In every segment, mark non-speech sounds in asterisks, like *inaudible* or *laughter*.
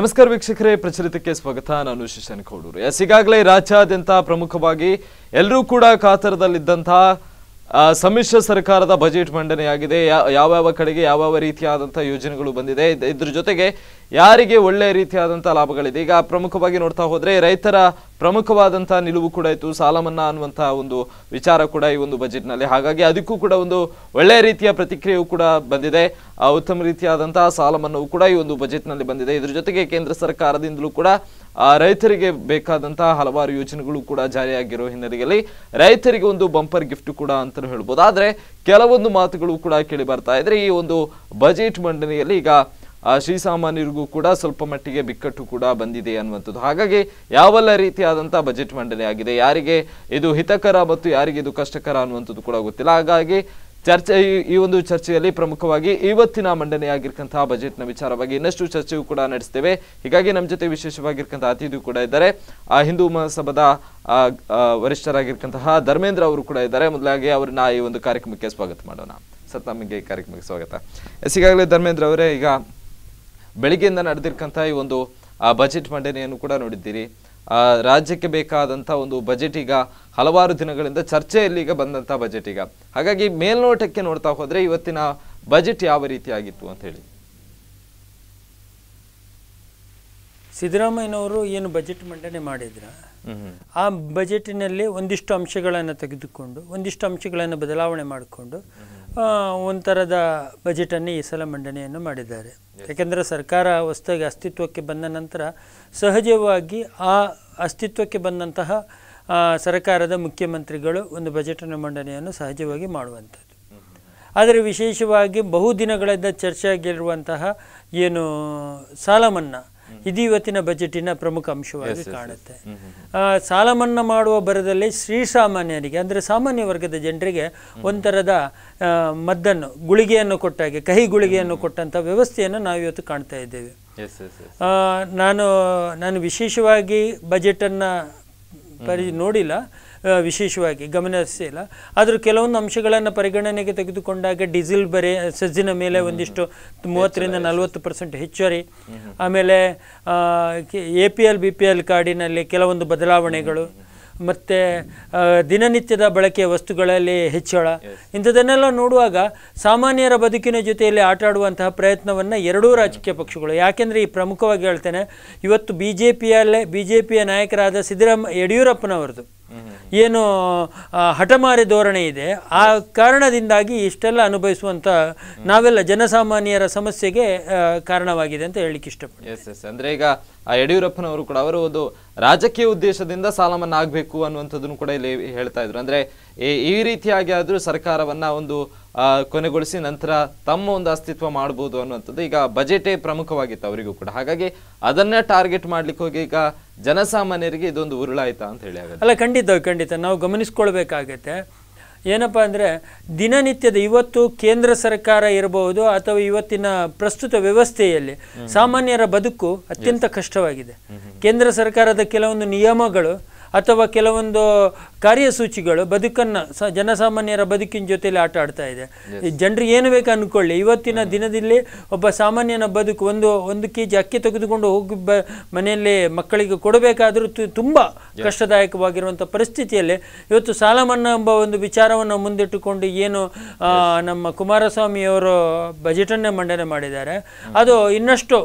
ನಮಸ್ಕಾರ ವೀಕ್ಷಕರೇ ಪ್ರಚಲಿತಕ್ಕೆ ಸ್ವಾಗತ ನಾನು ಶಿಶನ್ ಕೋಡೂರು ಎಸ್ ಈಗಾಗಲೇ ರಾಜ್ಯಾದ್ಯಂತ ಪ್ರಮುಖವಾಗಿ ಎಲ್ಲರೂ ಕೂಡ ಕಾತರದಲ್ಲಿದ್ದಂತಹ ಸಮ್ಮಿಶ್ರ ಸರ್ಕಾರದ ಬಜೆಟ್ ಮಂಡನೆಯಾಗಿದೆ ಯಾವ್ಯಾವ ಕಡೆಗೆ ಯಾವ್ಯಾವ ರೀತಿಯಾದಂಥ ಯೋಜನೆಗಳು ಬಂದಿದೆ ಇದ್ರ ಜೊತೆಗೆ ಯಾರಿಗೆ ಒಳ್ಳೆಯ ರೀತಿಯಾದಂಥ ಲಾಭಗಳಿದೆ ಈಗ ಪ್ರಮುಖವಾಗಿ ನೋಡ್ತಾ ಹೋದರೆ ರೈತರ ಪ್ರಮುಖವಾದಂಥ ನಿಲುವು ಕೂಡ ಇತ್ತು ಸಾಲ ಮನ್ನಾ ಅನ್ನುವಂಥ ಒಂದು ವಿಚಾರ ಕೂಡ ಈ ಒಂದು ಬಜೆಟ್ನಲ್ಲಿ ಹಾಗಾಗಿ ಅದಕ್ಕೂ ಕೂಡ ಒಂದು ಒಳ್ಳೆಯ ರೀತಿಯ ಪ್ರತಿಕ್ರಿಯೆಯು ಕೂಡ ಬಂದಿದೆ ಉತ್ತಮ ರೀತಿಯಾದಂಥ ಸಾಲ ಮನ್ನಾವು ಕೂಡ ಈ ಒಂದು ಬಜೆಟ್ನಲ್ಲಿ ಬಂದಿದೆ ಇದ್ರ ಜೊತೆಗೆ ಕೇಂದ್ರ ಸರ್ಕಾರದಿಂದಲೂ ಕೂಡ ರೈತರಿಗೆ ಬೇಕಾದಂತಹ ಹಲವಾರು ಯೋಜನೆಗಳು ಕೂಡ ಜಾರಿಯಾಗಿರೋ ಹಿನ್ನೆಲೆಯಲ್ಲಿ ರೈತರಿಗೆ ಒಂದು ಬಂಪರ್ ಗಿಫ್ಟ್ ಕೂಡ ಅಂತ ಹೇಳ್ಬೋದು ಆದರೆ ಕೆಲವೊಂದು ಮಾತುಗಳು ಕೂಡ ಕೇಳಿ ಬರ್ತಾ ಇದ್ರೆ ಈ ಒಂದು ಬಜೆಟ್ ಮಂಡನೆಯಲ್ಲಿ ಈಗ ಶ್ರೀಸಾಮಾನ್ಯರಿಗೂ ಕೂಡ ಸ್ವಲ್ಪ ಮಟ್ಟಿಗೆ ಬಿಕ್ಕಟ್ಟು ಕೂಡ ಬಂದಿದೆ ಅನ್ನುವಂಥದ್ದು ಹಾಗಾಗಿ ಯಾವೆಲ್ಲ ರೀತಿಯಾದಂಥ ಬಜೆಟ್ ಮಂಡನೆ ಆಗಿದೆ ಯಾರಿಗೆ ಇದು ಹಿತಕರ ಮತ್ತು ಯಾರಿಗೆ ಇದು ಕಷ್ಟಕರ ಅನ್ನುವಂಥದ್ದು ಕೂಡ ಗೊತ್ತಿಲ್ಲ ಹಾಗಾಗಿ ಚರ್ಚೆ ಈ ಒಂದು ಚರ್ಚೆಯಲ್ಲಿ ಪ್ರಮುಖವಾಗಿ ಇವತ್ತಿನ ಮಂಡನೆಯಾಗಿರ್ತಕ್ಕಂತಹ ಬಜೆಟ್ನ ವಿಚಾರವಾಗಿ ಇನ್ನಷ್ಟು ಚರ್ಚೆಯೂ ಕೂಡ ನಡೆಸ್ತೇವೆ ಹೀಗಾಗಿ ನಮ್ಮ ಜೊತೆ ವಿಶೇಷವಾಗಿರ್ತಕ್ಕಂಥ ಅತಿಥಿ ಕೂಡ ಇದ್ದಾರೆ ಆ ಹಿಂದೂ ಮಹಾಸಭಾದ ವರಿಷ್ಠರಾಗಿರ್ತಕ್ಕಂತಹ ಧರ್ಮೇಂದ್ರ ಅವರು ಕೂಡ ಇದ್ದಾರೆ ಮೊದಲಾಗಿ ಅವ್ರನ್ನ ಈ ಒಂದು ಕಾರ್ಯಕ್ರಮಕ್ಕೆ ಸ್ವಾಗತ ಮಾಡೋಣ ಸರ್ ನಮಗೆ ಈ ಕಾರ್ಯಕ್ರಮಕ್ಕೆ ಸ್ವಾಗತ ಎಸ್ ಈಗಾಗಲೇ ಧರ್ಮೇಂದ್ರ ಅವರೇ ಈಗ ಬೆಳಿಗ್ಗೆಯಿಂದ ನಡೆದಿರ್ತಕ್ಕಂಥ ಈ ಒಂದು ಬಜೆಟ್ ಮಂಡನೆಯನ್ನು ಕೂಡ ನೋಡಿದ್ದೀರಿ ರಾಜ್ಯಕ್ಕೆ ಬೇಕಾದಂಥ ಒಂದು ಬಜೆಟ್ ಈಗ ಹಲವಾರು ದಿನಗಳಿಂದ ಚರ್ಚೆಯಲ್ಲಿ ಈಗ ಬಂದಂಥ ಬಜೆಟ್ ಈಗ ಹಾಗಾಗಿ ಮೇಲ್ನೋಟಕ್ಕೆ ನೋಡ್ತಾ ಹೋದರೆ ಇವತ್ತಿನ ಬಜೆಟ್ ಯಾವ ರೀತಿ ಆಗಿತ್ತು ಅಂತ ಹೇಳಿ ಸಿದ್ದರಾಮಯ್ಯನವರು ಏನು ಬಜೆಟ್ ಮಂಡನೆ ಮಾಡಿದ್ರ ಆ ಬಜೆಟ್ನಲ್ಲಿ ಒಂದಿಷ್ಟು ಅಂಶಗಳನ್ನು ತೆಗೆದುಕೊಂಡು ಒಂದಿಷ್ಟು ಅಂಶಗಳನ್ನು ಬದಲಾವಣೆ ಮಾಡಿಕೊಂಡು ಒಂಥರದ ಬಜೆಟನ್ನು ಈ ಸಲ ಮಂಡನೆಯನ್ನು ಮಾಡಿದ್ದಾರೆ ಯಾಕೆಂದರೆ ಸರ್ಕಾರ ಹೊಸದಾಗಿ ಅಸ್ತಿತ್ವಕ್ಕೆ ಬಂದ ನಂತರ ಸಹಜವಾಗಿ ಆ ಅಸ್ತಿತ್ವಕ್ಕೆ ಬಂದಂತಹ ಸರ್ಕಾರದ ಮುಖ್ಯಮಂತ್ರಿಗಳು ಒಂದು ಬಜೆಟನ್ನು ಮಂಡನೆಯನ್ನು ಸಹಜವಾಗಿ ಮಾಡುವಂಥದ್ದು ಆದರೆ ವಿಶೇಷವಾಗಿ ಬಹುದಿನಗಳಿಂದ ಚರ್ಚೆಯಾಗಿರುವಂತಹ ಏನು ಸಾಲ ಮನ್ನಾ ಇದು ಇವತ್ತಿನ ಬಜೆಟಿನ ಪ್ರಮುಖ ಅಂಶವಾಗಿ ಕಾಣುತ್ತೆ ಸಾಲ ಮನ್ನಾ ಮಾಡುವ ಬರದಲ್ಲಿ ಶ್ರೀಸಾಮಾನ್ಯರಿಗೆ ಅಂದರೆ ಸಾಮಾನ್ಯ ವರ್ಗದ ಜನರಿಗೆ ಒಂಥರದ ಮದ್ದನ್ನು ಗುಳಿಗೆಯನ್ನು ಕೊಟ್ಟಾಗೆ ಕಹಿ ಗುಳಿಗೆಯನ್ನು ಕೊಟ್ಟಂಥ ವ್ಯವಸ್ಥೆಯನ್ನು ನಾವು ಇವತ್ತು ಕಾಣ್ತಾ ಇದ್ದೇವೆ ನಾನು ನಾನು ವಿಶೇಷವಾಗಿ ಬಜೆಟನ್ನು ಪರಿ ನೋಡಿಲ್ಲ ವಿಶೇಷವಾಗಿ ಗಮನಿಸಿಲ್ಲ ಆದರೂ ಕೆಲವೊಂದು ಅಂಶಗಳನ್ನು ಪರಿಗಣನೆಗೆ ತೆಗೆದುಕೊಂಡಾಗ ಡೀಸೆಲ್ ಬರೀ ಸಜ್ಜಿನ ಮೇಲೆ ಒಂದಿಷ್ಟು ಮೂವತ್ತರಿಂದ ನಲವತ್ತು ಪರ್ಸೆಂಟ್ ಹೆಚ್ಚುವರಿ ಆಮೇಲೆ A P L B P L ಕಾರ್ಡಿನಲ್ಲಿ ಕೆಲವೊಂದು ಬದಲಾವಣೆಗಳು ಮತ್ತು ದಿನನಿತ್ಯದ ಬಳಕೆಯ ವಸ್ತುಗಳಲ್ಲಿ ಹೆಚ್ಚಳ ಇಂಥದನ್ನೆಲ್ಲ ನೋಡುವಾಗ ಸಾಮಾನ್ಯರ ಬದುಕಿನ ಜೊತೆಯಲ್ಲಿ ಆಟ ಆಡುವಂತಹ ಪ್ರಯತ್ನವನ್ನು ಎರಡೂ ರಾಜಕೀಯ ಪಕ್ಷಗಳು ಯಾಕೆಂದರೆ ಈ ಪ್ರಮುಖವಾಗಿ ಹೇಳ್ತೇನೆ ಇವತ್ತು ಬಿ ಜೆ ಪಿಯಲ್ಲೇ ಬಿ ಜೆ ಪಿಯ ನಾಯಕರಾದ ಸಿದ್ದರಾಮ ಯಡಿಯೂರಪ್ಪನವ್ರದ್ದು ಏನು ಹಠಮಾರಿ ಧೋರಣೆ ಇದೆ ಆ ಕಾರಣದಿಂದಾಗಿ ಇಷ್ಟೆಲ್ಲ ಅನುಭವಿಸುವಂತ ನಾವೆಲ್ಲ ಜನಸಾಮಾನ್ಯರ ಸಮಸ್ಯೆಗೆ ಕಾರಣವಾಗಿದೆ ಅಂತ ಹೇಳಿಕ್ಕೆ ಇಷ್ಟಪಡ್ತೀನಿ ಎಸ್ ಎಸ್ ಅಂದರೆ ಈಗ ಯಡಿಯೂರಪ್ಪನವರು ಕೂಡ ಅವರು ಒಂದು ರಾಜಕೀಯ ಉದ್ದೇಶದಿಂದ ಸಾಲ ಮನ್ನಾ ಆಗಬೇಕು ಅನ್ನುವಂಥದ್ದನ್ನು ಕೂಡ ಇಲ್ಲಿ ಹೇಳ್ತಾ ಇದ್ರು ಅಂದ್ರೆ ಈ ರೀತಿಯಾಗಿ ಆದ್ರೂ ಸರ್ಕಾರವನ್ನ ಒಂದು ಕೊನೆಗೊಳಿಸಿ ನಂತರ ತಮ್ಮ ಒಂದು ಅಸ್ತಿತ್ವ ಮಾಡ್ಬೋದು ಅನ್ನುವಂಥದ್ದು ಈಗ ಬಜೆಟೇ ಪ್ರಮುಖವಾಗಿತ್ತು ಅವರಿಗೂ ಕೂಡ ಹಾಗಾಗಿ ಅದನ್ನ ಟಾರ್ಗೆಟ್ ಮಾಡ್ಲಿಕ್ಕೆ ಹೋಗಿ ಈಗ ಜನಸಾಮಾನ್ಯರಿಗೆ ಇದೊಂದು ಉರುಳಾಯ್ತಾ ಅಂತ ಹೇಳಿ ಅಲ್ಲ ಖಂಡಿತ ಖಂಡಿತ ನಾವು ಗಮನಿಸ್ಕೊಳ್ಬೇಕಾಗತ್ತೆ ಏನಪ್ಪ ಅಂದರೆ ದಿನನಿತ್ಯದ ಇವತ್ತು ಕೇಂದ್ರ ಸರ್ಕಾರ ಇರಬಹುದು ಅಥವಾ ಇವತ್ತಿನ ಪ್ರಸ್ತುತ ವ್ಯವಸ್ಥೆಯಲ್ಲಿ ಸಾಮಾನ್ಯರ ಬದುಕು ಅತ್ಯಂತ ಕಷ್ಟವಾಗಿದೆ ಕೇಂದ್ರ ಸರ್ಕಾರದ ಕೆಲವೊಂದು ನಿಯಮಗಳು ಅಥವಾ ಕೆಲವೊಂದು ಕಾರ್ಯಸೂಚಿಗಳು ಬದುಕನ್ನು ಸ ಜನಸಾಮಾನ್ಯರ ಬದುಕಿನ ಜೊತೆಯಲ್ಲಿ ಆಟ ಆಡ್ತಾ ಇದೆ ಜನರಿಗೆ ಏನು ಬೇಕು ಅಂದ್ಕೊಳ್ಳಿ ಇವತ್ತಿನ ದಿನದಲ್ಲಿ ಒಬ್ಬ ಸಾಮಾನ್ಯನ ಬದುಕು ಒಂದು ಒಂದು ಕೆ ಜಿ ಅಕ್ಕಿ ತೆಗೆದುಕೊಂಡು ಹೋಗಿ ಬ ಮನೆಯಲ್ಲಿ ಮಕ್ಕಳಿಗೆ ಕೊಡಬೇಕಾದರೂ ತುಂಬ ಕಷ್ಟದಾಯಕವಾಗಿರುವಂಥ ಪರಿಸ್ಥಿತಿಯಲ್ಲಿ ಇವತ್ತು ಸಾಲ ಮನ್ನಾ ಎಂಬ ಒಂದು ವಿಚಾರವನ್ನು ಮುಂದಿಟ್ಟುಕೊಂಡು ಏನು ನಮ್ಮ ಕುಮಾರಸ್ವಾಮಿಯವರು ಬಜೆಟನ್ನೇ ಮಂಡನೆ ಮಾಡಿದ್ದಾರೆ ಅದು ಇನ್ನಷ್ಟು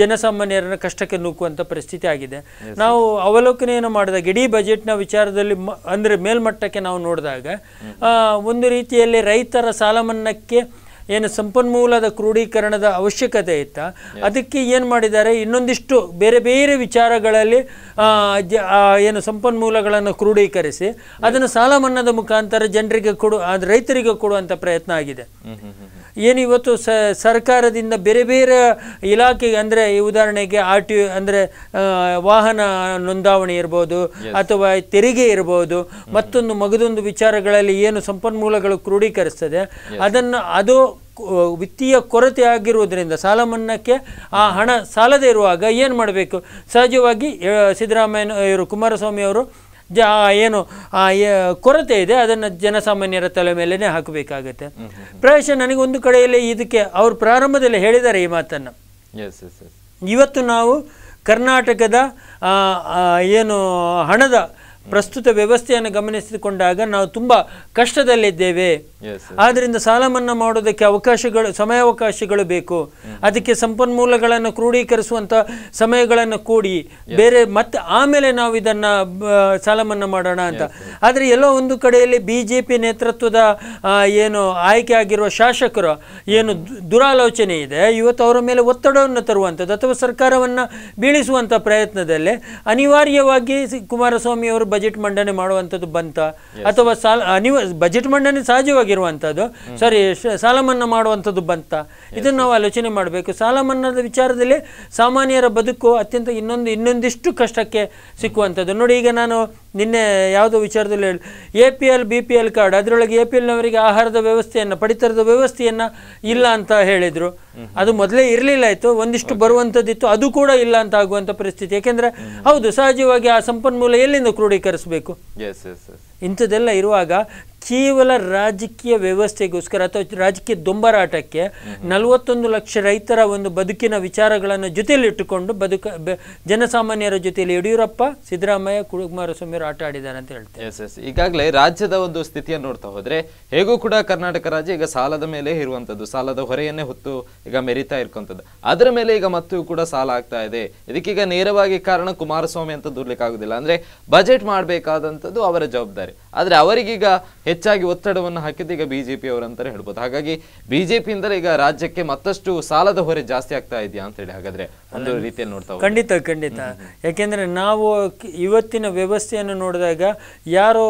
ಜನಸಾಮಾನ್ಯರನ್ನ ಕಷ್ಟಕ್ಕೆ ನೂಕುವಂಥ ಪರಿಸ್ಥಿತಿ ಆಗಿದೆ ನಾವು ಅವಲೋಕನೆಯನ್ನು ಮಾಡಿದಾಗ ಇಡೀ ಬಜೆಟ್ನ ವಿಚಾರದಲ್ಲಿ ಅಂದರೆ ಮೇಲ್ಮಟ್ಟಕ್ಕೆ ನಾವು ನೋಡಿದಾಗ ಒಂದು ರೀತಿಯಲ್ಲಿ ರೈತರ ಸಾಲಮನ್ನಕ್ಕೆ ಏನು ಸಂಪನ್ಮೂಲದ ಕ್ರೋಢೀಕರಣದ ಅವಶ್ಯಕತೆ ಇತ್ತ ಅದಕ್ಕೆ ಏನು ಮಾಡಿದ್ದಾರೆ ಇನ್ನೊಂದಿಷ್ಟು ಬೇರೆ ಬೇರೆ ವಿಚಾರಗಳಲ್ಲಿ ಏನು ಸಂಪನ್ಮೂಲಗಳನ್ನು ಕ್ರೋಢೀಕರಿಸಿ ಅದನ್ನು ಸಾಲ ಮುಖಾಂತರ ಜನರಿಗೆ ಕೊಡು ರೈತರಿಗೆ ಕೊಡುವಂಥ ಪ್ರಯತ್ನ ಆಗಿದೆ ಏನು ಇವತ್ತು ಸರ್ಕಾರದಿಂದ ಬೇರೆ ಬೇರೆ ಇಲಾಖೆಗೆ ಅಂದರೆ ಉದಾಹರಣೆಗೆ ಆರ್ ಟಿ ಅಂದರೆ ವಾಹನ ನೋಂದಾವಣೆ ಇರ್ಬೋದು ಅಥವಾ ತೆರಿಗೆ ಇರ್ಬೋದು ಮತ್ತೊಂದು ಮಗದೊಂದು ವಿಚಾರಗಳಲ್ಲಿ ಏನು ಸಂಪನ್ಮೂಲಗಳು ಕ್ರೋಢೀಕರಿಸ್ತದೆ ಅದನ್ನು ಅದು ವಿತ್ತೀಯ ಕೊರತೆ ಆಗಿರುವುದರಿಂದ ಸಾಲ ಮನ್ನಾಕ್ಕೆ ಆ ಹಣ ಸಾಲದೇ ಇರುವಾಗ ಏನು ಮಾಡಬೇಕು ಸಹಜವಾಗಿ ಸಿದ್ದರಾಮಯ್ಯ ಇವರು ಕುಮಾರಸ್ವಾಮಿ ಅವರು ಜ ಏನು ಕೊರತೆ ಇದೆ ಅದನ್ನು ಜನಸಾಮಾನ್ಯರ ತಲೆ ಮೇಲೇ ಹಾಕಬೇಕಾಗತ್ತೆ ಪ್ರಾಯಶಃ ನನಗೊಂದು ಕಡೆಯಲ್ಲಿ ಇದಕ್ಕೆ ಅವರು ಪ್ರಾರಂಭದಲ್ಲಿ ಹೇಳಿದ್ದಾರೆ ಈ ಮಾತನ್ನು ಇವತ್ತು ನಾವು ಕರ್ನಾಟಕದ ಏನು ಹಣದ ಪ್ರಸ್ತುತ ವ್ಯವಸ್ಥೆಯನ್ನು ಗಮನಿಸಿಕೊಂಡಾಗ ನಾವು ತುಂಬ ಕಷ್ಟದಲ್ಲಿದ್ದೇವೆ ಆದ್ರಿಂದ ಸಾಲ ಮನ್ನಾ ಮಾಡೋದಕ್ಕೆ ಅವಕಾಶಗಳು ಸಮಯಾವಕಾಶಗಳು ಬೇಕು ಅದಕ್ಕೆ ಸಂಪನ್ಮೂಲಗಳನ್ನು ಕ್ರೋಢೀಕರಿಸುವಂಥ ಸಮಯಗಳನ್ನು ಕೂಡಿ ಬೇರೆ ಮತ್ತೆ ಆಮೇಲೆ ನಾವು ಇದನ್ನ ಸಾಲ ಮನ್ನಾ ಮಾಡೋಣ ಅಂತ ಆದರೆ ಎಲ್ಲೋ ಒಂದು ಕಡೆಯಲ್ಲಿ ಬಿಜೆಪಿ ನೇತೃತ್ವದ ಏನು ಆಯ್ಕೆ ಆಗಿರುವ ಶಾಸಕರು ಏನು ದುರಾಲೋಚನೆ ಇದೆ ಇವತ್ತು ಅವರ ಮೇಲೆ ಒತ್ತಡವನ್ನು ತರುವಂಥದ್ದು ಅಥವಾ ಸರ್ಕಾರವನ್ನು ಬೀಳಿಸುವಂತ ಪ್ರಯತ್ನದಲ್ಲಿ ಅನಿವಾರ್ಯವಾಗಿ ಕುಮಾರಸ್ವಾಮಿ ಅವರು ಬಜೆಟ್ ಮಂಡನೆ ಮಾಡುವಂಥದ್ದು ಬಂತ ಅಥವಾ ಸಾಲ ಅನಿವ ಬಜೆಟ್ ಮಂಡನೆ ಸಹಜವಾಗಿರುವಂಥದ್ದು ಸಾರಿ ಸಾಲ ಮನ್ನಾ ಮಾಡುವಂಥದ್ದು ಬಂತ ಇದನ್ನು ನಾವು ಆಲೋಚನೆ ಮಾಡಬೇಕು ಸಾಲ ಮನ್ನಾದ ವಿಚಾರದಲ್ಲಿ ಸಾಮಾನ್ಯರ ಬದುಕು ಅತ್ಯಂತ ಇನ್ನೊಂದು ಇನ್ನೊಂದಿಷ್ಟು ಕಷ್ಟಕ್ಕೆ ಸಿಕ್ಕುವಂಥದ್ದು ನೋಡಿ ಈಗ ನಾನು ನಿನ್ನೆ ಯಾವುದೋ ವಿಚಾರದಲ್ಲಿ ಹೇಳಿ A P L B P L card ಅದರೊಳಗೆ ಎ ಪಿ ಎಲ್ನವರಿಗೆ ಆಹಾರದ ವ್ಯವಸ್ಥೆಯನ್ನು ಪಡಿತರದ ವ್ಯವಸ್ಥೆಯನ್ನು ಇಲ್ಲ ಅಂತ ಹೇಳಿದರು ಅದು ಮೊದಲೇ ಇರಲಿಲ್ಲ ಆಯಿತು ಒಂದಿಷ್ಟು ಬರುವಂಥದ್ದಿತ್ತು ಅದು ಕೂಡ ಇಲ್ಲ ಅಂತ ಆಗುವಂಥ ಪರಿಸ್ಥಿತಿ ಯಾಕೆಂದರೆ ಹೌದು ಸಹಜವಾಗಿ ಆ ಸಂಪನ್ಮೂಲ ಎಲ್ಲಿಂದ ಕ್ರೋಢೀಕರಿಸಬೇಕು ಎಸ್ ಎಸ್ ಎಸ್ ಇಂಥದ್ದೆಲ್ಲ ಇರುವಾಗ ಕೇವಲ ರಾಜಕೀಯ ವ್ಯವಸ್ಥೆಗೋಸ್ಕರ ಅಥವಾ ರಾಜಕೀಯ ದೊಂಬರಾಟಕ್ಕೆ ನಲವತ್ತೊಂದು ಲಕ್ಷ ರೈತರ ಒಂದು ಬದುಕಿನ ವಿಚಾರಗಳನ್ನು ಇಟ್ಟುಕೊಂಡು ಬದುಕ ಜನಸಾಮಾನ್ಯರ ಜೊತೆಯಲ್ಲಿ ಯಡಿಯೂರಪ್ಪ ಸಿದ್ದರಾಮಯ್ಯ ಕುಮಾರಸ್ವಾಮಿ ಅವರು ಆಟ ಆಡಿದ್ದಾರೆ ಅಂತ ಹೇಳ್ತಾರೆ ಎಸ್ ಎಸ್ ಈಗಾಗಲೇ ರಾಜ್ಯದ ಒಂದು ಸ್ಥಿತಿಯನ್ನು ನೋಡ್ತಾ ಹೋದರೆ ಹೇಗೂ ಕೂಡ ಕರ್ನಾಟಕ ರಾಜ್ಯ ಈಗ ಸಾಲದ ಮೇಲೆ ಇರುವಂಥದ್ದು ಸಾಲದ ಹೊರೆಯನ್ನೇ ಹೊತ್ತು ಈಗ ಮೆರಿತಾ ಇರ್ಕೊಂಥದ್ದು ಅದರ ಮೇಲೆ ಈಗ ಮತ್ತೂ ಕೂಡ ಸಾಲ ಆಗ್ತಾ ಇದೆ ಇದಕ್ಕೀಗ ನೇರವಾಗಿ ಕಾರಣ ಕುಮಾರಸ್ವಾಮಿ ಅಂತ ದೂರ್ಲಿಕ್ಕಾಗೋದಿಲ್ಲ ಅಂದರೆ ಬಜೆಟ್ ಮಾಡಬೇಕಾದಂಥದ್ದು ಅವರ ಜವಾಬ್ದಾರಿ ಆದ್ರೆ ಆದರೆ ಅವರಿಗೀಗ ಹೆಚ್ಚಾಗಿ ಒತ್ತಡವನ್ನು ಹಾಕಿದ್ದು ಈಗ ಬಿಜೆಪಿ ಅವರು ಅಂತಾನೆ ಹೇಳ್ಬೋದು ಹಾಗಾಗಿ ಅಂದರೆ ಈಗ ರಾಜ್ಯಕ್ಕೆ ಮತ್ತಷ್ಟು ಸಾಲದ ಹೊರೆ ಜಾಸ್ತಿ ಆಗ್ತಾ ಇದೆಯಾ ಅಂತ ಹೇಳಿ ಹಾಗಾದ್ರೆ ಒಂದು ರೀತಿಯಲ್ಲಿ ನೋಡ್ತಾ ಖಂಡಿತ ಖಂಡಿತ ಯಾಕೆಂದ್ರೆ ನಾವು ಇವತ್ತಿನ ವ್ಯವಸ್ಥೆಯನ್ನು ನೋಡಿದಾಗ ಯಾರೋ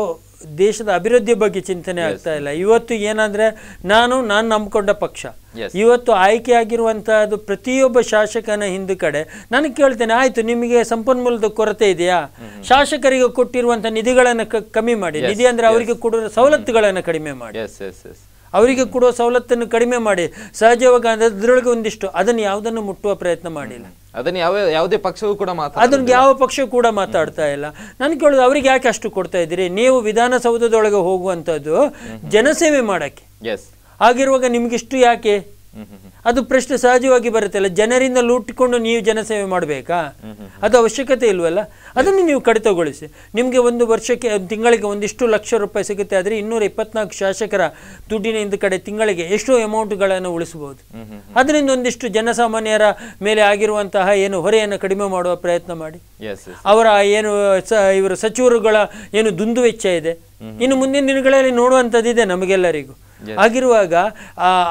ದೇಶದ ಅಭಿವೃದ್ಧಿ ಬಗ್ಗೆ ಚಿಂತನೆ ಆಗ್ತಾ ಇಲ್ಲ ಇವತ್ತು ಏನಂದ್ರೆ ನಾನು ನಾನು ನಂಬಿಕೊಂಡ ಪಕ್ಷ ಇವತ್ತು ಆಯ್ಕೆ ಆಗಿರುವಂತಹದ್ದು ಪ್ರತಿಯೊಬ್ಬ ಶಾಸಕನ ಹಿಂದೆ ಕಡೆ ನಾನು ಕೇಳ್ತೇನೆ ಆಯ್ತು ನಿಮಗೆ ಸಂಪನ್ಮೂಲದ ಕೊರತೆ ಇದೆಯಾ ಶಾಸಕರಿಗೆ ಕೊಟ್ಟಿರುವಂತಹ ನಿಧಿಗಳನ್ನು ಕಮ್ಮಿ ಮಾಡಿ ನಿಧಿ ಅಂದ್ರೆ ಅವರಿಗೆ ಕೊಡುವ ಸವಲತ್ತುಗಳನ್ನು ಕಡಿಮೆ ಮಾಡಿ ಅವರಿಗೆ ಕೊಡುವ ಸವಲತ್ತನ್ನು ಕಡಿಮೆ ಮಾಡಿ ಸಹಜವಾಗಿ ಅದರೊಳಗೆ ಒಂದಿಷ್ಟು ಅದನ್ನು ಯಾವುದನ್ನು ಮುಟ್ಟುವ ಪ್ರಯತ್ನ ಮಾಡಿಲ್ಲ ಅದನ್ನು ಯಾವ ಯಾವುದೇ ಪಕ್ಷವೂ ಕೂಡ ಮಾತಾಡ ಅದನ್ನ ಯಾವ ಪಕ್ಷ ಕೂಡ ಮಾತಾಡ್ತಾ ಇಲ್ಲ ನಾನು ಕೇಳೋದು ಅವ್ರಿಗೆ ಯಾಕೆ ಅಷ್ಟು ಕೊಡ್ತಾ ಇದ್ದೀರಿ ನೀವು ವಿಧಾನಸೌಧದೊಳಗೆ ಹೋಗುವಂಥದ್ದು ಜನಸೇವೆ ಮಾಡಕ್ಕೆ ಎಸ್ ಹಾಗಿರುವಾಗ ಇಷ್ಟು ಯಾಕೆ ಅದು ಪ್ರಶ್ನೆ ಸಹಜವಾಗಿ ಬರುತ್ತೆ ಅಲ್ಲ ಜನರಿಂದ ಲೂಟಿಕೊಂಡು ನೀವು ಜನಸೇವೆ ಮಾಡಬೇಕಾ ಅದು ಅವಶ್ಯಕತೆ ಇಲ್ವಲ್ಲ ಅದನ್ನು ನೀವು ಕಡಿತಗೊಳಿಸಿ ನಿಮಗೆ ಒಂದು ವರ್ಷಕ್ಕೆ ತಿಂಗಳಿಗೆ ಒಂದಿಷ್ಟು ಲಕ್ಷ ರೂಪಾಯಿ ಸಿಗುತ್ತೆ ಆದರೆ ಇನ್ನೂರ ಇಪ್ಪತ್ನಾಲ್ಕು ಶಾಸಕರ ದುಡ್ಡಿನ ಕಡೆ ತಿಂಗಳಿಗೆ ಎಷ್ಟು ಅಮೌಂಟ್ಗಳನ್ನು ಉಳಿಸಬಹುದು ಅದರಿಂದ ಒಂದಿಷ್ಟು ಜನಸಾಮಾನ್ಯರ ಮೇಲೆ ಆಗಿರುವಂತಹ ಏನು ಹೊರೆಯನ್ನು ಕಡಿಮೆ ಮಾಡುವ ಪ್ರಯತ್ನ ಮಾಡಿ ಅವರ ಏನು ಇವರ ಸಚಿವರುಗಳ ಏನು ದುಂದುವೆಚ್ಚ ಇದೆ ಇನ್ನು ಮುಂದಿನ ದಿನಗಳಲ್ಲಿ ನೋಡುವಂಥದ್ದಿದೆ ನಮಗೆಲ್ಲರಿಗೂ ಹಾಗಿರುವಾಗ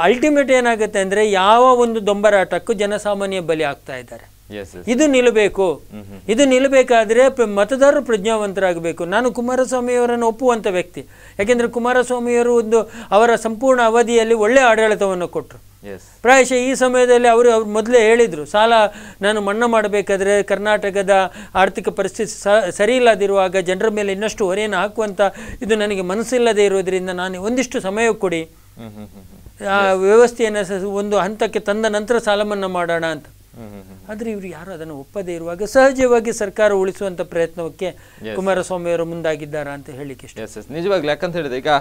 ಅಲ್ಟಿಮೇಟ್ ಏನಾಗುತ್ತೆ ಅಂದ್ರೆ ಯಾವ ಒಂದು ದೊಂಬರಾಟಕ್ಕೂ ಜನಸಾಮಾನ್ಯ ಬಲಿ ಆಗ್ತಾ ಇದ್ದಾರೆ ಇದು ನಿಲ್ಲಬೇಕು mm-hmm. ಇದು ನಿಲ್ಲಬೇಕಾದ್ರೆ ಮತದಾರರು ಪ್ರಜ್ಞಾವಂತರಾಗಬೇಕು ನಾನು ಕುಮಾರಸ್ವಾಮಿಯವರನ್ನು ಒಪ್ಪುವಂಥ ವ್ಯಕ್ತಿ ಯಾಕೆಂದರೆ ಕುಮಾರಸ್ವಾಮಿಯವರು ಒಂದು ಅವರ ಸಂಪೂರ್ಣ ಅವಧಿಯಲ್ಲಿ ಒಳ್ಳೆಯ ಆಡಳಿತವನ್ನು ಕೊಟ್ಟರು ಪ್ರಾಯಶಃ ಈ ಸಮಯದಲ್ಲಿ ಅವರು ಅವ್ರು ಮೊದಲೇ ಹೇಳಿದರು ಸಾಲ ನಾನು ಮನ್ನಾ ಮಾಡಬೇಕಾದ್ರೆ ಕರ್ನಾಟಕದ ಆರ್ಥಿಕ ಪರಿಸ್ಥಿತಿ ಸರಿ ಇಲ್ಲದಿರುವಾಗ ಜನರ ಮೇಲೆ ಇನ್ನಷ್ಟು ಹೊರೆಯನ್ನು ಹಾಕುವಂಥ ಇದು ನನಗೆ ಮನಸ್ಸಿಲ್ಲದೆ ಇರೋದರಿಂದ ನಾನು ಒಂದಿಷ್ಟು ಸಮಯ ಕೊಡಿ mm-hmm, mm-hmm. ಆ ವ್ಯವಸ್ಥೆಯನ್ನು ಒಂದು ಹಂತಕ್ಕೆ ತಂದ ನಂತರ ಸಾಲ ಮನ್ನಾ ಮಾಡೋಣ ಅಂತ ಆದರೆ ಇವರು ಯಾರು ಅದನ್ನು ಒಪ್ಪದೇ ಇರುವಾಗ ಸಹಜವಾಗಿ ಸರ್ಕಾರ ಉಳಿಸುವಂಥ ಪ್ರಯತ್ನಕ್ಕೆ ಅವರು ಮುಂದಾಗಿದ್ದಾರೆ ಅಂತ ಇಷ್ಟ ಎಸ್ ಎಸ್ ನಿಜವಾಗ್ಲೂ ಯಾಕಂತ ಹೇಳಿದ್ರೆ ಈಗ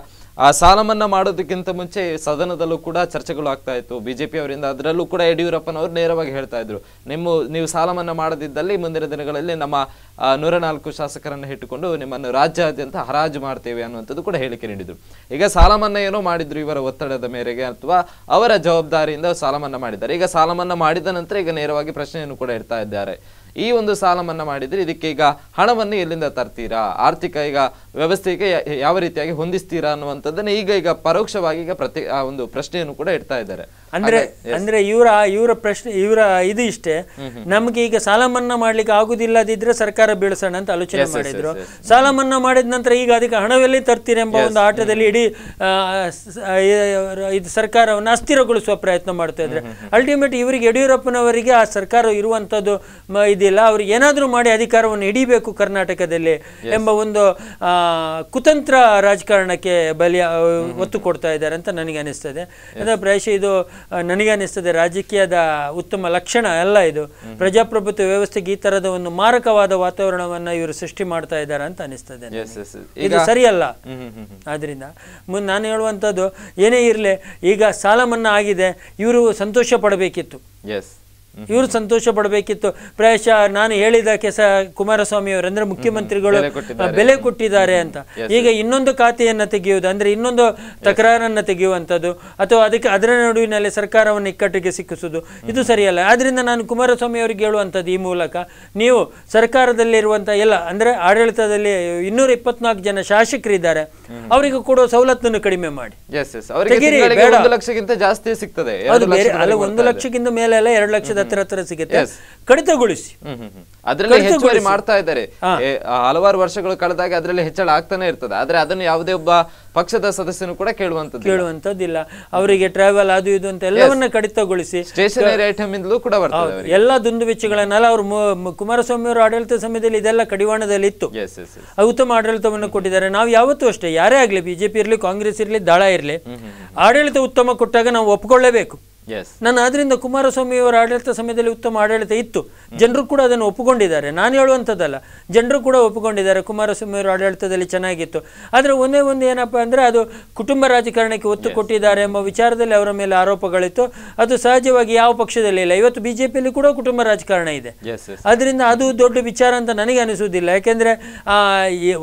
ಆ ಸಾಲ ಮನ್ನಾ ಮಾಡೋದಕ್ಕಿಂತ ಮುಂಚೆ ಸದನದಲ್ಲೂ ಕೂಡ ಚರ್ಚೆಗಳು ಆಗ್ತಾ ಇತ್ತು ಬಿಜೆಪಿ ಅವರಿಂದ ಅದರಲ್ಲೂ ಕೂಡ ಯಡಿಯೂರಪ್ಪನವರು ನೇರವಾಗಿ ಹೇಳ್ತಾ ಇದ್ರು ನಿಮ್ಮ ನೀವು ಸಾಲ ಮನ್ನಾ ಮಾಡದಿದ್ದಲ್ಲಿ ಮುಂದಿನ ದಿನಗಳಲ್ಲಿ ನಮ್ಮ ನೂರ ನಾಲ್ಕು ಶಾಸಕರನ್ನು ಇಟ್ಟುಕೊಂಡು ನಿಮ್ಮನ್ನು ರಾಜ್ಯಾದ್ಯಂತ ಹರಾಜು ಮಾಡ್ತೇವೆ ಅನ್ನುವಂಥದ್ದು ಕೂಡ ಹೇಳಿಕೆ ನೀಡಿದ್ರು ಈಗ ಸಾಲ ಮನ್ನಾ ಏನೋ ಮಾಡಿದ್ರು ಇವರ ಒತ್ತಡದ ಮೇರೆಗೆ ಅಥವಾ ಅವರ ಜವಾಬ್ದಾರಿಯಿಂದ ಸಾಲ ಮನ್ನಾ ಮಾಡಿದ್ದಾರೆ ಈಗ ಸಾಲ ಮನ್ನಾ ಮಾಡಿದ ನಂತರ ಈಗ ನೇರವಾಗಿ ಪ್ರಶ್ನೆ ಪ್ರಶ್ನೆಯನ್ನು ಕೂಡ ಇಡ್ತಾ ಇದ್ದಾರೆ ಈ ಒಂದು ಸಾಲ ಮನ್ನಾ ಮಾಡಿದರೆ ಇದಕ್ಕೆ ಈಗ ಹಣವನ್ನು ಎಲ್ಲಿಂದ ತರ್ತೀರಾ ಆರ್ಥಿಕ ಈಗ ವ್ಯವಸ್ಥೆಗೆ ಯಾವ ರೀತಿಯಾಗಿ ಹೊಂದಿಸ್ತೀರಾ ಅನ್ನುವಂಥದ್ದನ್ನು ಈಗ ಈಗ ಪರೋಕ್ಷವಾಗಿ ಈಗ ಪ್ರತಿ ಆ ಒಂದು ಪ್ರಶ್ನೆಯನ್ನು ಕೂಡ ಇಡ್ತಾ ಇದ್ದಾರೆ ಅಂದ್ರೆ ಅಂದ್ರೆ ಇವರ ಇವರ ಪ್ರಶ್ನೆ ಇವರ ಇದು ಇಷ್ಟೇ ನಮ್ಗೆ ಈಗ ಸಾಲ ಮನ್ನಾ ಮಾಡ್ಲಿಕ್ಕೆ ಆಗುದಿಲ್ಲದಿದ್ರೆ ಸರ್ಕಾರ ಬೀಳ್ಸೋಣ ಅಂತ ಆಲೋಚನೆ ಮಾಡಿದ್ರು ಸಾಲ ಮನ್ನಾ ಮಾಡಿದ ನಂತರ ಈಗ ಅದಕ್ಕೆ ಹಣವೆಲ್ಲಿ ತರ್ತೀರಿ ಎಂಬ ಒಂದು ಆಟದಲ್ಲಿ ಇಡೀ ಇದು ಸರ್ಕಾರವನ್ನು ಅಸ್ಥಿರಗೊಳಿಸುವ ಪ್ರಯತ್ನ ಮಾಡ್ತಾ ಇದ್ರೆ ಅಲ್ಟಿಮೇಟ್ ಇವರಿಗೆ ಯಡಿಯೂರಪ್ಪನವರಿಗೆ ಆ ಸರ್ಕಾರ ಇರುವಂತದ್ದು ಇದು ಇದೆಯಲ್ಲ ಅವರು ಏನಾದರೂ ಮಾಡಿ ಅಧಿಕಾರವನ್ನು ಹಿಡಿಬೇಕು ಕರ್ನಾಟಕದಲ್ಲಿ ಎಂಬ ಒಂದು ಕುತಂತ್ರ ರಾಜಕಾರಣಕ್ಕೆ ಬಲಿಯ ಒತ್ತು ಕೊಡ್ತಾ ಇದ್ದಾರೆ ಅಂತ ನನಗೆ ಅನಿಸ್ತದೆ ಅಂದರೆ ಪ್ರಾಯಶಃ ಇದು ನನಗೆ ಅನಿಸ್ತದೆ ರಾಜಕೀಯದ ಉತ್ತಮ ಲಕ್ಷಣ ಅಲ್ಲ ಇದು ಪ್ರಜಾಪ್ರಭುತ್ವ ವ್ಯವಸ್ಥೆಗೆ ಈ ಥರದ ಒಂದು ಮಾರಕವಾದ ವಾತಾವರಣವನ್ನು ಇವರು ಸೃಷ್ಟಿ ಮಾಡ್ತಾ ಇದ್ದಾರೆ ಅಂತ ಅನಿಸ್ತದೆ ಇದು ಸರಿಯಲ್ಲ ಆದ್ರಿಂದ ಮುಂದೆ ನಾನು ಹೇಳುವಂಥದ್ದು ಏನೇ ಇರಲಿ ಈಗ ಸಾಲ ಮನ್ನಾ ಆಗಿದೆ ಇವರು ಸಂತೋಷ ಪಡಬೇಕಿತ್ತು ಇವರು ಸಂತೋಷ ಪಡಬೇಕಿತ್ತು ಪ್ರಾಯಶಃ ನಾನು ಹೇಳಿದ ಕೆಸ ಕುಮಾರಸ್ವಾಮಿಯವರು ಅಂದ್ರೆ ಮುಖ್ಯಮಂತ್ರಿಗಳು ಬೆಲೆ ಕೊಟ್ಟಿದ್ದಾರೆ ಅಂತ ಈಗ ಇನ್ನೊಂದು ಖಾತೆಯನ್ನ ತೆಗೆಯುವುದು ಅಂದ್ರೆ ಇನ್ನೊಂದು ತಕರಾರನ್ನ ತೆಗೆಯುವಂತದ್ದು ಅಥವಾ ಅದಕ್ಕೆ ಅದರ ನಡುವಿನಲ್ಲಿ ಸರ್ಕಾರವನ್ನು ಇಕ್ಕಟ್ಟಿಗೆ ಸಿಕ್ಕಿಸುವುದು ಇದು ಸರಿಯಲ್ಲ ಆದ್ರಿಂದ ನಾನು ಕುಮಾರಸ್ವಾಮಿ ಅವರಿಗೆ ಹೇಳುವಂತದ್ದು ಈ ಮೂಲಕ ನೀವು ಇರುವಂತಹ ಎಲ್ಲ ಅಂದ್ರೆ ಆಡಳಿತದಲ್ಲಿ ಇನ್ನೂರ ಇಪ್ಪತ್ನಾಲ್ಕು ಜನ ಶಾಸಕರಿದ್ದಾರೆ ಅವರಿಗೆ ಕೊಡುವ ಸವಲತ್ತನ್ನು ಕಡಿಮೆ ಮಾಡಿ ಒಂದು ಲಕ್ಷಕ್ಕಿಂತ ಜಾಸ್ತಿ ಸಿಗ್ತದೆ ಅಲ್ಲ ಒಂದು ಲಕ್ಷಕ್ಕಿಂತ ಮೇಲೆ ಅಲ್ಲ ಎರಡು ಲಕ್ಷ ಸಾವಿರದ ಹತ್ತಿರ ಹತ್ತಿರ ಸಿಗುತ್ತೆ ಕಡಿತಗೊಳಿಸಿ ಅದರಲ್ಲಿ ಮಾಡ್ತಾ ಇದ್ದಾರೆ ಹಲವಾರು ವರ್ಷಗಳು ಕಳೆದಾಗ ಅದರಲ್ಲಿ ಹೆಚ್ಚಳ ಆಗ್ತಾನೆ ಇರ್ತದೆ ಆದ್ರೆ ಅದನ್ನು ಯಾವುದೇ ಒಬ್ಬ ಪಕ್ಷದ ಸದಸ್ಯನು ಕೂಡ ಕೇಳುವಂತದ್ದು ಕೇಳುವಂತದ್ದಿಲ್ಲ ಅವರಿಗೆ ಟ್ರಾವೆಲ್ ಅದು ಇದು ಅಂತ ಎಲ್ಲವನ್ನ ಕಡಿತಗೊಳಿಸಿ ಸ್ಟೇಷನರಿ ಐಟಮ್ ಇಂದಲೂ ಕೂಡ ಎಲ್ಲ ಎಲ್ಲ ವೆಚ್ಚಗಳನ್ನೆಲ್ಲ ಅವರು ಕುಮಾರಸ್ವಾಮಿ ಅವರು ಆಡಳಿತ ಸಮಯದಲ್ಲಿ ಇದೆಲ್ಲ ಕಡಿವಾಣದಲ್ಲಿ ಇತ್ತು ಉತ್ತಮ ಆಡಳಿತವನ್ನು ಕೊಟ್ಟಿದ್ದಾರೆ ನಾವು ಯಾವತ್ತೂ ಅಷ್ಟೇ ಯಾರೇ ಆಗಲಿ ಬಿಜೆಪಿ ಇರಲಿ ಕಾಂಗ್ರೆಸ್ ಇರಲಿ ದಾಳ ಇರಲಿ ಆಡಳಿತ ಉತ್ತಮ ಕೊಟ್ಟಾಗ ನಾವು ಒಪ್ಕೊಳ್ಳೇಬೇಕು ನಾನು ಆದ್ರಿಂದ ಕುಮಾರಸ್ವಾಮಿಯವರ ಆಡಳಿತ ಸಮಯದಲ್ಲಿ ಉತ್ತಮ ಆಡಳಿತ ಇತ್ತು ಜನರು ಕೂಡ ಅದನ್ನು ಒಪ್ಪಿಕೊಂಡಿದ್ದಾರೆ ನಾನು ಹೇಳುವಂಥದ್ದಲ್ಲ ಜನರು ಕೂಡ ಒಪ್ಪಿಕೊಂಡಿದ್ದಾರೆ ಕುಮಾರಸ್ವಾಮಿಯವರ ಆಡಳಿತದಲ್ಲಿ ಚೆನ್ನಾಗಿತ್ತು ಆದರೆ ಒಂದೇ ಒಂದು ಏನಪ್ಪ ಅಂದರೆ ಅದು ಕುಟುಂಬ ರಾಜಕಾರಣಕ್ಕೆ ಒತ್ತು ಕೊಟ್ಟಿದ್ದಾರೆ ಎಂಬ ವಿಚಾರದಲ್ಲಿ ಅವರ ಮೇಲೆ ಆರೋಪಗಳಿತ್ತು ಅದು ಸಹಜವಾಗಿ ಯಾವ ಪಕ್ಷದಲ್ಲಿ ಇಲ್ಲ ಇವತ್ತು ಬಿಜೆಪಿಯಲ್ಲಿ ಕೂಡ ಕುಟುಂಬ ರಾಜಕಾರಣ ಇದೆ ಅದರಿಂದ ಅದು ದೊಡ್ಡ ವಿಚಾರ ಅಂತ ನನಗೆ ಅನಿಸೋದಿಲ್ಲ ಯಾಕೆಂದರೆ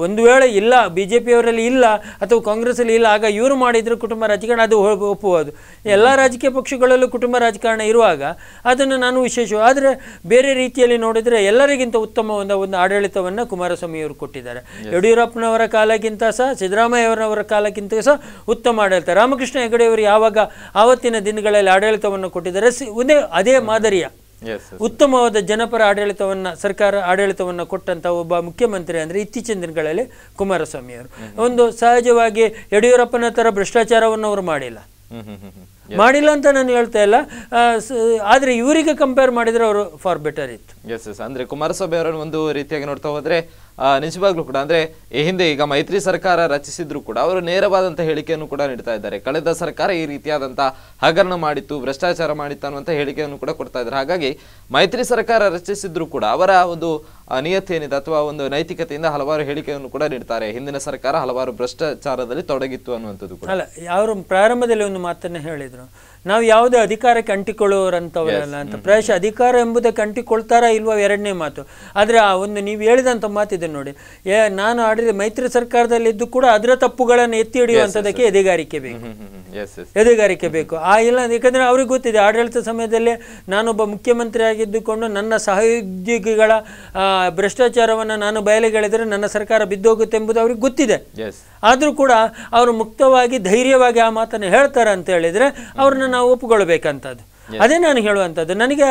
ಒಂದು ವೇಳೆ ಇಲ್ಲ ಬಿಜೆಪಿಯವರಲ್ಲಿ ಇಲ್ಲ ಅಥವಾ ಕಾಂಗ್ರೆಸ್ಸಲ್ಲಿ ಇಲ್ಲ ಆಗ ಇವರು ಮಾಡಿದ್ರು ಕುಟುಂಬ ರಾಜಕಾರಣ ಅದು ಒಪ್ಪುವುದು ಎಲ್ಲ ರಾಜಕೀಯ ಪಕ್ಷಗಳು ಎಲ್ಲರಲ್ಲೂ ಕುಟುಂಬ ರಾಜಕಾರಣ ಇರುವಾಗ ಅದನ್ನು ನಾನು ವಿಶೇಷ ಆದರೆ ಬೇರೆ ರೀತಿಯಲ್ಲಿ ನೋಡಿದರೆ ಎಲ್ಲರಿಗಿಂತ ಉತ್ತಮವಾದ ಒಂದು ಆಡಳಿತವನ್ನು ಅವರು ಕೊಟ್ಟಿದ್ದಾರೆ ಯಡಿಯೂರಪ್ಪನವರ ಕಾಲಕ್ಕಿಂತ ಸಹ ಸಿದ್ದರಾಮಯ್ಯವರವರ ಕಾಲಕ್ಕಿಂತ ಸಹ ಉತ್ತಮ ಆಡಳಿತ ರಾಮಕೃಷ್ಣ ಹೆಗಡೆಯವರು ಯಾವಾಗ ಆವತ್ತಿನ ದಿನಗಳಲ್ಲಿ ಆಡಳಿತವನ್ನು ಕೊಟ್ಟಿದ್ದಾರೆ ಒಂದೇ ಅದೇ ಮಾದರಿಯ ಉತ್ತಮವಾದ ಜನಪರ ಆಡಳಿತವನ್ನು ಸರ್ಕಾರ ಆಡಳಿತವನ್ನು ಕೊಟ್ಟಂತ ಒಬ್ಬ ಮುಖ್ಯಮಂತ್ರಿ ಅಂದರೆ ಇತ್ತೀಚಿನ ದಿನಗಳಲ್ಲಿ ಕುಮಾರಸ್ವಾಮಿ ಅವರು ಒಂದು ಸಹಜವಾಗಿ ಯಡಿಯೂರಪ್ಪನ ಥರ ಭ್ರಷ್ಟಾಚಾರವನ್ನು ಅವರು ಮಾಡಿಲ್ಲ ಮಾಡಿಲ್ಲ ಅಂತ ನಾನು ಹೇಳ್ತಾ ಇಲ್ಲ ಆದರೆ ಇವರಿಗೆ ಕಂಪೇರ್ ಮಾಡಿದರೆ ಅವರು ಫಾರ್ ಬೆಟರ್ ಇತ್ತು ಎಸ್ ಎಸ್ ಅಂದ್ರೆ ಕುಮಾರಸ್ವಾಮಿ ಅವರನ್ನು ಒಂದು ರೀತಿಯಾಗಿ ನೋಡ್ತಾ ಹೋದ್ರೆ ನಿಜವಾಗ್ಲೂ ಕೂಡ ಅಂದ್ರೆ ಈ ಹಿಂದೆ ಈಗ ಮೈತ್ರಿ ಸರ್ಕಾರ ರಚಿಸಿದ್ರು ಕೂಡ ಅವರು ನೇರವಾದಂತಹ ಹೇಳಿಕೆಯನ್ನು ಕೂಡ ನೀಡ್ತಾ ಇದ್ದಾರೆ ಕಳೆದ ಸರ್ಕಾರ ಈ ರೀತಿಯಾದಂತಹ ಹಗರಣ ಮಾಡಿತ್ತು ಭ್ರಷ್ಟಾಚಾರ ಮಾಡಿತ್ತು ಅನ್ನುವಂಥ ಹೇಳಿಕೆಯನ್ನು ಕೂಡ ಕೊಡ್ತಾ ಇದ್ದಾರೆ ಹಾಗಾಗಿ ಮೈತ್ರಿ ಸರ್ಕಾರ ರಚಿಸಿದ್ರು ಕೂಡ ಅವರ ಒಂದು ನಿಯತ್ತ ಏನಿದೆ ಅಥವಾ ಒಂದು ನೈತಿಕತೆಯಿಂದ ಹಲವಾರು ಹೇಳಿಕೆಯನ್ನು ಕೂಡ ನೀಡ್ತಾರೆ ಹಿಂದಿನ ಸರ್ಕಾರ ಹಲವಾರು ಭ್ರಷ್ಟಾಚಾರದಲ್ಲಿ ತೊಡಗಿತ್ತು ಅನ್ನುವಂಥದ್ದು ಕೂಡ ಅಲ್ಲ ಅವರು ಪ್ರಾರಂಭದಲ್ಲಿ ಒಂದು ಮಾತನ್ನ ಹೇಳಿದರು ನಾವು ಯಾವುದೇ ಅಧಿಕಾರಕ್ಕೆ ಅಂಟಿಕೊಳ್ಳುವರಂಥವರಲ್ಲ ಅಂತ ಪ್ರಾಯಶಃ ಅಧಿಕಾರ ಎಂಬುದಕ್ಕೆ ಅಂಟಿಕೊಳ್ತಾರಾ ಇಲ್ವೋ ಎರಡನೇ ಮಾತು ಆದರೆ ಆ ಒಂದು ನೀವು ಹೇಳಿದಂಥ ಮಾತಿದೆ ನೋಡಿ ಏ ನಾನು ಆಡಿದ ಮೈತ್ರಿ ಸರ್ಕಾರದಲ್ಲಿದ್ದು ಕೂಡ ಅದರ ತಪ್ಪುಗಳನ್ನು ಎತ್ತಿ ಹಿಡಿಯುವಂಥದ್ದಕ್ಕೆ ಎದೆಗಾರಿಕೆ ಬೇಕು ಎದೆಗಾರಿಕೆ ಬೇಕು ಆ ಇಲ್ಲ ಯಾಕಂದರೆ ಅವ್ರಿಗೆ ಗೊತ್ತಿದೆ ಆಡಳಿತ ಸಮಯದಲ್ಲಿ ನಾನೊಬ್ಬ ಮುಖ್ಯಮಂತ್ರಿ ಆಗಿದ್ದುಕೊಂಡು ನನ್ನ ಸಹೋದ್ಯೋಗಿಗಳ ಭ್ರಷ್ಟಾಚಾರವನ್ನು ನಾನು ಬಯಲಿಗೆಳೆದರೆ ನನ್ನ ಸರ್ಕಾರ ಬಿದ್ದೋಗುತ್ತೆ ಎಂಬುದು ಅವ್ರಿಗೆ ಗೊತ್ತಿದೆ ಆದರೂ ಕೂಡ ಅವರು ಮುಕ್ತವಾಗಿ ಧೈರ್ಯವಾಗಿ ಆ ಮಾತನ್ನು ಹೇಳ್ತಾರೆ ಅಂತ ಹೇಳಿದರೆ ನನ್ನ ನಾವು ಒಪ್ಪಿಕೊಳ್ಬೇಕಂಥದ್ದು ಅದೇ ನಾನು ಹೇಳುವಂಥದ್ದು ನನಗೆ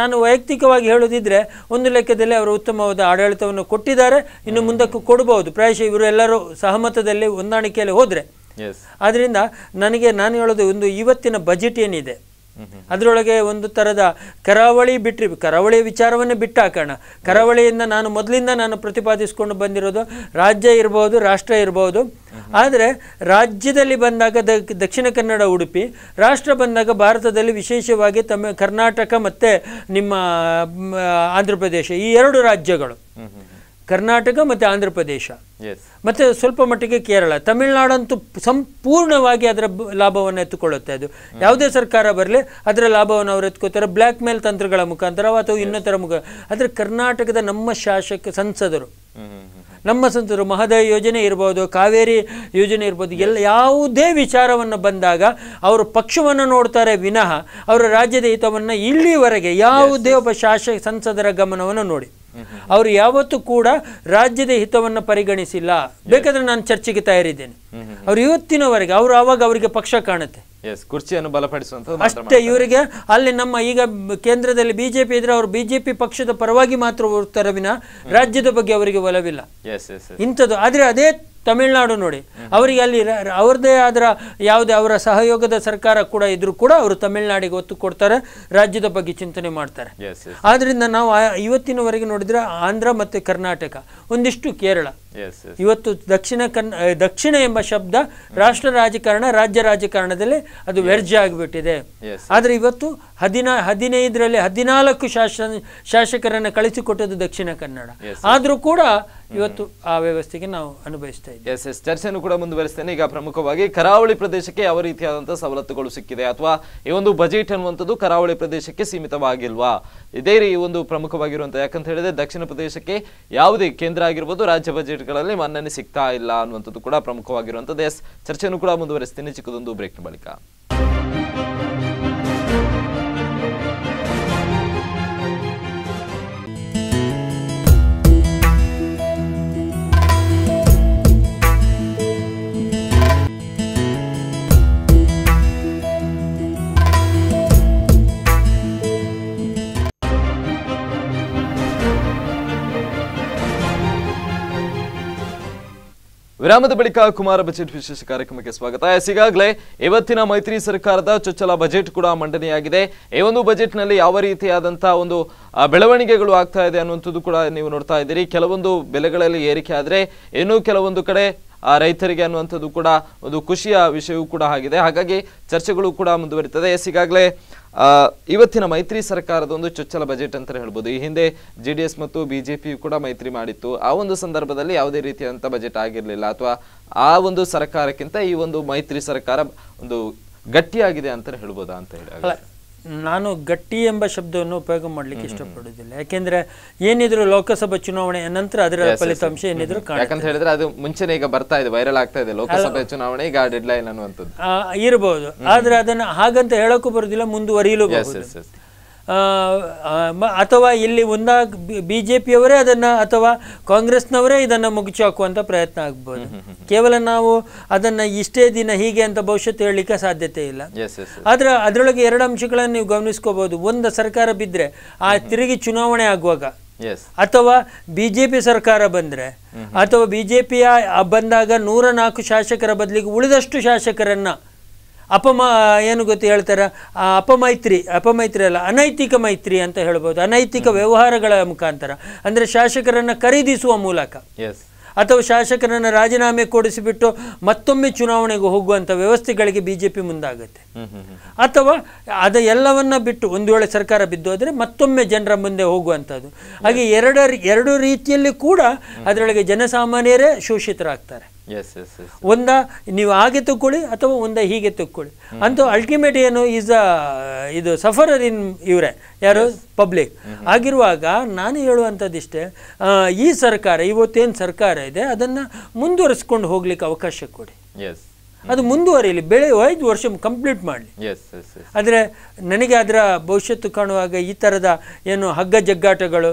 ನಾನು ವೈಯಕ್ತಿಕವಾಗಿ ಹೇಳುದಿದ್ರೆ ಒಂದು ಲೆಕ್ಕದಲ್ಲಿ ಅವರು ಉತ್ತಮವಾದ ಆಡಳಿತವನ್ನು ಕೊಟ್ಟಿದ್ದಾರೆ ಇನ್ನು ಮುಂದಕ್ಕೂ ಕೊಡಬಹುದು ಪ್ರಾಯಶಃ ಇವರು ಎಲ್ಲರೂ ಸಹಮತದಲ್ಲಿ ಹೊಂದಾಣಿಕೆಯಲ್ಲಿ ಹೋದ್ರೆ ಆದ್ರಿಂದ ನನಗೆ ನಾನು ಹೇಳೋದು ಒಂದು ಇವತ್ತಿನ ಬಜೆಟ್ ಏನಿದೆ ಅದರೊಳಗೆ ಒಂದು ಥರದ ಕರಾವಳಿ ಬಿಟ್ರಿ ಕರಾವಳಿಯ ವಿಚಾರವನ್ನೇ ಬಿಟ್ಟು ಹಾಕೋಣ ಕರಾವಳಿಯಿಂದ ನಾನು ಮೊದಲಿಂದ ನಾನು ಪ್ರತಿಪಾದಿಸಿಕೊಂಡು ಬಂದಿರೋದು ರಾಜ್ಯ ಇರ್ಬೋದು ರಾಷ್ಟ್ರ ಇರ್ಬೋದು ಆದರೆ ರಾಜ್ಯದಲ್ಲಿ ಬಂದಾಗ ದಕ್ಷಿಣ ಕನ್ನಡ ಉಡುಪಿ ರಾಷ್ಟ್ರ ಬಂದಾಗ ಭಾರತದಲ್ಲಿ ವಿಶೇಷವಾಗಿ ತಮ್ಮ ಕರ್ನಾಟಕ ಮತ್ತು ನಿಮ್ಮ ಆಂಧ್ರ ಪ್ರದೇಶ ಈ ಎರಡು ರಾಜ್ಯಗಳು ಕರ್ನಾಟಕ ಮತ್ತು ಆಂಧ್ರ ಪ್ರದೇಶ ಮತ್ತು ಸ್ವಲ್ಪ ಮಟ್ಟಿಗೆ ಕೇರಳ ತಮಿಳುನಾಡಂತೂ ಸಂಪೂರ್ಣವಾಗಿ ಅದರ ಲಾಭವನ್ನು ಎತ್ತುಕೊಳ್ಳುತ್ತೆ ಅದು ಯಾವುದೇ ಸರ್ಕಾರ ಬರಲಿ ಅದರ ಲಾಭವನ್ನು ಅವರು ಎತ್ಕೋತಾರೆ ಬ್ಲ್ಯಾಕ್ ಮೇಲ್ ತಂತ್ರಗಳ ಮುಖಾಂತರ ಅಥವಾ ಇನ್ನೊಂದರ ಮುಖ ಆದರೆ ಕರ್ನಾಟಕದ ನಮ್ಮ ಶಾಸಕ ಸಂಸದರು ನಮ್ಮ ಸಂಸದರು ಮಹದಾಯಿ ಯೋಜನೆ ಇರ್ಬೋದು ಕಾವೇರಿ ಯೋಜನೆ ಇರ್ಬೋದು ಎಲ್ಲ ಯಾವುದೇ ವಿಚಾರವನ್ನು ಬಂದಾಗ ಅವರು ಪಕ್ಷವನ್ನು ನೋಡ್ತಾರೆ ವಿನಃ ಅವರ ರಾಜ್ಯದ ಹಿತವನ್ನು ಇಲ್ಲಿವರೆಗೆ ಯಾವುದೇ ಒಬ್ಬ ಶಾಸಕ ಸಂಸದರ ಗಮನವನ್ನು ನೋಡಿ ಅವರು ಯಾವತ್ತೂ ಕೂಡ ರಾಜ್ಯದ ಹಿತವನ್ನು ಪರಿಗಣಿಸಿಲ್ಲ ಬೇಕಾದ್ರೆ ನಾನು ಚರ್ಚೆಗೆ ತಯಾರಿದ್ದೇನೆ ಅವ್ರು ಇವತ್ತಿನವರೆಗೆ ಅವರು ಅವಾಗ ಅವರಿಗೆ ಪಕ್ಷ ಕಾಣುತ್ತೆ ಕುರ್ಚಿಯನ್ನು ಬಲಪಡಿಸುವಂತ ಅಷ್ಟೇ ಇವರಿಗೆ ಅಲ್ಲಿ ನಮ್ಮ ಈಗ ಕೇಂದ್ರದಲ್ಲಿ ಬಿಜೆಪಿ ಇದ್ರೆ ಅವರು ಬಿಜೆಪಿ ಪಕ್ಷದ ಪರವಾಗಿ ಮಾತ್ರ ಹೋಗ್ತಾರೆ ವಿನ ರಾಜ್ಯದ ಬಗ್ಗೆ ಅವರಿಗೆ ಒಲವಿಲ್ಲ ಇಂಥದ್ದು ಆದ್ರೆ ಅದೇ ತಮಿಳುನಾಡು ನೋಡಿ ಅವರಿಗೆ ಅಲ್ಲಿ ಅವ್ರದ್ದೇ ಆದ್ರ ಯಾವುದೇ ಅವರ ಸಹಯೋಗದ ಸರ್ಕಾರ ಕೂಡ ಇದ್ರೂ ಕೂಡ ಅವರು ತಮಿಳುನಾಡಿಗೆ ಒತ್ತು ಕೊಡ್ತಾರೆ ರಾಜ್ಯದ ಬಗ್ಗೆ ಚಿಂತನೆ ಮಾಡ್ತಾರೆ ಆದ್ರಿಂದ ನಾವು ಇವತ್ತಿನವರೆಗೆ ನೋಡಿದ್ರೆ ಆಂಧ್ರ ಮತ್ತು ಕರ್ನಾಟಕ ಒಂದಿಷ್ಟು ಕೇರಳ ಇವತ್ತು ದಕ್ಷಿಣ ಕನ್ ದಕ್ಷಿಣ ಎಂಬ ಶಬ್ದ ರಾಷ್ಟ್ರ ರಾಜಕಾರಣ ರಾಜ್ಯ ರಾಜಕಾರಣದಲ್ಲಿ ಅದು ವ್ಯರ್ಜ ಆಗಿಬಿಟ್ಟಿದೆ ಆದ್ರೆ ಇವತ್ತು ಹದಿನಾ ಹದಿನೈದರಲ್ಲಿ ಹದಿನಾಲ್ಕು ಶಾಸ ಶಾಸಕರನ್ನು ಕಳಿಸಿಕೊಟ್ಟದ್ದು ದಕ್ಷಿಣ ಕನ್ನಡ ಆದರೂ ಕೂಡ ಇವತ್ತು ಆ ವ್ಯವಸ್ಥೆಗೆ ನಾವು ಅನುಭವಿಸ್ತಾ ಇದ್ದೀವಿ ಎಸ್ ಎಸ್ ಚರ್ಚೆಯನ್ನು ಕೂಡ ಮುಂದುವರಿಸ್ತೇನೆ ಈಗ ಪ್ರಮುಖವಾಗಿ ಕರಾವಳಿ ಪ್ರದೇಶಕ್ಕೆ ಯಾವ ರೀತಿಯಾದಂತಹ ಸವಲತ್ತುಗಳು ಸಿಕ್ಕಿದೆ ಅಥವಾ ಈ ಒಂದು ಬಜೆಟ್ ಅನ್ನುವಂಥದ್ದು ಕರಾವಳಿ ಪ್ರದೇಶಕ್ಕೆ ಸೀಮಿತವಾಗಿಲ್ವಾ ಇದೇ ರೀತಿ ಒಂದು ಪ್ರಮುಖವಾಗಿರುವಂತಹ ಯಾಕಂತ ಹೇಳಿದ್ರೆ ದಕ್ಷಿಣ ಪ್ರದೇಶಕ್ಕೆ ಯಾವುದೇ ಕೇಂದ್ರ ಆಗಿರ್ಬೋದು ರಾಜ್ಯ ಬಜೆಟ್ಗಳಲ್ಲಿ ಮನ್ನಣೆ ಸಿಗ್ತಾ ಇಲ್ಲ ಅನ್ನುವಂಥದ್ದು ಕೂಡ ಪ್ರಮುಖವಾಗಿರುವಂಥದ್ದು ಎಸ್ ಚರ್ಚೆಯನ್ನು ಕೂಡ ಮುಂದುವರಿಸ್ತೇನೆ ಚಿಕ್ಕದೊಂದು ಬ್ರೇಕ್ ಬಳಿಕ ವಿರಾಮದ ಬಳಿಕ ಕುಮಾರ ಬಜೆಟ್ ವಿಶೇಷ ಕಾರ್ಯಕ್ರಮಕ್ಕೆ ಸ್ವಾಗತ ಈಗಾಗಲೇ ಇವತ್ತಿನ ಮೈತ್ರಿ ಸರ್ಕಾರದ ಚೊಚ್ಚಲ ಬಜೆಟ್ ಕೂಡ ಮಂಡನೆಯಾಗಿದೆ ಈ ಒಂದು ಬಜೆಟ್ನಲ್ಲಿ ಯಾವ ರೀತಿಯಾದಂಥ ಒಂದು ಬೆಳವಣಿಗೆಗಳು ಆಗ್ತಾ ಇದೆ ಅನ್ನುವಂಥದ್ದು ಕೂಡ ನೀವು ನೋಡ್ತಾ ಇದ್ದೀರಿ ಕೆಲವೊಂದು ಬೆಲೆಗಳಲ್ಲಿ ಏರಿಕೆ ಆದರೆ ಇನ್ನೂ ಕೆಲವೊಂದು ಕಡೆ ರೈತರಿಗೆ ಅನ್ನುವಂಥದ್ದು ಕೂಡ ಒಂದು ಖುಷಿಯ ವಿಷಯವೂ ಕೂಡ ಆಗಿದೆ ಹಾಗಾಗಿ ಚರ್ಚೆಗಳು ಕೂಡ ಮುಂದುವರಿತದೆ ಈಗಾಗಲೇ ಇವತ್ತಿನ ಮೈತ್ರಿ ಸರ್ಕಾರದ ಒಂದು ಚೊಚ್ಚಲ ಬಜೆಟ್ ಅಂತ ಹೇಳ್ಬೋದು ಈ ಹಿಂದೆ ಜೆ ಡಿ ಎಸ್ ಮತ್ತು ಬಿಜೆಪಿ ಕೂಡ ಮೈತ್ರಿ ಮಾಡಿತ್ತು ಆ ಒಂದು ಸಂದರ್ಭದಲ್ಲಿ ಯಾವುದೇ ರೀತಿಯಾದಂಥ ಬಜೆಟ್ ಆಗಿರಲಿಲ್ಲ ಅಥವಾ ಆ ಒಂದು ಸರ್ಕಾರಕ್ಕಿಂತ ಈ ಒಂದು ಮೈತ್ರಿ ಸರ್ಕಾರ ಒಂದು ಗಟ್ಟಿಯಾಗಿದೆ ಅಂತ ಹೇಳ್ಬೋದಾ ಅಂತ ಹೇಳಿ ನಾನು ಗಟ್ಟಿ ಎಂಬ ಶಬ್ದವನ್ನು ಉಪಯೋಗ ಮಾಡ್ಲಿಕ್ಕೆ ಇಷ್ಟಪಡುವುದಿಲ್ಲ ಯಾಕೆಂದ್ರೆ ಏನಿದ್ರು ಲೋಕಸಭಾ ಚುನಾವಣೆ ನಂತರ ಅದರ ಫಲಿತಾಂಶ ಏನಿದ್ರು ಯಾಕಂತ ಹೇಳಿದ್ರೆ ಅದು ಮುಂಚೆನೆ ಈಗ ಬರ್ತಾ ಇದೆ ವೈರಲ್ ಆಗ್ತಾ ಇದೆ ಲೋಕಸಭೆ ಚುನಾವಣೆ ಈಗ ಡೆಡ್ ಲೈನ್ ಅನ್ನುವಂಥದ್ದು ಇರಬಹುದು ಆದ್ರೆ ಅದನ್ನ ಹಾಗಂತ ಹೇಳಕ್ಕೂ ಬರುದಿಲ್ಲ ಮುಂದುವರಿಯಲು ಅಥವಾ ಇಲ್ಲಿ ಒಂದಾ ಬಿ ಜೆ ಪಿಯವರೇ ಅದನ್ನು ಅಥವಾ ಕಾಂಗ್ರೆಸ್ನವರೇ ಇದನ್ನು ಮುಗಿಚು ಹಾಕುವಂಥ ಪ್ರಯತ್ನ ಆಗ್ಬೋದು ಕೇವಲ ನಾವು ಅದನ್ನು ಇಷ್ಟೇ ದಿನ ಹೀಗೆ ಅಂತ ಭವಿಷ್ಯತ್ ಹೇಳಲಿಕ್ಕೆ ಸಾಧ್ಯತೆ ಇಲ್ಲ ಆದರೆ ಅದರೊಳಗೆ ಎರಡು ಅಂಶಗಳನ್ನು ನೀವು ಗಮನಿಸ್ಕೋಬಹುದು ಒಂದು ಸರ್ಕಾರ ಬಿದ್ದರೆ ಆ ತಿರುಗಿ ಚುನಾವಣೆ ಆಗುವಾಗ ಅಥವಾ ಬಿಜೆಪಿ ಸರ್ಕಾರ ಬಂದರೆ ಅಥವಾ ಬಿಜೆಪಿಯ ಬಂದಾಗ ನೂರ ನಾಲ್ಕು ಶಾಸಕರ ಬದಲಿಗೆ ಉಳಿದಷ್ಟು ಶಾಸಕರನ್ನು ಅಪಮ ಏನು ಗೊತ್ತು ಹೇಳ್ತಾರೆ ಅಪಮೈತ್ರಿ ಅಪಮೈತ್ರಿ ಅಲ್ಲ ಅನೈತಿಕ ಮೈತ್ರಿ ಅಂತ ಹೇಳ್ಬೋದು ಅನೈತಿಕ ವ್ಯವಹಾರಗಳ ಮುಖಾಂತರ ಅಂದರೆ ಶಾಸಕರನ್ನು ಖರೀದಿಸುವ ಮೂಲಕ ಎಸ್ ಅಥವಾ ಶಾಸಕರನ್ನು ರಾಜೀನಾಮೆ ಕೊಡಿಸಿಬಿಟ್ಟು ಮತ್ತೊಮ್ಮೆ ಚುನಾವಣೆಗೆ ಹೋಗುವಂಥ ವ್ಯವಸ್ಥೆಗಳಿಗೆ ಬಿ ಜೆ ಪಿ ಮುಂದಾಗುತ್ತೆ ಅಥವಾ ಅದ ಎಲ್ಲವನ್ನ ಬಿಟ್ಟು ಒಂದು ವೇಳೆ ಸರ್ಕಾರ ಬಿದ್ದೋದ್ರೆ ಮತ್ತೊಮ್ಮೆ ಜನರ ಮುಂದೆ ಹೋಗುವಂಥದ್ದು ಹಾಗೆ ಎರಡರ ಎರಡು ರೀತಿಯಲ್ಲಿ ಕೂಡ ಅದರೊಳಗೆ ಜನಸಾಮಾನ್ಯರೇ ಶೋಷಿತರಾಗ್ತಾರೆ ಒಂದ ನೀವು ಹಾಗೆ ತಕ್ಕೊಳ್ಳಿ ಅಥವಾ ಒಂದ ಹೀಗೆ ತಕ್ಕೊಳ್ಳಿ ಅಂತೂ ಅಲ್ಟಿಮೇಟ್ ಏನು ಈಸ್ ಅ ಇದು ಸಫರರ್ ಇನ್ ಇವರೇ ಯಾರು ಪಬ್ಲಿಕ್ ಆಗಿರುವಾಗ ನಾನು ಹೇಳುವಂಥದ್ದಿಷ್ಟೇ ಈ ಸರ್ಕಾರ ಇವತ್ತೇನು ಸರ್ಕಾರ ಇದೆ ಅದನ್ನು ಮುಂದುವರಿಸ್ಕೊಂಡು ಹೋಗ್ಲಿಕ್ಕೆ ಅವಕಾಶ ಕೊಡಿ ಎಸ್ ಅದು ಮುಂದುವರಿಯಲಿ ಬೆಳೆ ಐದು ವರ್ಷ ಕಂಪ್ಲೀಟ್ ಮಾಡಲಿ ಆದರೆ ನನಗೆ ಅದರ ಭವಿಷ್ಯತ್ತು ಕಾಣುವಾಗ ಈ ಥರದ ಏನು ಹಗ್ಗ ಜಗ್ಗಾಟಗಳು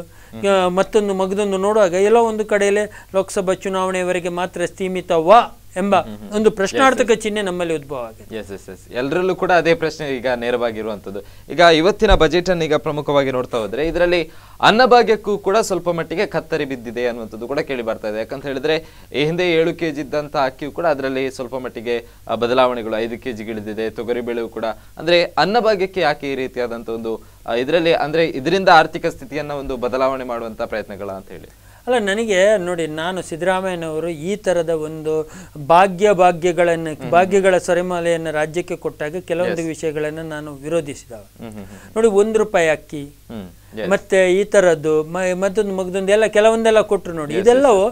ಮತ್ತೊಂದು ಮಗದೊಂದು ನೋಡುವಾಗ ಎಲ್ಲೋ ಒಂದು ಕಡೆಯಲ್ಲೇ ಲೋಕಸಭಾ ಚುನಾವಣೆಯವರೆಗೆ ಮಾತ್ರ ಸೀಮಿತವಾ ಎಂಬ ಒಂದು ಪ್ರಶ್ನಾರ್ಥಕ ಚಿಹ್ನೆ ನಮ್ಮಲ್ಲಿ ಉದ್ಭವ ಆಗಿದೆ ಎಸ್ ಎಸ್ ಎಸ್ ಎಲ್ಲರಲ್ಲೂ ಕೂಡ ಅದೇ ಪ್ರಶ್ನೆ ಈಗ ನೇರವಾಗಿರುವಂಥದ್ದು ಈಗ ಇವತ್ತಿನ ಬಜೆಟ್ ಅನ್ನು ಈಗ ಪ್ರಮುಖವಾಗಿ ನೋಡ್ತಾ ಹೋದ್ರೆ ಇದರಲ್ಲಿ ಅನ್ನಭಾಗ್ಯಕ್ಕೂ ಕೂಡ ಸ್ವಲ್ಪ ಮಟ್ಟಿಗೆ ಕತ್ತರಿ ಬಿದ್ದಿದೆ ಅನ್ನುವಂಥದ್ದು ಕೂಡ ಕೇಳಿ ಬರ್ತಾ ಇದೆ ಯಾಕಂತ ಹೇಳಿದ್ರೆ ಈ ಹಿಂದೆ ಏಳು ಕೆ ಜಿ ಇದ್ದಂಥ ಅಕ್ಕಿಯು ಕೂಡ ಅದರಲ್ಲಿ ಸ್ವಲ್ಪ ಮಟ್ಟಿಗೆ ಬದಲಾವಣೆಗಳು ಐದು ಕೆ ಗಿಳಿದಿದೆ ತೊಗರಿ ಬೆಳೆಯು ಕೂಡ ಅಂದ್ರೆ ಅನ್ನಭಾಗ್ಯಕ್ಕೆ ಯಾಕೆ ಈ ರೀತಿಯಾದಂಥ ಒಂದು ಇದರಲ್ಲಿ ಅಂದ್ರೆ ಇದರಿಂದ ಆರ್ಥಿಕ ಸ್ಥಿತಿಯನ್ನ ಒಂದು ಬದಲಾವಣೆ ಮಾಡುವಂತ ಪ್ರಯತ್ನಗಳ ಅಂತ ಹೇಳಿ ಅಲ್ಲ ನನಗೆ ನೋಡಿ ನಾನು ಸಿದ್ದರಾಮಯ್ಯನವರು ಈ ಥರದ ಒಂದು ಭಾಗ್ಯ ಭಾಗ್ಯಗಳನ್ನು ಭಾಗ್ಯಗಳ ಸರಿಮಾಲೆಯನ್ನು ರಾಜ್ಯಕ್ಕೆ ಕೊಟ್ಟಾಗ ಕೆಲವೊಂದು ವಿಷಯಗಳನ್ನು ನಾನು ವಿರೋಧಿಸಿದವ ನೋಡಿ ಒಂದು ರೂಪಾಯಿ ಅಕ್ಕಿ ಮತ್ತೆ ಈ ತರದ್ದು ಮತ್ತೊಂದು ಮಗದೊಂದು ಎಲ್ಲ ಕೆಲವೊಂದೆಲ್ಲ ಕೊಟ್ಟರು ನೋಡಿ ಇದೆಲ್ಲವೂ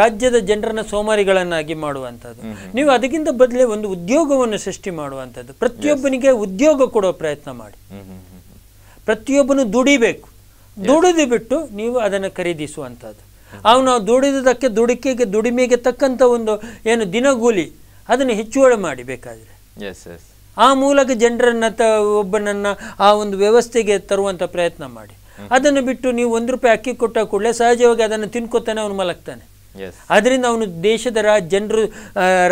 ರಾಜ್ಯದ ಜನರನ್ನ ಸೋಮಾರಿಗಳನ್ನಾಗಿ ಮಾಡುವಂಥದ್ದು ನೀವು ಅದಕ್ಕಿಂತ ಬದಲೇ ಒಂದು ಉದ್ಯೋಗವನ್ನು ಸೃಷ್ಟಿ ಮಾಡುವಂಥದ್ದು ಪ್ರತಿಯೊಬ್ಬನಿಗೆ ಉದ್ಯೋಗ ಕೊಡೋ ಪ್ರಯತ್ನ ಮಾಡಿ ಪ್ರತಿಯೊಬ್ಬನು ದುಡಿಬೇಕು ದುಡಿದು ಬಿಟ್ಟು ನೀವು ಅದನ್ನು ಖರೀದಿಸುವಂಥದ್ದು ಅವನು ದುಡಿದಕ್ಕೆ ದುಡಿಕೆಗೆ ದುಡಿಮೆಗೆ ತಕ್ಕಂಥ ಒಂದು ಏನು ದಿನಗೂಲಿ ಅದನ್ನು ಹೆಚ್ಚುವಳ ಮಾಡಿ ಬೇಕಾದರೆ ಎಸ್ ಎಸ್ ಆ ಮೂಲಕ ಜನರನ್ನ ತ ಒಬ್ಬನನ್ನು ಆ ಒಂದು ವ್ಯವಸ್ಥೆಗೆ ತರುವಂಥ ಪ್ರಯತ್ನ ಮಾಡಿ ಅದನ್ನು ಬಿಟ್ಟು ನೀವು ಒಂದು ರೂಪಾಯಿ ಅಕ್ಕಿ ಕೊಟ್ಟ ಕೂಡಲೇ ಸಹಜವಾಗಿ ಅದನ್ನು ತಿನ್ಕೋತಾನೆ ಅವನು ಮಲಗ್ತಾನೆ ಅದರಿಂದ ಅವನು ದೇಶದ ಜನರು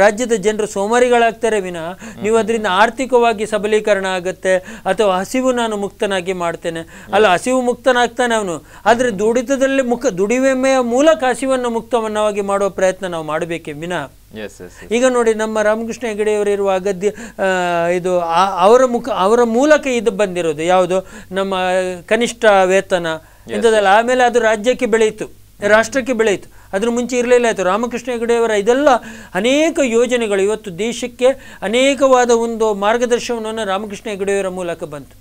ರಾಜ್ಯದ ಜನರು ಸೋಮಾರಿಗಳಾಗ್ತಾರೆ ವಿನ ನೀವು ಅದರಿಂದ ಆರ್ಥಿಕವಾಗಿ ಸಬಲೀಕರಣ ಆಗುತ್ತೆ ಅಥವಾ ಹಸಿವು ನಾನು ಮುಕ್ತನಾಗಿ ಮಾಡ್ತೇನೆ ಅಲ್ಲ ಹಸಿವು ಮುಕ್ತನಾಗ್ತಾನೆ ಅವನು ಆದರೆ ದುಡಿತದಲ್ಲಿ ಮುಖ ದುಡಿಮೆಯ ಮೂಲಕ ಹಸಿವನ್ನು ಮುಕ್ತವನ್ನವಾಗಿ ಮಾಡುವ ಪ್ರಯತ್ನ ನಾವು ಮಾಡಬೇಕೆ ವಿನ ಈಗ ನೋಡಿ ನಮ್ಮ ರಾಮಕೃಷ್ಣ ಹೆಗಡೆಯವರು ಇರುವ ಅಗದ್ಯ ಇದು ಅವರ ಮುಖ ಅವರ ಮೂಲಕ ಇದು ಬಂದಿರೋದು ಯಾವುದು ನಮ್ಮ ಕನಿಷ್ಠ ವೇತನ ಇಂಥದ್ದಲ್ಲ ಆಮೇಲೆ ಅದು ರಾಜ್ಯಕ್ಕೆ ಬೆಳೆಯಿತು ರಾಷ್ಟ್ರಕ್ಕೆ ಬೆಳೆಯಿತು ಅದ್ರ ಮುಂಚೆ ಇರಲಿಲ್ಲ ಆಯಿತು ರಾಮಕೃಷ್ಣ ಹೆಗಡೆಯವರ ಇದೆಲ್ಲ ಅನೇಕ ಯೋಜನೆಗಳು ಇವತ್ತು ದೇಶಕ್ಕೆ ಅನೇಕವಾದ ಒಂದು ಮಾರ್ಗದರ್ಶನವನ್ನು ರಾಮಕೃಷ್ಣ ಹೆಗಡೆಯವರ ಮೂಲಕ ಬಂತು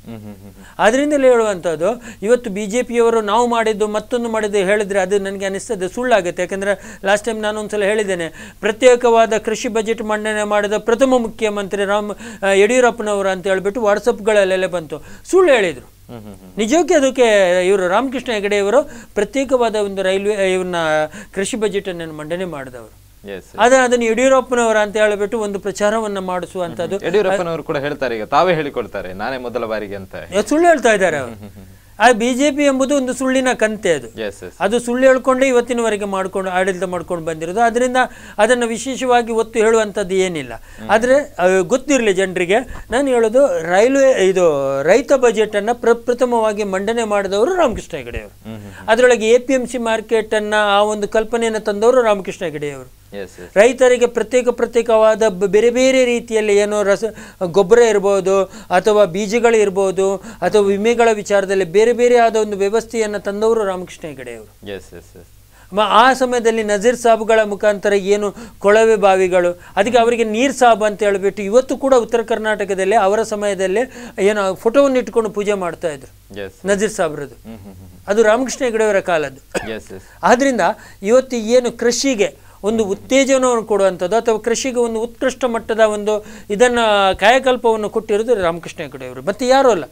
ಅದರಿಂದಲೇ ಹೇಳುವಂಥದ್ದು ಇವತ್ತು ಬಿ ಜೆ ಪಿಯವರು ನಾವು ಮಾಡಿದ್ದು ಮತ್ತೊಂದು ಮಾಡಿದ್ದು ಹೇಳಿದರೆ ಅದು ನನಗೆ ಅನಿಸ್ತದೆ ಸುಳ್ಳಾಗುತ್ತೆ ಯಾಕೆಂದರೆ ಲಾಸ್ಟ್ ಟೈಮ್ ನಾನು ಸಲ ಹೇಳಿದ್ದೇನೆ ಪ್ರತ್ಯೇಕವಾದ ಕೃಷಿ ಬಜೆಟ್ ಮಂಡನೆ ಮಾಡಿದ ಪ್ರಥಮ ಮುಖ್ಯಮಂತ್ರಿ ರಾಮ್ ಯಡಿಯೂರಪ್ಪನವರು ಅಂತ ಹೇಳಿಬಿಟ್ಟು ವಾಟ್ಸಪ್ಗಳಲ್ಲೆಲ್ಲ ಬಂತು ಸುಳ್ಳು ಹೇಳಿದರು ನಿಜಕ್ಕೆ ಅದಕ್ಕೆ ಇವರು ರಾಮಕೃಷ್ಣ ಹೆಗಡೆ ಇವರು ಪ್ರತ್ಯೇಕವಾದ ಒಂದು ರೈಲ್ವೆ ಇವ್ರನ್ನ ಕೃಷಿ ಬಜೆಟ್ ಅನ್ನ ಮಂಡನೆ ಮಾಡಿದವರು ಆದ್ರೆ ಅದನ್ನ ಯಡಿಯೂರಪ್ಪನವರ ಅಂತ ಹೇಳಿಬಿಟ್ಟು ಒಂದು ಪ್ರಚಾರವನ್ನ ಮಾಡಿಸುವಂತದ್ದು ಯಡಿಯೂರಪ್ಪನವರು ಕೂಡ ಹೇಳ್ತಾರೆ ಈಗ ತಾವೇ ಹೇಳಿಕೊಳ್ತಾರೆ ನಾನೇ ಮೊದಲ ಬಾರಿಗೆ ಅಂತ ಸುಳ್ಳು ಹೇಳ್ತಾ ಇದ್ದಾರೆ ಅವರು *laughs* ಆ ಬಿಜೆಪಿ ಎಂಬುದು ಒಂದು ಸುಳ್ಳಿನ ಕಂತೆ ಅದು ಅದು ಸುಳ್ಳು ಹೇಳ್ಕೊಂಡೇ ಇವತ್ತಿನವರೆಗೆ ಮಾಡ್ಕೊಂಡು ಆಡಳಿತ ಮಾಡ್ಕೊಂಡು ಬಂದಿರೋದು ಅದರಿಂದ ಅದನ್ನು ವಿಶೇಷವಾಗಿ ಒತ್ತು ಹೇಳುವಂಥದ್ದು ಏನಿಲ್ಲ ಆದರೆ ಗೊತ್ತಿರಲಿ ಜನರಿಗೆ ನಾನು ಹೇಳೋದು ರೈಲ್ವೆ ಇದು ರೈತ ಬಜೆಟನ್ನು ಪ್ರಪ್ರಥಮವಾಗಿ ಮಂಡನೆ ಮಾಡಿದವರು ರಾಮಕೃಷ್ಣ ಹೆಗಡೆಯವರು ಅದರೊಳಗೆ ಎ ಪಿ ಎಂ ಸಿ ಮಾರ್ಕೆಟನ್ನು ಆ ಒಂದು ಕಲ್ಪನೆಯನ್ನು ತಂದವರು ರಾಮಕೃಷ್ಣ ಹೆಗಡೆಯವರು ರೈತರಿಗೆ ಪ್ರತ್ಯೇಕ ಪ್ರತ್ಯೇಕವಾದ ಬೇರೆ ಬೇರೆ ರೀತಿಯಲ್ಲಿ ಏನೋ ರಸ ಗೊಬ್ಬರ ಇರ್ಬೋದು ಅಥವಾ ಬೀಜಗಳು ಇರ್ಬೋದು ಅಥವಾ ವಿಮೆಗಳ ವಿಚಾರದಲ್ಲಿ ಬೇರೆ ಬೇರೆ ಆದ ಒಂದು ವ್ಯವಸ್ಥೆಯನ್ನು ತಂದವರು ರಾಮಕೃಷ್ಣ ಹೆಗಡೆಯವರು ಎಸ್ ಎಸ್ ಆ ಸಮಯದಲ್ಲಿ ನಜೀರ್ ಸಾಬ್ಗಳ ಮುಖಾಂತರ ಏನು ಕೊಳವೆ ಬಾವಿಗಳು ಅದಕ್ಕೆ ಅವರಿಗೆ ನೀರ್ ಸಾಬ್ ಅಂತ ಹೇಳಿಬಿಟ್ಟು ಇವತ್ತು ಕೂಡ ಉತ್ತರ ಕರ್ನಾಟಕದಲ್ಲಿ ಅವರ ಸಮಯದಲ್ಲಿ ಏನು ಫೋಟೋವನ್ನು ಇಟ್ಕೊಂಡು ಪೂಜೆ ಮಾಡ್ತಾ ಇದ್ರು ನಜೀರ್ ಸಾಬ್ರದ್ದು ಅದು ರಾಮಕೃಷ್ಣ ಹೆಗಡೆಯವರ ಕಾಲದ್ದು ಆದ್ದರಿಂದ ಇವತ್ತು ಏನು ಕೃಷಿಗೆ ಒಂದು ಉತ್ತೇಜನವನ್ನು ಕೊಡುವಂಥದ್ದು ಅಥವಾ ಕೃಷಿಗೆ ಒಂದು ಉತ್ಕೃಷ್ಟ ಮಟ್ಟದ ಒಂದು ಇದನ್ನು ಕಾಯಕಲ್ಪವನ್ನು ಕೊಟ್ಟಿರೋದು ರಾಮಕೃಷ್ಣ ಹೆಗಡೆಯವರು ಮತ್ತು ಯಾರೂ ಅಲ್ಲ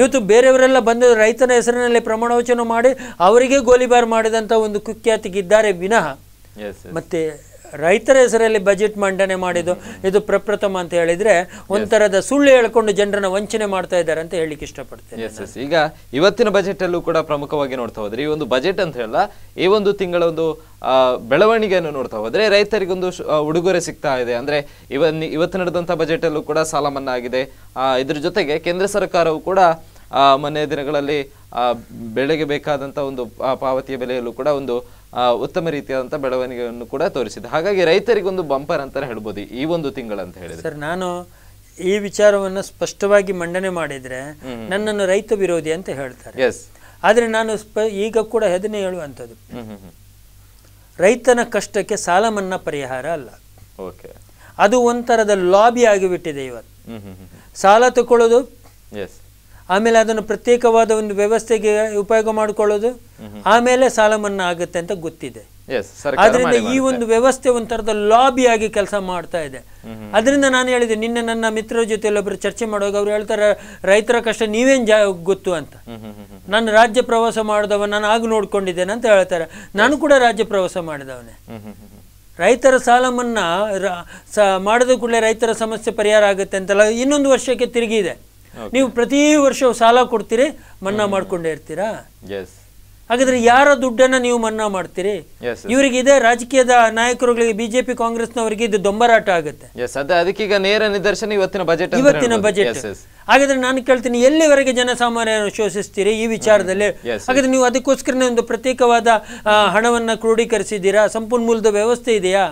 ಇವತ್ತು ಬೇರೆಯವರೆಲ್ಲ ಬಂದು ರೈತನ ಹೆಸರಿನಲ್ಲಿ ಪ್ರಮಾಣವಚನ ಮಾಡಿ ಅವರಿಗೆ ಗೋಲಿಬಾರ್ ಮಾಡಿದಂಥ ಒಂದು ಕುಖ್ಯಾತಿಗಿದ್ದಾರೆ ವಿನಃ ಮತ್ತು ರೈತರ ಹೆಸರಲ್ಲಿ ಬಜೆಟ್ ಮಂಡನೆ ಮಾಡಿದ್ದು ಇದು ಪ್ರಪ್ರಥಮ ಅಂತ ಹೇಳಿದ್ರೆ ಒಂಥರದ ಸುಳ್ಳು ಹೇಳ್ಕೊಂಡು ಜನರನ್ನ ವಂಚನೆ ಮಾಡ್ತಾ ಇದ್ದಾರೆ ಅಂತ ಹೇಳಿಕ್ಕೆ ಇಷ್ಟಪಡ್ತೇನೆ ಈಗ ಇವತ್ತಿನ ಬಜೆಟ್ ಅಲ್ಲೂ ಕೂಡ ಪ್ರಮುಖವಾಗಿ ನೋಡ್ತಾ ಹೋದ್ರೆ ಈ ಒಂದು ಬಜೆಟ್ ಅಂತ ಹೇಳಲ್ಲ ಈ ಒಂದು ತಿಂಗಳ ಒಂದು ಬೆಳವಣಿಗೆಯನ್ನು ನೋಡ್ತಾ ಹೋದ್ರೆ ಒಂದು ಉಡುಗೊರೆ ಸಿಗ್ತಾ ಇದೆ ಅಂದ್ರೆ ಇವನ್ ಇವತ್ತು ನಡೆದಂತ ಬಜೆಟ್ ಅಲ್ಲೂ ಕೂಡ ಸಾಲ ಮನ್ನಾ ಆಗಿದೆ ಇದ್ರ ಜೊತೆಗೆ ಕೇಂದ್ರ ಸರ್ಕಾರವು ಕೂಡ ಮೊನ್ನೆ ದಿನಗಳಲ್ಲಿ ಬೆಳೆಗೆ ಬೇಕಾದಂತ ಒಂದು ಪಾವತಿಯ ಬೆಲೆಯಲ್ಲೂ ಕೂಡ ಒಂದು ಉತ್ತಮ ರೀತಿಯಾದಂತಹ ಬೆಳವಣಿಗೆಯನ್ನು ಕೂಡ ತೋರಿಸಿದೆ ಹಾಗಾಗಿ ರೈತರಿಗೆ ಒಂದು ಬಂಪರ್ ಅಂತ ಹೇಳ್ಬೋದು ಈ ಒಂದು ತಿಂಗಳಂತ ಹೇಳಿದ್ರೆ ಸರ್ ನಾನು ಈ ವಿಚಾರವನ್ನು ಸ್ಪಷ್ಟವಾಗಿ ಮಂಡನೆ ಮಾಡಿದ್ರೆ ನನ್ನನ್ನು ರೈತ ವಿರೋಧಿ ಅಂತ ಹೇಳ್ತಾರೆ ಆದರೆ ನಾನು ಈಗ ಕೂಡ ಹೆದನೆ ಹೇಳುವಂಥದ್ದು ರೈತನ ಕಷ್ಟಕ್ಕೆ ಸಾಲ ಮನ್ನಾ ಪರಿಹಾರ ಅಲ್ಲ ಓಕೆ ಅದು ಒಂಥರದ ಲಾಬಿ ಆಗಿಬಿಟ್ಟಿದೆ ಇವತ್ತು ಸಾಲ ತಕೊಳ್ಳೋದು ತಗೊಳ್ಳೋದು ಆಮೇಲೆ ಅದನ್ನು ಪ್ರತ್ಯೇಕವಾದ ಒಂದು ವ್ಯವಸ್ಥೆಗೆ ಉಪಯೋಗ ಮಾಡಿಕೊಳ್ಳೋದು ಆಮೇಲೆ ಸಾಲ ಮನ್ನಾ ಆಗುತ್ತೆ ಅಂತ ಗೊತ್ತಿದೆ ಆದ್ರಿಂದ ಈ ಒಂದು ವ್ಯವಸ್ಥೆ ಒಂಥರದ ಲಾಬಿ ಆಗಿ ಕೆಲಸ ಮಾಡ್ತಾ ಇದೆ ಅದರಿಂದ ನಾನು ಹೇಳಿದೆ ನಿನ್ನೆ ನನ್ನ ಮಿತ್ರರ ಜೊತೆ ಒಬ್ಬರು ಚರ್ಚೆ ಮಾಡುವಾಗ ಅವ್ರು ಹೇಳ್ತಾರೆ ರೈತರ ಕಷ್ಟ ನೀವೇನ್ ಜಾ ಗೊತ್ತು ಅಂತ ನಾನು ರಾಜ್ಯ ಪ್ರವಾಸ ಮಾಡಿದವ ನಾನು ಆಗ ನೋಡ್ಕೊಂಡಿದ್ದೇನೆ ಅಂತ ಹೇಳ್ತಾರೆ ನಾನು ಕೂಡ ರಾಜ್ಯ ಪ್ರವಾಸ ಮಾಡಿದವನೇ ರೈತರ ಸಾಲ ಮನ್ನಾ ಮಾಡಿದ ಕೂಡಲೇ ರೈತರ ಸಮಸ್ಯೆ ಪರಿಹಾರ ಆಗುತ್ತೆ ಅಂತಲ್ಲ ಇನ್ನೊಂದು ವರ್ಷಕ್ಕೆ ತಿರುಗಿದೆ ನೀವು ಪ್ರತಿ ವರ್ಷ ಸಾಲ ಕೊಡ್ತೀರಿ ಮನ್ನಾ ಮಾಡ್ಕೊಂಡೇ ಇರ್ತೀರಾ ಹಾಗಾದ್ರೆ ಯಾರ ದುಡ್ಡನ್ನ ನೀವು ಮನ್ನಾ ಮಾಡ್ತೀರಿ ಇವರಿಗೆ ಇದೆ ರಾಜಕೀಯದ ನಾಯಕರುಗಳಿಗೆ ಬಿಜೆಪಿ ಕಾಂಗ್ರೆಸ್ನವರಿಗೆ ಇದು ದೊಂಬರಾಟ ಆಗುತ್ತೆ ಅದಕ್ಕೀಗ ನೇರ ನಿದರ್ಶನ ಇವತ್ತಿನ ಬಜೆಟ್ ಇವತ್ತಿನ ಬಜೆಟ್ ಹಾಗಾದ್ರೆ ನಾನು ಕೇಳ್ತೀನಿ ಎಲ್ಲಿವರೆಗೆ ಜನಸಾಮಾನ್ಯರನ್ನು ಶೋಷಿಸ್ತೀರಿ ಈ ವಿಚಾರದಲ್ಲಿ ಹಾಗಾದ್ರೆ ನೀವು ಅದಕ್ಕೋಸ್ಕರನೇ ಒಂದು ಪ್ರತ್ಯೇಕವಾದ ಹಣವನ್ನ ಕ್ರೋಢೀಕರಿಸಿದ್ದೀರಾ ಸಂಪನ್ಮೂಲದ ವ್ಯವಸ್ಥೆ ಇದೆಯಾ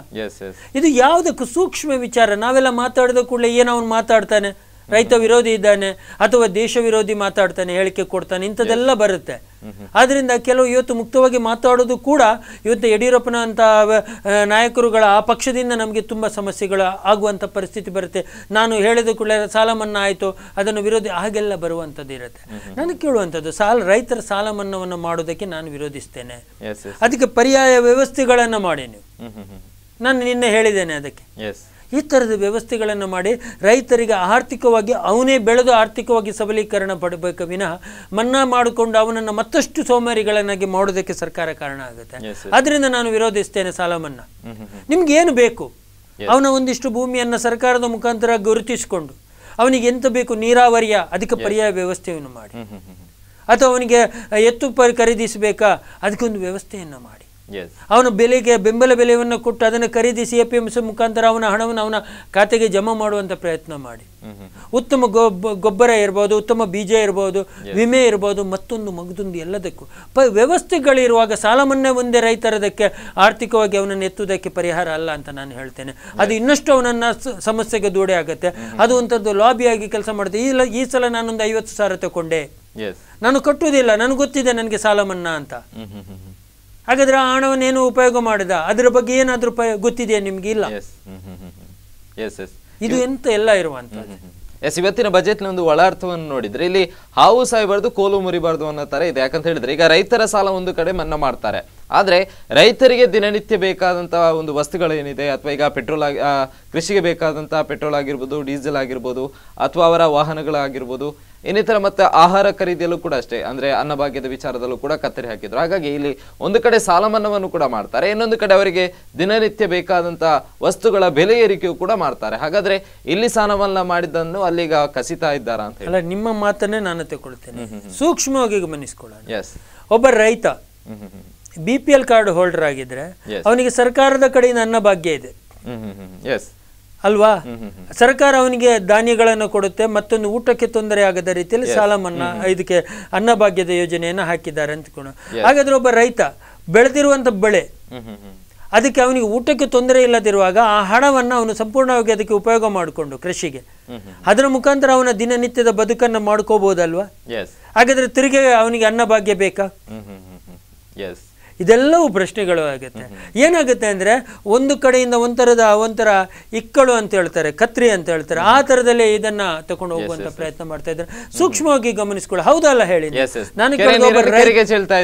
ಇದು ಯಾವುದಕ್ಕೂ ಸೂಕ್ಷ್ಮ ವಿಚಾರ ನಾವೆಲ್ಲ ಮಾತಾಡಿದ ಕೂಡಲೇ ಏನೋ ಅವ್ನು ಮಾತಾಡ್ತಾನೆ ರೈತ ವಿರೋಧಿ ಇದ್ದಾನೆ ಅಥವಾ ದೇಶ ವಿರೋಧಿ ಮಾತಾಡ್ತಾನೆ ಹೇಳಿಕೆ ಕೊಡ್ತಾನೆ ಇಂಥದ್ದೆಲ್ಲ ಬರುತ್ತೆ ಆದ್ರಿಂದ ಕೆಲವು ಇವತ್ತು ಮುಕ್ತವಾಗಿ ಮಾತಾಡೋದು ಕೂಡ ಇವತ್ತು ಯಡಿಯೂರಪ್ಪನ ಅಂತ ನಾಯಕರುಗಳ ಆ ಪಕ್ಷದಿಂದ ನಮಗೆ ತುಂಬ ಸಮಸ್ಯೆಗಳು ಆಗುವಂಥ ಪರಿಸ್ಥಿತಿ ಬರುತ್ತೆ ನಾನು ಹೇಳಿದ ಕೂಡಲೇ ಸಾಲ ಮನ್ನಾ ಆಯಿತು ಅದನ್ನು ವಿರೋಧಿ ಹಾಗೆಲ್ಲ ಬರುವಂಥದ್ದು ಇರುತ್ತೆ ನಾನು ಕೇಳುವಂಥದ್ದು ಸಾಲ ರೈತರ ಸಾಲ ಮನ್ನಾವನ್ನ ಮಾಡೋದಕ್ಕೆ ನಾನು ವಿರೋಧಿಸ್ತೇನೆ ಅದಕ್ಕೆ ಪರ್ಯಾಯ ವ್ಯವಸ್ಥೆಗಳನ್ನು ಮಾಡಿ ನೀವು ನಾನು ನಿನ್ನೆ ಹೇಳಿದ್ದೇನೆ ಅದಕ್ಕೆ ಈ ಥರದ ವ್ಯವಸ್ಥೆಗಳನ್ನು ಮಾಡಿ ರೈತರಿಗೆ ಆರ್ಥಿಕವಾಗಿ ಅವನೇ ಬೆಳೆದು ಆರ್ಥಿಕವಾಗಿ ಸಬಲೀಕರಣ ಪಡಬೇಕು ವಿನಃ ಮನ್ನಾ ಮಾಡಿಕೊಂಡು ಅವನನ್ನು ಮತ್ತಷ್ಟು ಸೋಮಾರಿಗಳನ್ನಾಗಿ ಮಾಡೋದಕ್ಕೆ ಸರ್ಕಾರ ಕಾರಣ ಆಗುತ್ತೆ ಅದರಿಂದ ನಾನು ವಿರೋಧಿಸ್ತೇನೆ ಸಾಲ ಮನ್ನಾ ನಿಮ್ಗೇನು ಬೇಕು ಅವನ ಒಂದಿಷ್ಟು ಭೂಮಿಯನ್ನು ಸರ್ಕಾರದ ಮುಖಾಂತರ ಗುರುತಿಸಿಕೊಂಡು ಅವನಿಗೆ ಎಂತ ಬೇಕು ನೀರಾವರಿಯ ಅದಕ್ಕೆ ಪರ್ಯಾಯ ವ್ಯವಸ್ಥೆಯನ್ನು ಮಾಡಿ ಅಥವಾ ಅವನಿಗೆ ಎತ್ತು ಪರಿ ಖರೀದಿಸಬೇಕಾ ಅದಕ್ಕೊಂದು ವ್ಯವಸ್ಥೆಯನ್ನು ಮಾಡಿ ಅವನು ಬೆಲೆಗೆ ಬೆಂಬಲ ಬೆಲೆಯನ್ನು ಕೊಟ್ಟು ಅದನ್ನು ಖರೀದಿಸಿ ಎ ಪಿ ಎಂ ಸಿ ಮುಖಾಂತರ ಅವನ ಹಣವನ್ನು ಅವನ ಖಾತೆಗೆ ಜಮಾ ಮಾಡುವಂಥ ಪ್ರಯತ್ನ ಮಾಡಿ ಉತ್ತಮ ಗೊಬ್ಬರ ಇರ್ಬೋದು ಉತ್ತಮ ಬೀಜ ಇರ್ಬೋದು ವಿಮೆ ಇರ್ಬೋದು ಮತ್ತೊಂದು ಮಗದೊಂದು ಎಲ್ಲದಕ್ಕೂ ಪ ವ್ಯವಸ್ಥೆಗಳಿರುವಾಗ ಸಾಲ ಮನ್ನಾ ಒಂದೇ ರೈತರದಕ್ಕೆ ಆರ್ಥಿಕವಾಗಿ ಅವನನ್ನು ಎತ್ತುವುದಕ್ಕೆ ಪರಿಹಾರ ಅಲ್ಲ ಅಂತ ನಾನು ಹೇಳ್ತೇನೆ ಅದು ಇನ್ನಷ್ಟು ಅವನನ್ನು ಸಮಸ್ಯೆಗೆ ದೂಡೆ ಆಗುತ್ತೆ ಅದು ಒಂಥದ್ದು ಲಾಬಿಯಾಗಿ ಕೆಲಸ ಮಾಡುತ್ತೆ ಈ ಈ ಸಲ ನಾನೊಂದು ಐವತ್ತು ಸಾವಿರ ತಗೊಂಡೆ ನಾನು ಕಟ್ಟುವುದಿಲ್ಲ ನನಗೆ ಗೊತ್ತಿದೆ ನನಗೆ ಸಾಲ ಮನ್ನಾ ಅಂತ ಹಾಗಾದ್ರೆ ಆ ಏನು ಉಪಯೋಗ ಮಾಡಿದ ಅದರ ಬಗ್ಗೆ ಏನಾದರೂ ಗೊತ್ತಿದೆಯಾ ನಿಮ್ಗೆ ಇಲ್ಲ ಇದು ಎಂತ ಎಲ್ಲ ಇರುವಂತ ಎಸ್ ಇವತ್ತಿನ ಬಜೆಟ್ನ ಒಂದು ಒಳಾರ್ಥವನ್ನು ನೋಡಿದ್ರೆ ಇಲ್ಲಿ ಹಾವು ಸಾಯಬಾರ್ದು ಕೋಲು ಮುರಿಬಾರ್ದು ಅನ್ನೋ ತರ ಇದೆ ಯಾಕಂತ ಹೇಳಿದ್ರೆ ಈಗ ರೈತರ ಸಾಲ ಒಂದು ಕಡೆ ಮನ್ನಾ ಮಾಡ್ತಾರೆ ಆದರೆ ರೈತರಿಗೆ ದಿನನಿತ್ಯ ಬೇಕಾದಂತಹ ಒಂದು ವಸ್ತುಗಳೇನಿದೆ ಅಥವಾ ಈಗ ಪೆಟ್ರೋಲ್ ಕೃಷಿಗೆ ಬೇಕಾದಂತಹ ಪೆಟ್ರೋಲ್ ಆಗಿರ್ಬೋದು ಡೀಸೆಲ್ ಆಗಿರ್ಬೋದು ಅಥವಾ ಅವರ ವಾಹನಗಳಾಗಿರ್ಬೋದು ಇನ್ನಿತರ ಮತ್ತೆ ಆಹಾರ ಖರೀದಿಯಲ್ಲೂ ಕೂಡ ಅಷ್ಟೇ ಅಂದ್ರೆ ಅನ್ನಭಾಗ್ಯದ ವಿಚಾರದಲ್ಲೂ ಕೂಡ ಕತ್ತರಿ ಹಾಕಿದ್ರು ಹಾಗಾಗಿ ಇಲ್ಲಿ ಒಂದು ಕಡೆ ಸಾಲ ಮನ್ನಾವನ್ನು ಕೂಡ ಮಾಡ್ತಾರೆ ಇನ್ನೊಂದು ಕಡೆ ಅವರಿಗೆ ದಿನನಿತ್ಯ ಬೇಕಾದಂತಹ ವಸ್ತುಗಳ ಬೆಲೆ ಏರಿಕೆಯು ಕೂಡ ಮಾಡ್ತಾರೆ ಹಾಗಾದ್ರೆ ಇಲ್ಲಿ ಸಾಲಮನ್ನ ಮಾಡಿದ್ದನ್ನು ಅಲ್ಲಿಗ ಕಸಿತಾ ಇದ್ದಾರಾ ಅಂತ ಹೇಳಿ ನಿಮ್ಮ ಮಾತನ್ನೇ ನಾನು ತಗೊಳ್ತೇನೆ ಸೂಕ್ಷ್ಮವಾಗಿ ಗಮನಿಸ್ಕೊಳ್ಳೋಣ ಒಬ್ಬ ರೈತ B P L card holder ಆಗಿದ್ರೆ ಅವನಿಗೆ ಸರ್ಕಾರದ ಕಡೆಯಿಂದ ಅನ್ನಭಾಗ್ಯ ಇದೆ ಅಲ್ವಾ ಸರ್ಕಾರ ಅವನಿಗೆ ಧಾನ್ಯಗಳನ್ನು ಕೊಡುತ್ತೆ ಮತ್ತೊಂದು ಊಟಕ್ಕೆ ತೊಂದರೆ ಆಗದ ರೀತಿಯಲ್ಲಿ ಸಾಲ ಮನ್ನಾ ಇದಕ್ಕೆ ಅನ್ನಭಾಗ್ಯದ ಯೋಜನೆಯನ್ನು ಹಾಕಿದ್ದಾರೆ ಅಂತಕೊಂಡು ಹಾಗಾದ್ರೆ ಒಬ್ಬ ರೈತ ಬೆಳೆದಿರುವಂತ ಬೆಳೆ ಅದಕ್ಕೆ ಅವನಿಗೆ ಊಟಕ್ಕೆ ತೊಂದರೆ ಇಲ್ಲದಿರುವಾಗ ಆ ಹಣವನ್ನು ಅವನು ಸಂಪೂರ್ಣವಾಗಿ ಅದಕ್ಕೆ ಉಪಯೋಗ ಮಾಡಿಕೊಂಡು ಕೃಷಿಗೆ ಅದರ ಮುಖಾಂತರ ಅವನ ದಿನನಿತ್ಯದ ಬದುಕನ್ನು ಮಾಡ್ಕೋಬಹುದಲ್ವಾ ಹಾಗಾದ್ರೆ ತಿರುಗಿ ಅವನಿಗೆ ಅನ್ನಭಾಗ್ಯ ಬೇಕಾ ಇದೆಲ್ಲವೂ ಪ್ರಶ್ನೆಗಳು ಆಗುತ್ತೆ ಏನಾಗುತ್ತೆ ಅಂದರೆ ಒಂದು ಕಡೆಯಿಂದ ಒಂಥರದ ಒಂಥರ ಇಕ್ಕಳು ಅಂತ ಹೇಳ್ತಾರೆ ಕತ್ರಿ ಅಂತ ಹೇಳ್ತಾರೆ ಆ ಥರದಲ್ಲೇ ಇದನ್ನ ತಗೊಂಡು ಹೋಗುವಂತ ಪ್ರಯತ್ನ ಮಾಡ್ತಾ ಇದ್ದಾರೆ ಸೂಕ್ಷ್ಮವಾಗಿ ಗಮನಿಸ್ಕೊಳ್ಳಿ ಹೌದಲ್ಲ ಹೇಳಿ ನಾನು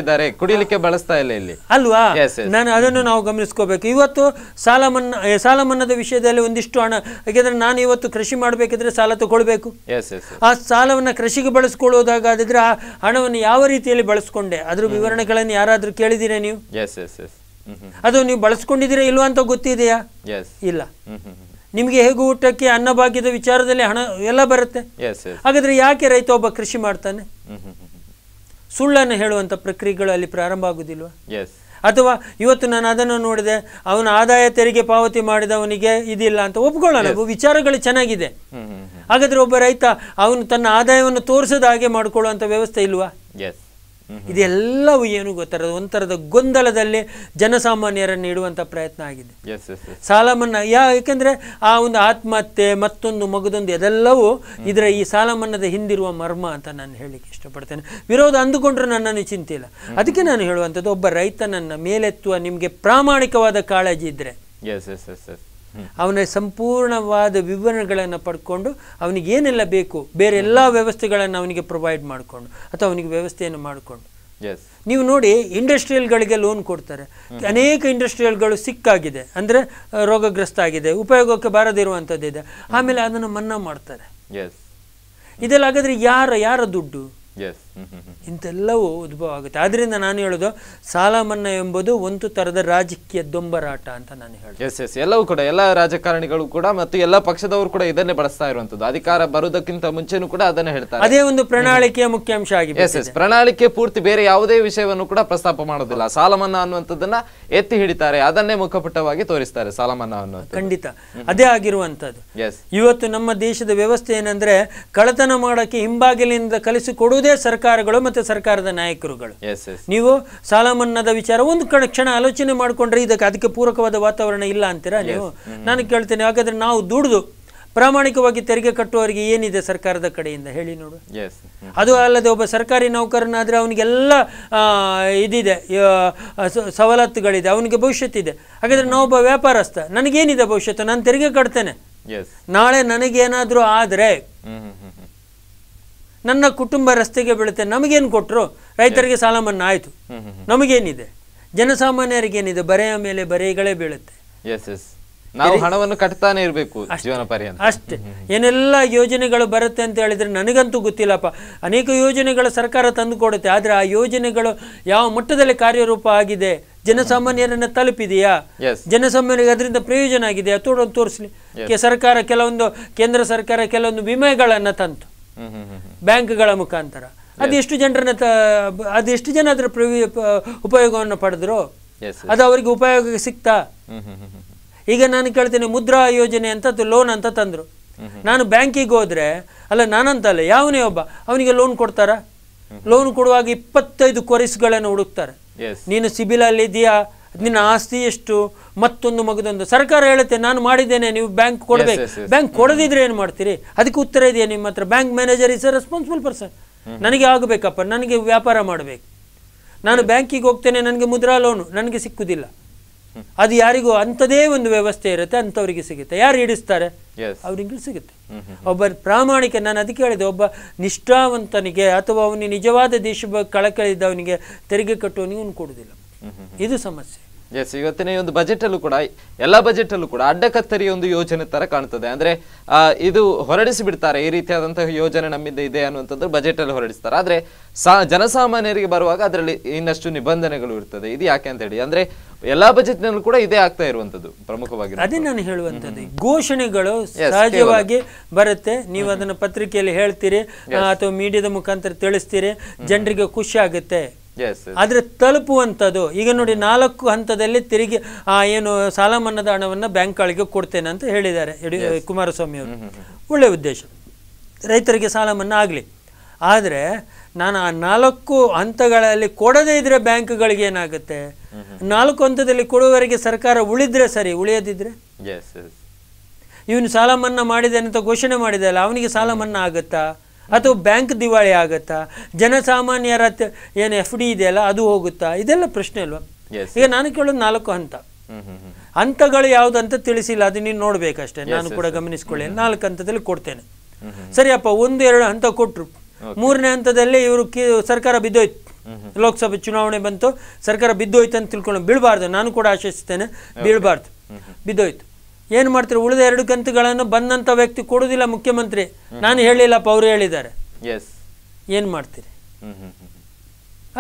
ಇದ್ದಾರೆ ಕುಡಿಲಿಕ್ಕೆ ಬಳಸ್ತಾ ಇಲ್ಲ ಇಲ್ಲಿ ಅಲ್ವಾ ನಾನು ಅದನ್ನು ನಾವು ಗಮನಿಸ್ಕೋಬೇಕು ಇವತ್ತು ಸಾಲ ಮನ್ನಾ ಸಾಲ ಮನ್ನಾದ ವಿಷಯದಲ್ಲಿ ಒಂದಿಷ್ಟು ಹಣ ಯಾಕೆಂದ್ರೆ ನಾನು ಇವತ್ತು ಕೃಷಿ ಮಾಡಬೇಕಿದ್ರೆ ಸಾಲ ತಗೊಳ್ಬೇಕು ಆ ಸಾಲವನ್ನು ಕೃಷಿಗೆ ಬಳಸ್ಕೊಳ್ಳೋದಾಗಾದ್ರೆ ಆ ಹಣವನ್ನು ಯಾವ ರೀತಿಯಲ್ಲಿ ಬಳಸ್ಕೊಂಡೆ ಅದ್ರ ವಿವರಣೆಗಳನ್ನು ಯಾರಾದರೂ ಕೇಳಿದಿರೇನು ನೀವು ಎಸ್ ಎಸ್ ಎಸ್ ಅದು ನೀವು ಬಳಸ್ಕೊಂಡಿದ್ದೀರಾ ಇಲ್ವಾ ಅಂತ ಗೊತ್ತಿದೆಯಾ ಇಲ್ಲ mm-hmm. ನಿಮಗೆ ಹೇಗೂ ಊಟಕ್ಕೆ ಅನ್ನಭಾಗ್ಯದ ವಿಚಾರದಲ್ಲಿ ಹಣ ಎಲ್ಲ ಬರುತ್ತೆ ಹಾಗಾದ್ರೆ ಯಾಕೆ ರೈತ ಒಬ್ಬ ಕೃಷಿ ಮಾಡ್ತಾನೆ mm-hmm. ಸುಳ್ಳನ್ನು ಹೇಳುವಂತ ಪ್ರಕ್ರಿಯೆಗಳು ಅಲ್ಲಿ ಪ್ರಾರಂಭ ಆಗುದಿಲ್ವಾ ಅಥವಾ ಇವತ್ತು ನಾನು ಅದನ್ನು ನೋಡಿದೆ ಅವನ ಆದಾಯ ತೆರಿಗೆ ಪಾವತಿ ಮಾಡಿದವನಿಗೆ ಇದಿಲ್ಲ ಅಂತ ಒಪ್ಕೊಳ್ಳೋಣ ವಿಚಾರಗಳು ಚೆನ್ನಾಗಿದೆ mm-hmm. ಹಾಗಾದ್ರೆ ಒಬ್ಬ ರೈತ ಅವನು ತನ್ನ ಆದಾಯವನ್ನು ತೋರಿಸದ ಹಾಗೆ ಮಾಡ್ಕೊಳ್ಳುವಂಥ ವ್ಯವಸ್ಥೆ ಇಲ್ವಾ ಇದೆಲ್ಲವೂ ಏನು ಗೊತ್ತಿರೋದು ಒಂಥರದ ಗೊಂದಲದಲ್ಲಿ ಜನಸಾಮಾನ್ಯರನ್ನು ಇಡುವಂಥ ಪ್ರಯತ್ನ ಆಗಿದೆ ಸಾಲ ಮನ್ನಾ ಯಾ ಯಾಕೆಂದರೆ ಆ ಒಂದು ಆತ್ಮಹತ್ಯೆ ಮತ್ತೊಂದು ಮಗದೊಂದು ಅದೆಲ್ಲವೂ ಇದರ ಈ ಸಾಲ ಮನ್ನದ ಹಿಂದಿರುವ ಮರ್ಮ ಅಂತ ನಾನು ಹೇಳಲಿಕ್ಕೆ ಇಷ್ಟಪಡ್ತೇನೆ ವಿರೋಧ ಅಂದುಕೊಂಡ್ರೆ ನನ್ನನ್ನು ಚಿಂತೆ ಇಲ್ಲ ಅದಕ್ಕೆ ನಾನು ಹೇಳುವಂಥದ್ದು ಒಬ್ಬ ರೈತನನ್ನು ಮೇಲೆತ್ತುವ ನಿಮಗೆ ಪ್ರಾಮಾಣಿಕವಾದ ಕಾಳಜಿ ಇದ್ದರೆ ಎಸ್ ಎಸ್ ಎಸ್ ಅವನ ಸಂಪೂರ್ಣವಾದ ವಿವರಣೆಗಳನ್ನು ಪಡ್ಕೊಂಡು ಅವನಿಗೆ ಏನೆಲ್ಲ ಬೇಕು ಬೇರೆ ಎಲ್ಲ ವ್ಯವಸ್ಥೆಗಳನ್ನು ಅವನಿಗೆ ಪ್ರೊವೈಡ್ ಮಾಡಿಕೊಂಡು ಅಥವಾ ಅವನಿಗೆ ವ್ಯವಸ್ಥೆಯನ್ನು ಮಾಡಿಕೊಂಡು ನೀವು ನೋಡಿ ಇಂಡಸ್ಟ್ರಿಯಲ್ಗಳಿಗೆ ಲೋನ್ ಕೊಡ್ತಾರೆ ಅನೇಕ ಇಂಡಸ್ಟ್ರಿಯಲ್ಗಳು ಸಿಕ್ಕಾಗಿದೆ ಅಂದರೆ ರೋಗಗ್ರಸ್ತ ಆಗಿದೆ ಉಪಯೋಗಕ್ಕೆ ಇದೆ ಆಮೇಲೆ ಅದನ್ನು ಮನ್ನಾ ಮಾಡ್ತಾರೆ ಇದೆಲ್ಲ ಹಾಗಾದರೆ ಯಾರ ಯಾರ ದುಡ್ಡು ಇಂತೆಲ್ಲವೂ ಉದ್ಭವ ಆಗುತ್ತೆ ಆದ್ರಿಂದ ನಾನು ಹೇಳೋದು ಸಾಲ ಮನ್ನಾ ಎಂಬುದು ಒಂದು ತರದ ರಾಜಕೀಯ ದೊಂಬರಾಟ ಅಂತ ನಾನು ಹೇಳಿ ಎಸ್ ಎಸ್ ಎಲ್ಲವೂ ಕೂಡ ಎಲ್ಲ ರಾಜಕಾರಣಿಗಳು ಕೂಡ ಮತ್ತು ಎಲ್ಲ ಪಕ್ಷದವರು ಕೂಡ ಇದನ್ನೇ ಬಳಸ್ತಾ ಇರುವಂತದ್ದು ಅಧಿಕಾರ ಬರುವುದಕ್ಕಿಂತ ಮುಂಚೆನೂ ಕೂಡ ಅದನ್ನ ಹೇಳ್ತಾರೆ ಅದೇ ಒಂದು ಪ್ರಣಾಳಿಕೆಯ ಮುಖ್ಯಾಂಶ ಆಗಿದೆ ಎಸ್ ಎಸ್ ಪ್ರಣಾಳಿಕೆ ಪೂರ್ತಿ ಬೇರೆ ಯಾವುದೇ ವಿಷಯವನ್ನು ಕೂಡ ಪ್ರಸ್ತಾಪ ಮಾಡೋದಿಲ್ಲ ಸಾಲ ಮನ್ನಾ ಅನ್ನುವಂಥದ್ದನ್ನ ಎತ್ತಿ ಹಿಡಿತಾರೆ ಅದನ್ನೇ ಮುಖಪುಟವಾಗಿ ತೋರಿಸ್ತಾರೆ ಸಾಲ ಮನ್ನಾ ಅನ್ನೋ ಖಂಡಿತ ಅದೇ ಆಗಿರುವಂತದ್ದು ಇವತ್ತು ನಮ್ಮ ದೇಶದ ವ್ಯವಸ್ಥೆ ಏನಂದ್ರೆ ಕಳತನ ಮಾಡೋಕ್ಕೆ ಹಿಂಬಾಗಿಲಿನಿಂದ ಕಲಿಸಿಕೊಡುವುದೇ ಸರ್ಕಾರ ಸರ್ಕಾರಗಳು ಮತ್ತು ಸರ್ಕಾರದ ನಾಯಕರುಗಳು ನೀವು ಸಾಲ ಮನ್ನಾದ ವಿಚಾರ ಒಂದು ಕ್ಷಣ ಆಲೋಚನೆ ಮಾಡಿಕೊಂಡ್ರೆ ಇದಕ್ಕೆ ಅದಕ್ಕೆ ಪೂರಕವಾದ ವಾತಾವರಣ ಇಲ್ಲ ಅಂತೀರಾ ನೀವು ನಾನು ಕೇಳ್ತೇನೆ ಹಾಗಾದ್ರೆ ನಾವು ದುಡಿದು ಪ್ರಾಮಾಣಿಕವಾಗಿ ತೆರಿಗೆ ಕಟ್ಟುವವರಿಗೆ ಏನಿದೆ ಸರ್ಕಾರದ ಕಡೆಯಿಂದ ಹೇಳಿ ನೋಡು ಅದು ಅಲ್ಲದೆ ಒಬ್ಬ ಸರ್ಕಾರಿ ನೌಕರನಾದರೆ ಅವನಿಗೆಲ್ಲ ಇದಿದೆ ಸವಲತ್ತುಗಳಿದೆ ಅವನಿಗೆ ಇದೆ ಹಾಗಾದ್ರೆ ನಾವೊಬ್ಬ ವ್ಯಾಪಾರಸ್ಥ ನನಗೇನಿದೆ ಭವಿಷ್ಯತ್ತು ನಾನು ತೆರಿಗೆ ಕಟ್ತೇನೆ ನಾಳೆ ನನಗೇನಾದರೂ ಆದರೆ ನನ್ನ ಕುಟುಂಬ ರಸ್ತೆಗೆ ಬೀಳುತ್ತೆ ನಮಗೇನು ಕೊಟ್ಟರು ರೈತರಿಗೆ ಸಾಲ ಮನ್ನಾ ಆಯಿತು ನಮಗೇನಿದೆ ಜನಸಾಮಾನ್ಯರಿಗೇನಿದೆ ಬರೆಯ ಮೇಲೆ ಬರೆಗಳೇ ಬೀಳುತ್ತೆ ನಾವು ಹಣವನ್ನು ಕಟ್ತಾನೆ ಇರಬೇಕು ಅಷ್ಟೇ ಏನೆಲ್ಲ ಯೋಜನೆಗಳು ಬರುತ್ತೆ ಅಂತ ಹೇಳಿದ್ರೆ ನನಗಂತೂ ಗೊತ್ತಿಲ್ಲಪ್ಪ ಅನೇಕ ಯೋಜನೆಗಳು ಸರ್ಕಾರ ತಂದು ಕೊಡುತ್ತೆ ಆದರೆ ಆ ಯೋಜನೆಗಳು ಯಾವ ಮಟ್ಟದಲ್ಲಿ ಕಾರ್ಯರೂಪ ಆಗಿದೆ ಜನಸಾಮಾನ್ಯರನ್ನ ತಲುಪಿದೆಯಾ ಜನಸಾಮಾನ್ಯರಿಗೆ ಅದರಿಂದ ಪ್ರಯೋಜನ ಆಗಿದೆಯಾ ತೋಡೋದು ತೋರಿಸಲಿ ಸರ್ಕಾರ ಕೆಲವೊಂದು ಕೇಂದ್ರ ಸರ್ಕಾರ ಕೆಲವೊಂದು ವಿಮೆಗಳನ್ನು ತಂತು ಬ್ಯಾಂಕ್ಗಳ ಮುಖಾಂತರ ಅದೆಷ್ಟು ಜನರನ್ನ ಅದೆಷ್ಟು ಜನ ಅದರ ಉಪಯೋಗವನ್ನು ಪಡೆದ್ರು ಅದು ಅವರಿಗೆ ಉಪಯೋಗ ಸಿಕ್ತಾ ಈಗ ನಾನು ಕೇಳ್ತೇನೆ ಮುದ್ರಾ ಯೋಜನೆ ಅಂತ ಲೋನ್ ಅಂತ ತಂದ್ರು ನಾನು ಬ್ಯಾಂಕಿಗೆ ಹೋದ್ರೆ ಅಲ್ಲ ನಾನಂತಲ್ಲ ಯಾವನೇ ಒಬ್ಬ ಅವನಿಗೆ ಲೋನ್ ಕೊಡ್ತಾರಾ ಲೋನ್ ಕೊಡುವಾಗ ಇಪ್ಪತ್ತೈದು ಕೊರಿಸ್ಗಳನ್ನು ಹುಡುಕ್ತಾರೆ ನೀನು ಸಿಬಿಲ್ ಅಲ್ಲಿ ಇದೆಯಾ ನಿನ್ನ ಆಸ್ತಿ ಎಷ್ಟು ಮತ್ತೊಂದು ಮಗದೊಂದು ಸರ್ಕಾರ ಹೇಳುತ್ತೆ ನಾನು ಮಾಡಿದ್ದೇನೆ ನೀವು ಬ್ಯಾಂಕ್ ಕೊಡಬೇಕು ಬ್ಯಾಂಕ್ ಕೊಡದಿದ್ರೆ ಏನು ಮಾಡ್ತೀರಿ ಅದಕ್ಕೆ ಉತ್ತರ ಇದೆಯಾ ನಿಮ್ಮ ಹತ್ರ bank manager is a responsible person ನನಗೆ ಆಗಬೇಕಪ್ಪ ನನಗೆ ವ್ಯಾಪಾರ ಮಾಡಬೇಕು ನಾನು ಬ್ಯಾಂಕಿಗೆ ಹೋಗ್ತೇನೆ ನನಗೆ ಮುದ್ರಾ ಲೋನು ನನಗೆ ಸಿಕ್ಕುದಿಲ್ಲ ಅದು ಯಾರಿಗೂ ಅಂಥದೇ ಒಂದು ವ್ಯವಸ್ಥೆ ಇರುತ್ತೆ ಅಂಥವರಿಗೆ ಸಿಗುತ್ತೆ ಯಾರು ಹಿಡಿಸ್ತಾರೆ ಅವ್ರಿಗೆ ಸಿಗುತ್ತೆ ಒಬ್ಬ ಪ್ರಾಮಾಣಿಕ ನಾನು ಅದಕ್ಕೆ ಹೇಳಿದೆ ಒಬ್ಬ ನಿಷ್ಠಾವಂತನಿಗೆ ಅಥವಾ ಅವನಿಗೆ ನಿಜವಾದ ದೇಶ ಅವನಿಗೆ ತೆರಿಗೆ ಕಟ್ಟುವನಿಗೆ ನೀವು ಕೊಡುವುದಿಲ್ಲ ಇದು ಸಮಸ್ಯೆ ಎಸ್ ಇವತ್ತಿನ ಒಂದು ಬಜೆಟ್ ಅಲ್ಲೂ ಕೂಡ ಎಲ್ಲ ಬಜೆಟ್ ಅಲ್ಲೂ ಕೂಡ ಅಡ್ಡ ಕತ್ತರಿ ಒಂದು ಯೋಜನೆ ತರ ಕಾಣ್ತದೆ ಅಂದ್ರೆ ಇದು ಹೊರಡಿಸಿ ಬಿಡ್ತಾರೆ ಈ ರೀತಿಯಾದಂತಹ ಯೋಜನೆ ನಮ್ಮಿಂದ ಇದೆ ಅನ್ನುವಂಥದ್ದು ಬಜೆಟ್ ಅಲ್ಲಿ ಹೊರಡಿಸ್ತಾರೆ ಆದ್ರೆ ಜನಸಾಮಾನ್ಯರಿಗೆ ಬರುವಾಗ ಅದರಲ್ಲಿ ಇನ್ನಷ್ಟು ನಿಬಂಧನೆಗಳು ಇರ್ತದೆ ಇದು ಯಾಕೆ ಅಂತ ಹೇಳಿ ಅಂದ್ರೆ ಎಲ್ಲಾ ಬಜೆಟ್ ನಲ್ಲೂ ಕೂಡ ಇದೇ ಆಗ್ತಾ ಇರುವಂತದ್ದು ಪ್ರಮುಖವಾಗಿ ಅದೇ ನಾನು ಹೇಳುವಂತದ್ದು ಘೋಷಣೆಗಳು ಸಹಜವಾಗಿ ಬರುತ್ತೆ ನೀವು ಅದನ್ನ ಪತ್ರಿಕೆಯಲ್ಲಿ ಹೇಳ್ತೀರಿ ಅಥವಾ ಮೀಡಿಯಾದ ಮುಖಾಂತರ ತಿಳಿಸ್ತೀರಿ ಜನರಿಗೆ ಖುಷಿ ಆಗುತ್ತೆ ಆದರೆ ತಲುಪುವಂಥದ್ದು ಈಗ ನೋಡಿ ನಾಲ್ಕು ಹಂತದಲ್ಲಿ ತೆರಿಗೆ ಆ ಏನು ಸಾಲ ಮನ್ನಾದ ಹಣವನ್ನು ಬ್ಯಾಂಕ್ಗಳಿಗೆ ಕೊಡ್ತೇನೆ ಅಂತ ಹೇಳಿದ್ದಾರೆ ಯಡಿ ಕುಮಾರಸ್ವಾಮಿ ಅವರು ಒಳ್ಳೆಯ ಉದ್ದೇಶ ರೈತರಿಗೆ ಸಾಲ ಮನ್ನಾ ಆಗಲಿ ಆದರೆ ನಾನು ಆ ನಾಲ್ಕು ಹಂತಗಳಲ್ಲಿ ಕೊಡದೇ ಇದ್ರೆ ಬ್ಯಾಂಕ್ಗಳಿಗೆ ಏನಾಗುತ್ತೆ ನಾಲ್ಕು ಹಂತದಲ್ಲಿ ಕೊಡುವವರೆಗೆ ಸರ್ಕಾರ ಉಳಿದ್ರೆ ಸರಿ ಉಳಿಯದಿದ್ರೆ ಇವನು ಸಾಲ ಮನ್ನಾ ಮಾಡಿದೆ ಅಂತ ಘೋಷಣೆ ಮಾಡಿದೆ ಅಲ್ಲ ಅವನಿಗೆ ಸಾಲ ಮನ್ನಾ ಆಗುತ್ತಾ ಅಥವಾ ಬ್ಯಾಂಕ್ ದಿವಾಳಿ ಆಗುತ್ತಾ ಜನಸಾಮಾನ್ಯರ ಏನು ಎಫ್ ಡಿ ಇದೆಯಲ್ಲ ಅದು ಹೋಗುತ್ತಾ ಇದೆಲ್ಲ ಪ್ರಶ್ನೆ ಅಲ್ವಾ ಈಗ ನಾನು ಕೇಳೋದು ನಾಲ್ಕು ಹಂತ ಹಂತಗಳು ಯಾವುದಂತ ತಿಳಿಸಿಲ್ಲ ಅದು ನೀನು ನೋಡಬೇಕಷ್ಟೇ ನಾನು ಕೂಡ ಗಮನಿಸ್ಕೊಳ್ಳಿ ನಾಲ್ಕು ಹಂತದಲ್ಲಿ ಕೊಡ್ತೇನೆ ಸರಿಯಪ್ಪ ಒಂದು ಎರಡು ಹಂತ ಕೊಟ್ಟರು ಮೂರನೇ ಹಂತದಲ್ಲಿ ಇವರು ಸರ್ಕಾರ ಬಿದ್ದೋಯ್ತು ಲೋಕಸಭೆ ಚುನಾವಣೆ ಬಂತು ಸರ್ಕಾರ ಬಿದ್ದೋಯ್ತು ಅಂತ ತಿಳ್ಕೊಂಡು ಬೀಳಬಾರ್ದು ನಾನು ಕೂಡ ಆಶಿಸ್ತೇನೆ ಬೀಳಬಾರ್ದು ಬಿದ್ದೋಯ್ತು ಏನು ಮಾಡ್ತೀರಿ ಉಳಿದ ಎರಡು ಕಂತುಗಳನ್ನು ಬಂದಂಥ ವ್ಯಕ್ತಿ ಕೊಡುವುದಿಲ್ಲ ಮುಖ್ಯಮಂತ್ರಿ ನಾನು ಹೇಳಿಲ್ಲಪ್ಪ ಅವರು ಹೇಳಿದ್ದಾರೆ ಎಸ್ ಏನು ಮಾಡ್ತೀರಿ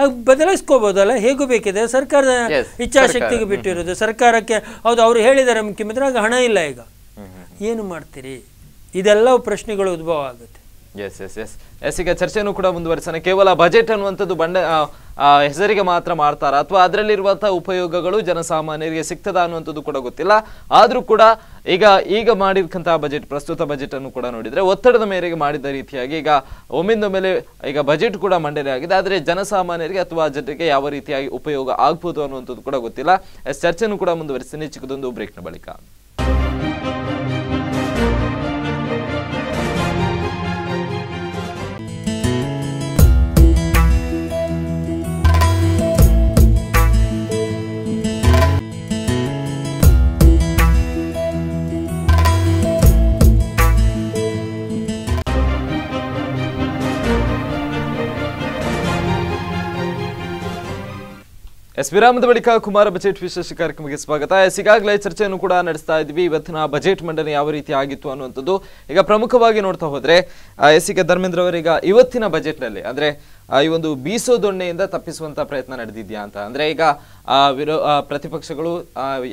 ಆಗ ಬದಲಾಯಿಸ್ಕೋಬೋದಲ್ಲ ಹೇಗೂ ಬೇಕಿದೆ ಸರ್ಕಾರದ ಇಚ್ಛಾಶಕ್ತಿಗೆ ಬಿಟ್ಟಿರೋದು ಸರ್ಕಾರಕ್ಕೆ ಹೌದು ಅವರು ಹೇಳಿದ್ದಾರೆ ಮುಖ್ಯಮಂತ್ರಿ ಆಗ ಹಣ ಇಲ್ಲ ಈಗ ಏನು ಮಾಡ್ತೀರಿ ಇದೆಲ್ಲ ಪ್ರಶ್ನೆಗಳು ಉದ್ಭವ ಆಗುತ್ತೆ ಎಸ್ ಎಸ್ ಎಸ್ ಎಸ್ ಈಗ ಚರ್ಚೆಯನ್ನು ಕೂಡ ಮುಂದುವರಿಸೋಣ ಕೇವಲ ಬಜೆಟ್ ಅನ್ನುವಂಥದ್ದು ಬಂಡ ಹೆಸರಿಗೆ ಮಾತ್ರ ಮಾಡ್ತಾರಾ ಅಥವಾ ಅದರಲ್ಲಿರುವಂತಹ ಉಪಯೋಗಗಳು ಜನಸಾಮಾನ್ಯರಿಗೆ ಸಿಗ್ತದ ಅನ್ನುವಂಥದ್ದು ಕೂಡ ಗೊತ್ತಿಲ್ಲ ಆದರೂ ಕೂಡ ಈಗ ಈಗ ಮಾಡಿರ್ತಂತಹ ಬಜೆಟ್ ಪ್ರಸ್ತುತ ಬಜೆಟ್ ಅನ್ನು ಕೂಡ ನೋಡಿದರೆ ಒತ್ತಡದ ಮೇರೆಗೆ ಮಾಡಿದ ರೀತಿಯಾಗಿ ಈಗ ಒಮ್ಮಿಂದ ಮೇಲೆ ಈಗ ಬಜೆಟ್ ಕೂಡ ಮಂಡನೆ ಆಗಿದೆ ಆದರೆ ಜನಸಾಮಾನ್ಯರಿಗೆ ಅಥವಾ ಜನರಿಗೆ ಯಾವ ರೀತಿಯಾಗಿ ಉಪಯೋಗ ಆಗ್ಬೋದು ಅನ್ನುವಂಥದ್ದು ಕೂಡ ಗೊತ್ತಿಲ್ಲ ಎಸ್ ಚರ್ಚೆಯನ್ನು ಕೂಡ ಮುಂದುವರಿಸ್ತೀನಿ ಚಿಕ್ಕದೊಂದು ಬ್ರೇಕ್ನ ಬಳಿಕ ಎಸ್ ವಿರಾಮದ ಬಳಿಕ ಕುಮಾರ ಬಜೆಟ್ ವಿಶೇಷ ಕಾರ್ಯಕ್ರಮಕ್ಕೆ ಸ್ವಾಗತ ಎಸ್ ಈಗಾಗಲೇ ಚರ್ಚೆಯನ್ನು ಕೂಡ ನಡೆಸ್ತಾ ಇದ್ವಿ ಇವತ್ತಿನ ಬಜೆಟ್ ಮಂಡನೆ ಯಾವ ರೀತಿ ಆಗಿತ್ತು ಅನ್ನುವಂಥದ್ದು ಈಗ ಪ್ರಮುಖವಾಗಿ ನೋಡ್ತಾ ಹೋದ್ರೆ ಎಸ್ ಈಗ ಧರ್ಮೇಂದ್ರ ಅವರೀಗ ಇವತ್ತಿನ ಬಜೆಟ್ ನಲ್ಲಿ ಅಂದ್ರೆ ಈ ಒಂದು ಬೀಸೋ ದೊಣ್ಣೆಯಿಂದ ತಪ್ಪಿಸುವಂತ ಪ್ರಯತ್ನ ನಡೆದಿದ್ಯಾ ಅಂತ ಅಂದ್ರೆ ಈಗ ವಿರೋ ಪ್ರತಿಪಕ್ಷಗಳು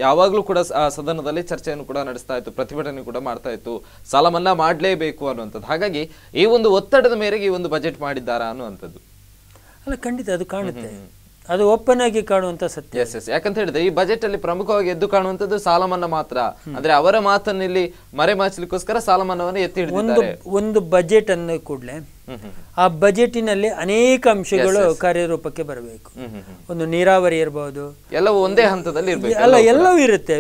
ಯಾವಾಗಲೂ ಕೂಡ ಸದನದಲ್ಲಿ ಚರ್ಚೆಯನ್ನು ಕೂಡ ನಡೆಸ್ತಾ ಇತ್ತು ಪ್ರತಿಭಟನೆ ಕೂಡ ಮಾಡ್ತಾ ಇತ್ತು ಸಾಲ ಮನ್ನಾ ಮಾಡಲೇಬೇಕು ಅನ್ನುವಂಥದ್ದು ಹಾಗಾಗಿ ಈ ಒಂದು ಒತ್ತಡದ ಮೇರೆಗೆ ಈ ಒಂದು ಬಜೆಟ್ ಮಾಡಿದ್ದಾರಾ ಅನ್ನುವಂಥದ್ದು ಅಲ್ಲ ಖಂಡಿತ ಅದು ಕಾಣುತ್ತೆ ಅದು ಓಪನ್ ಆಗಿ ಕಾಣುವಂತ ಸತ್ಯ ಎಸ್ ಎಸ್ ಯಾಕಂತ ಹೇಳಿದ್ರೆ ಈ ಬಜೆಟ್ ಅಲ್ಲಿ ಪ್ರಮುಖವಾಗಿ ಎದ್ದು ಕಾಣುವಂತದ್ದು ಸಾಲ ಮನ್ನಾ ಮಾತ್ರ ಅಂದ್ರೆ ಅವರ ಮಾತನ್ನ ಇಲ್ಲಿ ಮರೆಮಾಚಲಿಕ್ಕೋಸ್ಕರ ಸಾಲ ಮನ್ನಾವನ್ನು ಎತ್ತಿ ಒಂದು ಬಜೆಟ್ ಅನ್ನು ಕೂಡಲೇ ಆ ಬಜೆಟಿನಲ್ಲಿ ಅನೇಕ ಅಂಶಗಳು ಕಾರ್ಯರೂಪಕ್ಕೆ ಬರಬೇಕು ಒಂದು ನೀರಾವರಿ ಇರಬಹುದು ಎಲ್ಲವೂ ಒಂದೇ ಹಂತದಲ್ಲಿ ಅಲ್ಲ ಎಲ್ಲವೂ ಇರುತ್ತೆ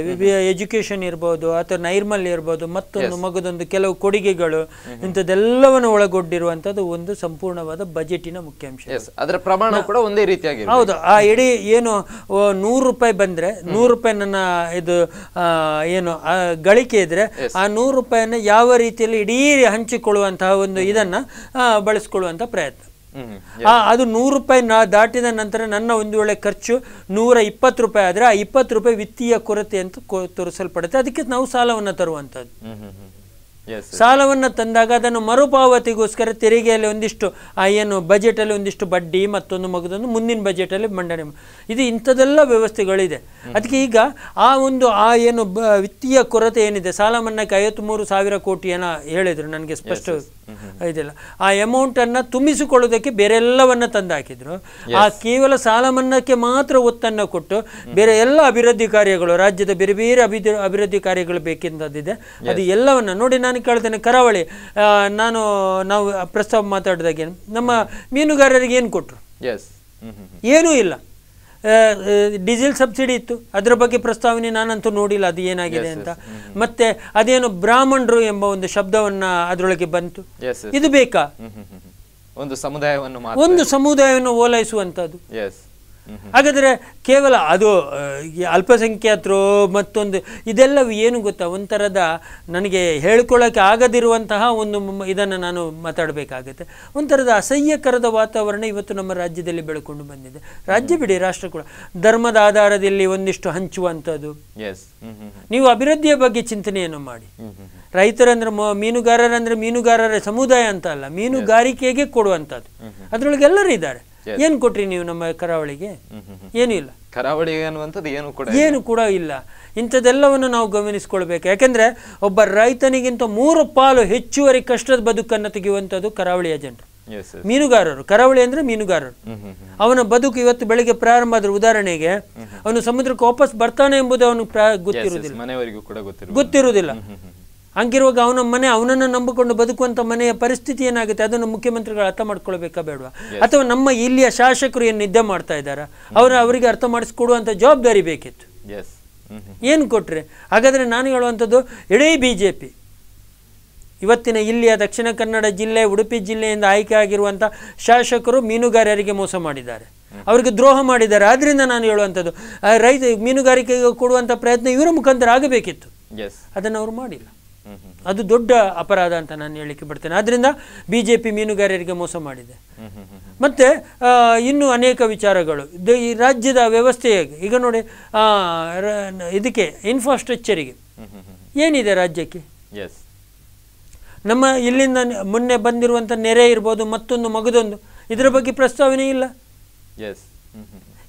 ಎಜುಕೇಶನ್ ಇರಬಹುದು ಅಥವಾ ನೈರ್ಮಲ್ಯ ಇರಬಹುದು ಮತ್ತೊಂದು ಮಗದೊಂದು ಕೆಲವು ಕೊಡುಗೆಗಳು ಇಂಥದ್ದೆಲ್ಲವನ್ನು ಒಳಗೊಂಡಿರುವಂತದ್ದು ಒಂದು ಸಂಪೂರ್ಣವಾದ ಬಜೆಟಿನ ಮುಖ್ಯಾಂಶ ಅದರ ಪ್ರಮಾಣ ಕೂಡ ಒಂದೇ ರೀತಿಯಾಗಿ ಹೌದು ಆ ಇಡೀ ಏನು ನೂರು ರೂಪಾಯಿ ಬಂದ್ರೆ ನೂರು ರೂಪಾಯಿ ನನ್ನ ಇದು ಏನು ಗಳಿಕೆ ಇದ್ರೆ ಆ ನೂರು ರೂಪಾಯಿಯನ್ನು ಯಾವ ರೀತಿಯಲ್ಲಿ ಇಡೀ ಹಂಚಿಕೊಳ್ಳುವಂತಹ ಒಂದು ಇದನ್ನ ಬಳಸ್ಕೊಳ್ಳುವಂಥ ಪ್ರಯತ್ನ ಅದು ನೂರು ರೂಪಾಯಿ ದಾಟಿದ ನಂತರ ನನ್ನ ಒಂದು ವೇಳೆ ಖರ್ಚು ನೂರ ಇಪ್ಪತ್ತು ರೂಪಾಯಿ ಆದರೆ ಆ ಇಪ್ಪತ್ತು ರೂಪಾಯಿ ವಿತ್ತೀಯ ಕೊರತೆ ಅಂತ ತೋರಿಸಲ್ಪಡುತ್ತೆ ಅದಕ್ಕೆ ನಾವು ಸಾಲವನ್ನು ತರುವಂಥದ್ದು ಸಾಲವನ್ನು ತಂದಾಗ ಅದನ್ನು ಮರುಪಾವತಿಗೋಸ್ಕರ ತೆರಿಗೆಯಲ್ಲಿ ಒಂದಿಷ್ಟು ಆ ಏನು ಬಜೆಟಲ್ಲಿ ಒಂದಿಷ್ಟು ಬಡ್ಡಿ ಮತ್ತೊಂದು ಮಗದೊಂದು ಮುಂದಿನ ಬಜೆಟಲ್ಲಿ ಮಂಡನೆ ಇದು ಇಂಥದೆಲ್ಲ ವ್ಯವಸ್ಥೆಗಳಿದೆ ಅದಕ್ಕೆ ಈಗ ಆ ಒಂದು ಆ ಏನು ವಿತ್ತೀಯ ಕೊರತೆ ಏನಿದೆ ಸಾಲ ಮನ್ನಾಕ್ಕೆ ಐವತ್ತ್ಮೂರು ಸಾವಿರ ಕೋಟಿ ಏನ ಹೇಳಿದರು ನನಗೆ ಸ್ಪಷ್ಟ ಇದಿಲ್ಲ ಆ ಅಮೌಂಟನ್ನು ತುಂಬಿಸಿಕೊಳ್ಳೋದಕ್ಕೆ ಬೇರೆ ಎಲ್ಲವನ್ನು ತಂದು ಹಾಕಿದ್ರು ಆ ಕೇವಲ ಸಾಲ ಮನ್ನಾಕ್ಕೆ ಮಾತ್ರ ಒತ್ತನ್ನು ಕೊಟ್ಟು ಬೇರೆ ಎಲ್ಲ ಅಭಿವೃದ್ಧಿ ಕಾರ್ಯಗಳು ರಾಜ್ಯದ ಬೇರೆ ಬೇರೆ ಅಭಿವೃದ್ಧಿ ಕಾರ್ಯಗಳು ಬೇಕೆಂದದ್ದಿದೆ ಅದು ಎಲ್ಲವನ್ನು ನೋಡಿ ನಾನು ನಾನು ಕೇಳ್ತೇನೆ ಕರಾವಳಿ ನಾನು ನಾವು ಪ್ರಸ್ತಾವ ಮಾತಾಡಿದಾಗೆ ನಮ್ಮ ಮೀನುಗಾರರಿಗೆ ಏನು ಕೊಟ್ಟರು ಏನೂ ಇಲ್ಲ ಡೀಸೆಲ್ ಸಬ್ಸಿಡಿ ಇತ್ತು ಅದರ ಬಗ್ಗೆ ಪ್ರಸ್ತಾವನೆ ನಾನಂತೂ ನೋಡಿಲ್ಲ ಅದು ಏನಾಗಿದೆ ಅಂತ ಮತ್ತೆ ಅದೇನು ಬ್ರಾಹ್ಮಣರು ಎಂಬ ಒಂದು ಶಬ್ದವನ್ನ ಅದರೊಳಗೆ ಬಂತು ಇದು ಬೇಕಾ ಒಂದು ಸಮುದಾಯವನ್ನು ಒಂದು ಸಮುದಾಯವನ್ನು ಓಲೈಸುವಂತದ್ದು ಹಾಗಾದರೆ ಕೇವಲ ಅದು ಅಲ್ಪಸಂಖ್ಯಾತರು ಮತ್ತೊಂದು ಇದೆಲ್ಲ ಏನು ಗೊತ್ತಾ ಒಂಥರದ ನನಗೆ ಹೇಳ್ಕೊಳ್ಳೋಕ್ಕೆ ಆಗದಿರುವಂತಹ ಒಂದು ಇದನ್ನು ನಾನು ಮಾತಾಡಬೇಕಾಗತ್ತೆ ಒಂಥರದ ಅಸಹ್ಯಕರದ ವಾತಾವರಣ ಇವತ್ತು ನಮ್ಮ ರಾಜ್ಯದಲ್ಲಿ ಬೆಳ್ಕೊಂಡು ಬಂದಿದೆ ರಾಜ್ಯ ಬಿಡಿ ರಾಷ್ಟ್ರ ಕೂಡ ಧರ್ಮದ ಆಧಾರದಲ್ಲಿ ಒಂದಿಷ್ಟು ಹಂಚುವಂಥದ್ದು ನೀವು ಅಭಿವೃದ್ಧಿಯ ಬಗ್ಗೆ ಚಿಂತನೆಯನ್ನು ಮಾಡಿ ರೈತರಂದ್ರೆ ಮೀನುಗಾರರಂದ್ರೆ ಮೀನುಗಾರರ ಸಮುದಾಯ ಅಂತ ಅಲ್ಲ ಮೀನುಗಾರಿಕೆಗೆ ಕೊಡುವಂಥದ್ದು ಎಲ್ಲರೂ ಇದ್ದಾರೆ ಏನು ಕೊಟ್ರಿ ನೀವು ನಮ್ಮ ಕರಾವಳಿಗೆ ಏನೂ ಇಲ್ಲ ಕರಾವಳಿ ಅನ್ನುವಂಥದ್ದು ಏನು ಕೂಡ ಏನು ಕೂಡ ಇಲ್ಲ ಇಂಥದ್ದೆಲ್ಲವನ್ನು ನಾವು ಗಮನಿಸ್ಕೊಳ್ಬೇಕು ಯಾಕೆಂದರೆ ಒಬ್ಬ ರೈತನಿಗಿಂತ ಮೂರು ಪಾಲು ಹೆಚ್ಚುವರಿ ಕಷ್ಟದ ಬದುಕನ್ನು ತೆಗೆಯುವಂಥದ್ದು ಕರಾವಳಿ ಜನರು ಮೀನುಗಾರರು ಕರಾವಳಿ ಅಂದ್ರೆ ಮೀನುಗಾರರು ಅವನ ಬದುಕು ಇವತ್ತು ಬೆಳಿಗ್ಗೆ ಪ್ರಾರಂಭ ಆದ್ರೆ ಉದಾಹರಣೆಗೆ ಅವನು ಸಮುದ್ರಕ್ಕೆ ವಾಪಸ್ ಬರ್ತಾನೆ ಎಂಬುದು ಅವನು ಗೊತ್ತಿರುವುದಿಲ್ಲ ಗೊತ್ತಿರುವುದಿಲ್ಲ ಹಂಗಿರುವಾಗ ಅವನ ಮನೆ ಅವನನ್ನು ನಂಬಿಕೊಂಡು ಬದುಕುವಂಥ ಮನೆಯ ಪರಿಸ್ಥಿತಿ ಏನಾಗುತ್ತೆ ಅದನ್ನು ಮುಖ್ಯಮಂತ್ರಿಗಳು ಅರ್ಥ ಮಾಡ್ಕೊಳ್ಬೇಕಾ ಬೇಡವಾ ಅಥವಾ ನಮ್ಮ ಇಲ್ಲಿಯ ಶಾಸಕರು ಏನು ನಿದ್ದೆ ಮಾಡ್ತಾ ಇದ್ದಾರೆ ಅವರು ಅವರಿಗೆ ಅರ್ಥ ಮಾಡಿಸ್ಕೊಡುವಂಥ ಜವಾಬ್ದಾರಿ ಬೇಕಿತ್ತು ಏನು ಕೊಟ್ಟರೆ ಹಾಗಾದರೆ ನಾನು ಹೇಳುವಂಥದ್ದು ಇಡೀ ಬಿ ಜೆ ಪಿ ಇವತ್ತಿನ ಇಲ್ಲಿಯ ದಕ್ಷಿಣ ಕನ್ನಡ ಜಿಲ್ಲೆ ಉಡುಪಿ ಜಿಲ್ಲೆಯಿಂದ ಆಯ್ಕೆ ಆಗಿರುವಂಥ ಶಾಸಕರು ಮೀನುಗಾರರಿಗೆ ಮೋಸ ಮಾಡಿದ್ದಾರೆ ಅವರಿಗೆ ದ್ರೋಹ ಮಾಡಿದ್ದಾರೆ ಆದ್ದರಿಂದ ನಾನು ಹೇಳುವಂಥದ್ದು ರೈತ ಮೀನುಗಾರಿಕೆಗೆ ಕೊಡುವಂಥ ಪ್ರಯತ್ನ ಇವರ ಮುಖಾಂತರ ಆಗಬೇಕಿತ್ತು ಅದನ್ನು ಅವರು ಮಾಡಿಲ್ಲ ಅದು ದೊಡ್ಡ ಅಪರಾಧ ಅಂತ ನಾನು ಹೇಳಲಿಕ್ಕೆ ಬರ್ತೇನೆ ಆದ್ದರಿಂದ ಬಿ ಜೆ ಪಿ ಮೀನುಗಾರರಿಗೆ ಮೋಸ ಮಾಡಿದೆ ಮತ್ತು ಇನ್ನೂ ಅನೇಕ ವಿಚಾರಗಳು ಈ ರಾಜ್ಯದ ವ್ಯವಸ್ಥೆ ಈಗ ನೋಡಿ ಇದಕ್ಕೆ ಇನ್ಫ್ರಾಸ್ಟ್ರಕ್ಚರಿಗೆ ಏನಿದೆ ರಾಜ್ಯಕ್ಕೆ ನಮ್ಮ ಇಲ್ಲಿಂದ ಮೊನ್ನೆ ಬಂದಿರುವಂಥ ನೆರೆ ಇರ್ಬೋದು ಮತ್ತೊಂದು ಮಗದೊಂದು ಇದರ ಬಗ್ಗೆ ಪ್ರಸ್ತಾವನೆ ಇಲ್ಲ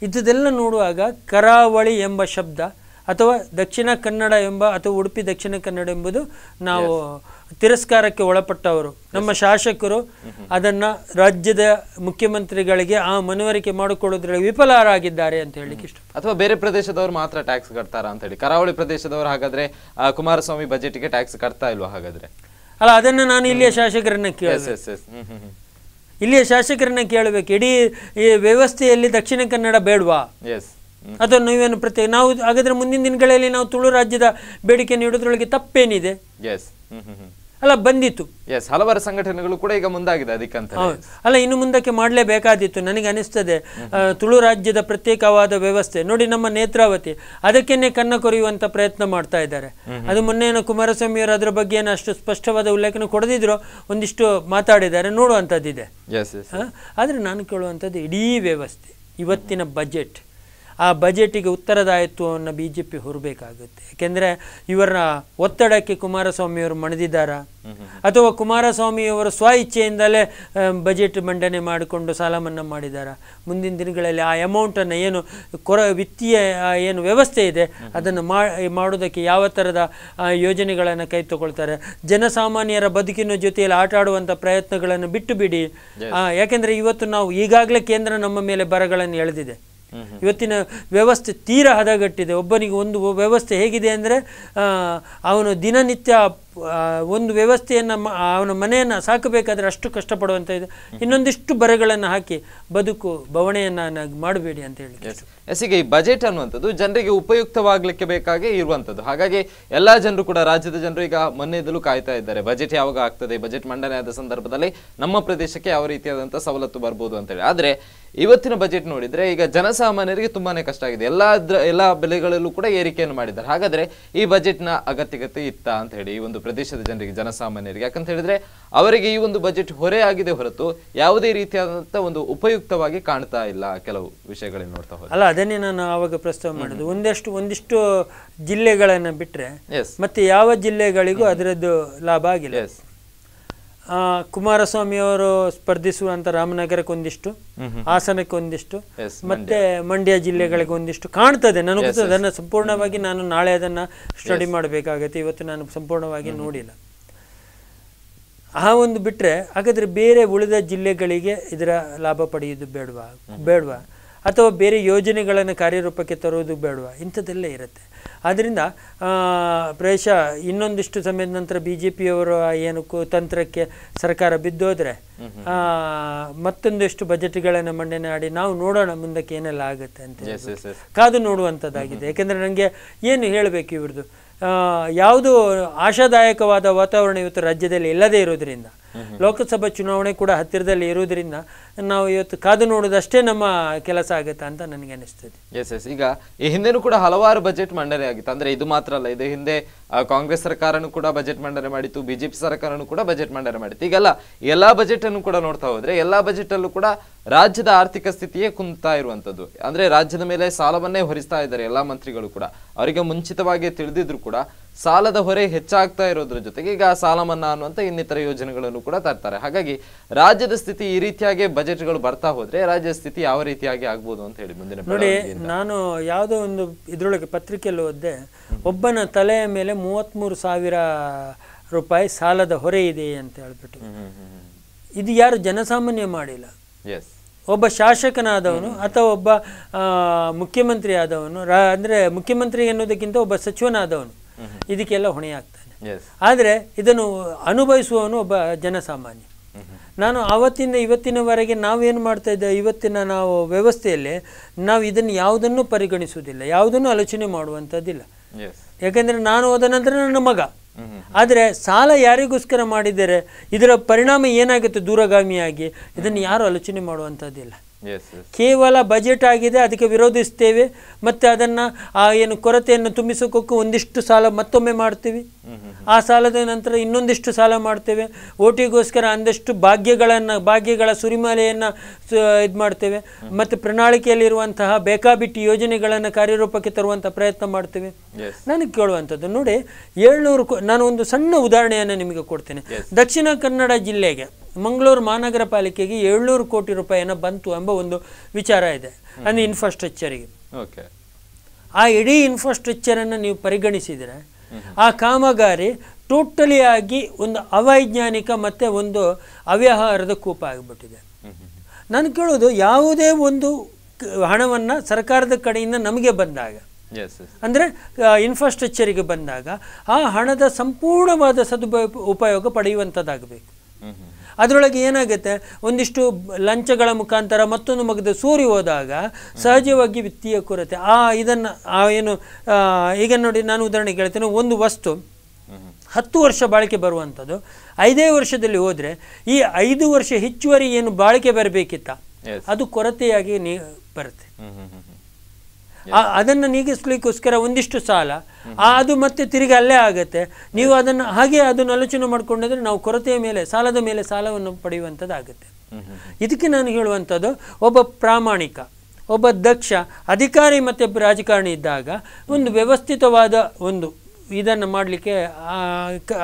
ಇದ್ದದೆಲ್ಲ ನೋಡುವಾಗ ಕರಾವಳಿ ಎಂಬ ಶಬ್ದ ಅಥವಾ ದಕ್ಷಿಣ ಕನ್ನಡ ಎಂಬ ಅಥವಾ ಉಡುಪಿ ದಕ್ಷಿಣ ಕನ್ನಡ ಎಂಬುದು ನಾವು ತಿರಸ್ಕಾರಕ್ಕೆ ಒಳಪಟ್ಟವರು ನಮ್ಮ ಶಾಸಕರು ಅದನ್ನು ರಾಜ್ಯದ ಮುಖ್ಯಮಂತ್ರಿಗಳಿಗೆ ಆ ಮನವರಿಕೆ ಮಾಡಿಕೊಳ್ಳೋದ್ರಲ್ಲಿ ವಿಫಲರಾಗಿದ್ದಾರೆ ಅಂತ ಹೇಳಿಕ್ಕೆ ಇಷ್ಟ ಅಥವಾ ಬೇರೆ ಪ್ರದೇಶದವರು ಮಾತ್ರ ಟ್ಯಾಕ್ಸ್ ಕಟ್ತಾರ ಅಂತ ಹೇಳಿ ಕರಾವಳಿ ಪ್ರದೇಶದವರು ಹಾಗಾದ್ರೆ ಕುಮಾರಸ್ವಾಮಿ ಬಜೆಟ್ಗೆ ಟ್ಯಾಕ್ಸ್ ಕಟ್ತಾ ಇಲ್ವಾ ಹಾಗಾದ್ರೆ ಅಲ್ಲ ಅದನ್ನ ನಾನು ಇಲ್ಲಿಯ ಶಾಸಕರನ್ನ ಕೇಳಿ ಇಲ್ಲಿಯ ಶಾಸಕರನ್ನ ಕೇಳಬೇಕು ಇಡೀ ಈ ವ್ಯವಸ್ಥೆಯಲ್ಲಿ ದಕ್ಷಿಣ ಕನ್ನಡ ಬೇಡ್ವಾ ಎಸ್ ಅದನ್ನು ನೀವೇನು ಪ್ರತ್ಯೇಕ ನಾವು ಹಾಗಾದ್ರೆ ಮುಂದಿನ ದಿನಗಳಲ್ಲಿ ನಾವು ತುಳು ರಾಜ್ಯದ ಬೇಡಿಕೆ ನೀಡೋದ್ರೊಳಗೆ ತಪ್ಪೇನಿದೆ ಅಲ್ಲ ಬಂದಿತ್ತು ಎಸ್ ಹಲವಾರು ಸಂಘಟನೆಗಳು ಕೂಡ ಈಗ ಮುಂದಾಗಿದೆ ಅದಕ್ಕಂತ ಅಲ್ಲ ಇನ್ನು ಮುಂದಕ್ಕೆ ಮಾಡಲೇಬೇಕಾದಿತ್ತು ನನಗೆ ಅನಿಸ್ತದೆ ತುಳು ರಾಜ್ಯದ ಪ್ರತ್ಯೇಕವಾದ ವ್ಯವಸ್ಥೆ ನೋಡಿ ನಮ್ಮ ನೇತ್ರಾವತಿ ಅದಕ್ಕೇನೆ ಕನ್ನ ಕೊರೆಯುವಂತ ಪ್ರಯತ್ನ ಮಾಡ್ತಾ ಇದ್ದಾರೆ ಅದು ಮೊನ್ನೆ ಕುಮಾರಸ್ವಾಮಿ ಅವರು ಅದರ ಬಗ್ಗೆ ಏನು ಅಷ್ಟು ಸ್ಪಷ್ಟವಾದ ಉಲ್ಲೇಖನ ಕೊಡದಿದ್ರು ಒಂದಿಷ್ಟು ಮಾತಾಡಿದ್ದಾರೆ ನೋಡುವಂತದ್ದು ಇದೆ ಆದ್ರೆ ನಾನು ಕೇಳುವಂತದ್ದು ಇಡೀ ವ್ಯವಸ್ಥೆ ಇವತ್ತಿನ ಬಜೆಟ್ ಆ ಬಜೆಟಿಗೆ ಉತ್ತರದಾಯಿತ್ವವನ್ನು ಬಿ ಜೆ ಪಿ ಹೊರಬೇಕಾಗುತ್ತೆ ಯಾಕೆಂದರೆ ಇವರ ಒತ್ತಡಕ್ಕೆ ಕುಮಾರಸ್ವಾಮಿಯವರು ಮಣಿದಿದ್ದಾರಾ ಅಥವಾ ಕುಮಾರಸ್ವಾಮಿಯವರು ಸ್ವ ಇಚ್ಛೆಯಿಂದಲೇ ಬಜೆಟ್ ಮಂಡನೆ ಮಾಡಿಕೊಂಡು ಸಾಲ ಮನ್ನಾ ಮಾಡಿದ್ದಾರಾ ಮುಂದಿನ ದಿನಗಳಲ್ಲಿ ಆ ಅಮೌಂಟನ್ನು ಏನು ಕೊರ ವಿತ್ತೀಯ ಏನು ವ್ಯವಸ್ಥೆ ಇದೆ ಅದನ್ನು ಮಾಡೋದಕ್ಕೆ ಯಾವ ಥರದ ಯೋಜನೆಗಳನ್ನು ಕೈ ತಗೊಳ್ತಾರೆ ಜನಸಾಮಾನ್ಯರ ಬದುಕಿನ ಜೊತೆಯಲ್ಲಿ ಆಟ ಆಡುವಂಥ ಪ್ರಯತ್ನಗಳನ್ನು ಬಿಟ್ಟು ಬಿಡಿ ಯಾಕೆಂದರೆ ಇವತ್ತು ನಾವು ಈಗಾಗಲೇ ಕೇಂದ್ರ ನಮ್ಮ ಮೇಲೆ ಬರಗಳನ್ನು ಎಳೆದಿದೆ ಇವತ್ತಿನ ವ್ಯವಸ್ಥೆ ತೀರಾ ಹದಗಟ್ಟಿದೆ ಒಬ್ಬನಿಗೆ ಒಂದು ವ್ಯವಸ್ಥೆ ಹೇಗಿದೆ ಅಂದರೆ ಅವನು ದಿನನಿತ್ಯ ಒಂದು ವ್ಯವಸ್ಥೆಯನ್ನು ಅವನ ಮನೆಯನ್ನು ಸಾಕಬೇಕಾದ್ರೆ ಅಷ್ಟು ಕಷ್ಟಪಡುವಂಥ ಇದು ಇನ್ನೊಂದಿಷ್ಟು ಬರಗಳನ್ನು ಹಾಕಿ ಬದುಕು ಬವಣೆಯನ್ನು ಮಾಡಬೇಡಿ ಅಂತ ಹೇಳಿ ಎಸಿಗೆ ಈ ಬಜೆಟ್ ಅನ್ನುವಂಥದ್ದು ಜನರಿಗೆ ಉಪಯುಕ್ತವಾಗಲಿಕ್ಕೆ ಬೇಕಾಗಿ ಇರುವಂಥದ್ದು ಹಾಗಾಗಿ ಎಲ್ಲ ಜನರು ಕೂಡ ರಾಜ್ಯದ ಜನರು ಈಗ ಮೊನ್ನೆದಲ್ಲೂ ಕಾಯ್ತಾ ಇದ್ದಾರೆ ಬಜೆಟ್ ಯಾವಾಗ ಆಗ್ತದೆ ಬಜೆಟ್ ಮಂಡನೆ ಆದ ಸಂದರ್ಭದಲ್ಲಿ ನಮ್ಮ ಪ್ರದೇಶಕ್ಕೆ ಯಾವ ರೀತಿಯಾದಂಥ ಸವಲತ್ತು ಬರ್ಬೋದು ಅಂತೇಳಿ ಆದರೆ ಇವತ್ತಿನ ಬಜೆಟ್ ನೋಡಿದರೆ ಈಗ ಜನಸಾಮಾನ್ಯರಿಗೆ ತುಂಬಾ ಕಷ್ಟ ಆಗಿದೆ ಎಲ್ಲ ಎಲ್ಲ ಬೆಲೆಗಳಲ್ಲೂ ಕೂಡ ಏರಿಕೆಯನ್ನು ಮಾಡಿದ್ದಾರೆ ಹಾಗಾದ್ರೆ ಈ ಬಜೆಟ್ನ ಅಗತ್ಯಗತೆ ಇತ್ತ ಅಂತ ಹೇಳಿ ಈ ಒಂದು ಪ್ರದೇಶದ ಜನರಿಗೆ ಜನಸಾಮಾನ್ಯರಿಗೆ ಯಾಕಂತ ಹೇಳಿದ್ರೆ ಅವರಿಗೆ ಈ ಒಂದು ಬಜೆಟ್ ಹೊರೆ ಆಗಿದೆ ಹೊರತು ಯಾವುದೇ ರೀತಿಯಾದಂತಹ ಒಂದು ಉಪಯುಕ್ತವಾಗಿ ಕಾಣ್ತಾ ಇಲ್ಲ ಕೆಲವು ವಿಷಯಗಳನ್ನು ನೋಡ್ತಾ ಹೋಗಿ ಅಲ್ಲ ಅದನ್ನೇ ನಾನು ಆವಾಗ ಪ್ರಸ್ತಾವ ಮಾಡುದು ಒಂದಷ್ಟು ಒಂದಿಷ್ಟು ಜಿಲ್ಲೆಗಳನ್ನು ಬಿಟ್ಟರೆ ಮತ್ತೆ ಯಾವ ಜಿಲ್ಲೆಗಳಿಗೂ ಅದರದ್ದು ಲಾಭ ಆಗಿಲ್ಲ ಅವರು ಸ್ಪರ್ಧಿಸುವಂತ ರಾಮನಗರಕ್ಕೆ ಒಂದಿಷ್ಟು ಹಾಸನಕ್ಕೆ ಒಂದಿಷ್ಟು ಮತ್ತೆ ಮಂಡ್ಯ ಜಿಲ್ಲೆಗಳಿಗೆ ಒಂದಿಷ್ಟು ಕಾಣ್ತದೆ ನನಗೆ ಅದನ್ನು ಸಂಪೂರ್ಣವಾಗಿ ನಾನು ನಾಳೆ ಅದನ್ನ ಸ್ಟಡಿ ಮಾಡಬೇಕಾಗತ್ತೆ ಇವತ್ತು ನಾನು ಸಂಪೂರ್ಣವಾಗಿ ನೋಡಿಲ್ಲ ಆ ಒಂದು ಬಿಟ್ರೆ ಹಾಗಾದ್ರೆ ಬೇರೆ ಉಳಿದ ಜಿಲ್ಲೆಗಳಿಗೆ ಇದರ ಲಾಭ ಪಡೆಯೋದು ಬೇಡವಾ ಬೇಡವಾ ಅಥವಾ ಬೇರೆ ಯೋಜನೆಗಳನ್ನು ಕಾರ್ಯರೂಪಕ್ಕೆ ತರುವುದು ಬೇಡುವ ಇಂಥದ್ದೆಲ್ಲ ಇರುತ್ತೆ ಆದ್ದರಿಂದ ಪ್ರವೇಶ ಇನ್ನೊಂದಿಷ್ಟು ಸಮಯದ ನಂತರ ಬಿ ಜೆ ಪಿಯವರು ಏನಕ್ಕೂ ತಂತ್ರಕ್ಕೆ ಸರ್ಕಾರ ಬಿದ್ದೋದ್ರೆ ಮತ್ತೊಂದಿಷ್ಟು ಬಜೆಟ್ಗಳನ್ನು ಮಂಡನೆ ಮಾಡಿ ನಾವು ನೋಡೋಣ ಮುಂದಕ್ಕೆ ಏನೆಲ್ಲ ಆಗುತ್ತೆ ಅಂತ ಕಾದು ನೋಡುವಂಥದ್ದಾಗಿದೆ ಯಾಕೆಂದರೆ ನನಗೆ ಏನು ಹೇಳಬೇಕು ಇವ್ರದ್ದು ಯಾವುದು ಆಶಾದಾಯಕವಾದ ವಾತಾವರಣ ಇವತ್ತು ರಾಜ್ಯದಲ್ಲಿ ಇಲ್ಲದೇ ಇರೋದ್ರಿಂದ ಲೋಕಸಭಾ ಚುನಾವಣೆ ಕೂಡ ಹತ್ತಿರದಲ್ಲಿ ಇರೋದ್ರಿಂದ ನಾವು ಇವತ್ತು ಕಾದು ನೋಡೋದಷ್ಟೇ ನಮ್ಮ ಕೆಲಸ ಆಗುತ್ತೆ ಅಂತ ನನಗೆ ಅನಿಸ್ತದೆ ಎಸ್ ಎಸ್ ಈಗ ಈ ಹಿಂದೆನೂ ಕೂಡ ಹಲವಾರು ಬಜೆಟ್ ಮಂಡನೆ ಆಗಿತ್ತು ಅಂದ್ರೆ ಇದು ಮಾತ್ರ ಅಲ್ಲ ಇದು ಹಿಂದೆ ಕಾಂಗ್ರೆಸ್ ಸರ್ಕಾರನು ಕೂಡ ಬಜೆಟ್ ಮಂಡನೆ ಮಾಡಿತ್ತು ಬಿಜೆಪಿ ಸರ್ಕಾರನು ಕೂಡ ಬಜೆಟ್ ಮಂಡನೆ ಮಾಡಿತ್ತು ಈಗೆಲ್ಲ ಎಲ್ಲಾ ಬಜೆಟ್ ಅನ್ನು ಕೂಡ ನೋಡ್ತಾ ಹೋದ್ರೆ ಎಲ್ಲಾ ಬಜೆಟ್ ಅಲ್ಲೂ ಕೂಡ ರಾಜ್ಯದ ಆರ್ಥಿಕ ಸ್ಥಿತಿಯೇ ಕುಂತಾ ಇರುವಂತದ್ದು ಅಂದ್ರೆ ರಾಜ್ಯದ ಮೇಲೆ ಸಾಲವನ್ನೇ ಹೊರಿಸ್ತಾ ಇದ್ದಾರೆ ಎಲ್ಲಾ ಮಂತ್ರಿಗಳು ಕೂಡ ಅವರಿಗೆ ಮುಂಚಿತವಾಗಿ ತಿಳಿದಿದ್ರು ಕೂಡ ಸಾಲದ ಹೊರೆ ಹೆಚ್ಚಾಗ್ತಾ ಇರೋದ್ರ ಜೊತೆಗೆ ಈಗ ಸಾಲ ಮನ್ನಾ ಅನ್ನುವಂಥ ಇನ್ನಿತರ ಯೋಜನೆಗಳನ್ನು ಕೂಡ ತರ್ತಾರೆ ಹಾಗಾಗಿ ರಾಜ್ಯದ ಸ್ಥಿತಿ ಈ ರೀತಿಯಾಗಿ ಬಜೆಟ್ಗಳು ಬರ್ತಾ ಹೋದ್ರೆ ರಾಜ್ಯದ ಸ್ಥಿತಿ ಯಾವ ರೀತಿಯಾಗಿ ಆಗ್ಬೋದು ಅಂತ ಹೇಳಿ ಮುಂದಿನ ನೋಡಿ ನಾನು ಯಾವುದೋ ಒಂದು ಇದ್ರೊಳಗೆ ಪತ್ರಿಕೆಯಲ್ಲಿ ಓದ್ದೆ ಒಬ್ಬನ ತಲೆಯ ಮೇಲೆ ಮೂವತ್ತ್ಮೂರು ಸಾವಿರ ರೂಪಾಯಿ ಸಾಲದ ಹೊರೆ ಇದೆ ಅಂತ ಹೇಳ್ಬಿಟ್ಟು ಇದು ಯಾರು ಜನಸಾಮಾನ್ಯ ಮಾಡಿಲ್ಲ ಒಬ್ಬ ಶಾಸಕನಾದವನು ಅಥವಾ ಒಬ್ಬ ಮುಖ್ಯಮಂತ್ರಿ ಆದವನು ರಾ ಅಂದರೆ ಮುಖ್ಯಮಂತ್ರಿ ಎನ್ನುವುದಕ್ಕಿಂತ ಒಬ್ಬ ಸಚಿವನಾದವನು ಇದಕ್ಕೆಲ್ಲ ಹೊಣೆ ಆಗ್ತಾನೆ ಆದರೆ ಇದನ್ನು ಅನುಭವಿಸುವವನು ಒಬ್ಬ ಜನಸಾಮಾನ್ಯ ನಾನು ಆವತ್ತಿಂದ ಇವತ್ತಿನವರೆಗೆ ನಾವೇನು ಮಾಡ್ತಾ ಇದ್ದೇವೆ ಇವತ್ತಿನ ನಾವು ವ್ಯವಸ್ಥೆಯಲ್ಲಿ ನಾವು ಇದನ್ನು ಯಾವುದನ್ನು ಪರಿಗಣಿಸುವುದಿಲ್ಲ ಯಾವುದನ್ನು ಆಲೋಚನೆ ಮಾಡುವಂಥದ್ದಿಲ್ಲ ಯಾಕೆಂದರೆ ನಾನು ಹೋದ ನಂತರ ನನ್ನ ಮಗ ಆದರೆ ಸಾಲ ಯಾರಿಗೋಸ್ಕರ ಮಾಡಿದರೆ ಇದರ ಪರಿಣಾಮ ಏನಾಗುತ್ತೆ ದೂರಗಾಮಿಯಾಗಿ ಇದನ್ನು ಯಾರು ಆಲೋಚನೆ ಮಾಡುವಂಥದ್ದಿಲ್ಲ ಕೇವಲ ಬಜೆಟ್ ಆಗಿದೆ ಅದಕ್ಕೆ ವಿರೋಧಿಸ್ತೇವೆ ಮತ್ತು ಅದನ್ನು ಆ ಏನು ಕೊರತೆಯನ್ನು ತುಂಬಿಸೋಕ್ಕೂ ಒಂದಿಷ್ಟು ಸಾಲ ಮತ್ತೊಮ್ಮೆ ಮಾಡ್ತೀವಿ ಆ ಸಾಲದ ನಂತರ ಇನ್ನೊಂದಿಷ್ಟು ಸಾಲ ಮಾಡ್ತೇವೆ ಓಟಿಗೋಸ್ಕರ ಒಂದಷ್ಟು ಭಾಗ್ಯಗಳನ್ನು ಭಾಗ್ಯಗಳ ಸುರಿಮಲೆಯನ್ನು ಇದು ಮಾಡ್ತೇವೆ ಮತ್ತು ಪ್ರಣಾಳಿಕೆಯಲ್ಲಿರುವಂತಹ ಬೇಕಾಬಿಟ್ಟಿ ಯೋಜನೆಗಳನ್ನು ಕಾರ್ಯರೂಪಕ್ಕೆ ತರುವಂಥ ಪ್ರಯತ್ನ ಮಾಡ್ತೇವೆ ನನಗೆ ಕೇಳುವಂಥದ್ದು ನೋಡಿ ಏಳ್ನೂರು ನಾನು ಒಂದು ಸಣ್ಣ ಉದಾಹರಣೆಯನ್ನು ನಿಮಗೆ ಕೊಡ್ತೇನೆ ದಕ್ಷಿಣ ಕನ್ನಡ ಜಿಲ್ಲೆಗೆ ಮಂಗಳೂರು ಮಹಾನಗರ ಪಾಲಿಕೆಗೆ ಏಳ್ನೂರು ಕೋಟಿ ರೂಪಾಯಿನ ಬಂತು ಎಂಬ ಒಂದು ವಿಚಾರ ಇದೆ ಅಂದರೆ ಇನ್ಫ್ರಾಸ್ಟ್ರಕ್ಚರಿಗೆ ಆ ಇಡೀ ಇನ್ಫ್ರಾಸ್ಟ್ರಕ್ಚರನ್ನು ನೀವು ಪರಿಗಣಿಸಿದರೆ ಆ ಕಾಮಗಾರಿ ಟೋಟಲಿ ಆಗಿ ಒಂದು ಅವೈಜ್ಞಾನಿಕ ಮತ್ತು ಒಂದು ಅವ್ಯವಹಾರದ ಕೂಪ ಆಗಿಬಿಟ್ಟಿದೆ ನಾನು ಕೇಳೋದು ಯಾವುದೇ ಒಂದು ಹಣವನ್ನು ಸರ್ಕಾರದ ಕಡೆಯಿಂದ ನಮಗೆ ಬಂದಾಗ ಅಂದರೆ ಇನ್ಫ್ರಾಸ್ಟ್ರಕ್ಚರಿಗೆ ಬಂದಾಗ ಆ ಹಣದ ಸಂಪೂರ್ಣವಾದ ಸದುಪಯೋಗ ಉಪಯೋಗ ಪಡೆಯುವಂಥದ್ದಾಗಬೇಕು ಅದರೊಳಗೆ ಏನಾಗುತ್ತೆ ಒಂದಿಷ್ಟು ಲಂಚಗಳ ಮುಖಾಂತರ ಮತ್ತೊಂದು ಮಗದ ಸೂರಿ ಹೋದಾಗ ಸಹಜವಾಗಿ ವಿತ್ತೀಯ ಕೊರತೆ ಆ ಇದನ್ನು ಆ ಏನು ಈಗ ನೋಡಿ ನಾನು ಉದಾಹರಣೆಗೆ ಹೇಳ್ತೇನೆ ಒಂದು ವಸ್ತು ಹತ್ತು ವರ್ಷ ಬಾಳಿಕೆ ಬರುವಂಥದ್ದು ಐದೇ ವರ್ಷದಲ್ಲಿ ಹೋದರೆ ಈ ಐದು ವರ್ಷ ಹೆಚ್ಚುವರಿ ಏನು ಬಾಳಿಕೆ ಬರಬೇಕಿತ್ತ ಅದು ಕೊರತೆಯಾಗಿ ನೀ ಬರುತ್ತೆ ಅದನ್ನು ನೀಗಿಸ್ಲಿಕ್ಕೋಸ್ಕರ ಒಂದಿಷ್ಟು ಸಾಲ ಆ ಅದು ಮತ್ತೆ ತಿರುಗಿ ಅಲ್ಲೇ ಆಗುತ್ತೆ ನೀವು ಅದನ್ನು ಹಾಗೆ ಅದನ್ನು ಆಲೋಚನೆ ಮಾಡ್ಕೊಂಡಿದ್ರೆ ನಾವು ಕೊರತೆಯ ಮೇಲೆ ಸಾಲದ ಮೇಲೆ ಸಾಲವನ್ನು ಪಡೆಯುವಂಥದ್ದಾಗುತ್ತೆ ಇದಕ್ಕೆ ನಾನು ಹೇಳುವಂಥದ್ದು ಒಬ್ಬ ಪ್ರಾಮಾಣಿಕ ಒಬ್ಬ ದಕ್ಷ ಅಧಿಕಾರಿ ಮತ್ತೆ ರಾಜಕಾರಣಿ ಇದ್ದಾಗ ಒಂದು ವ್ಯವಸ್ಥಿತವಾದ ಒಂದು ಇದನ್ನು ಮಾಡಲಿಕ್ಕೆ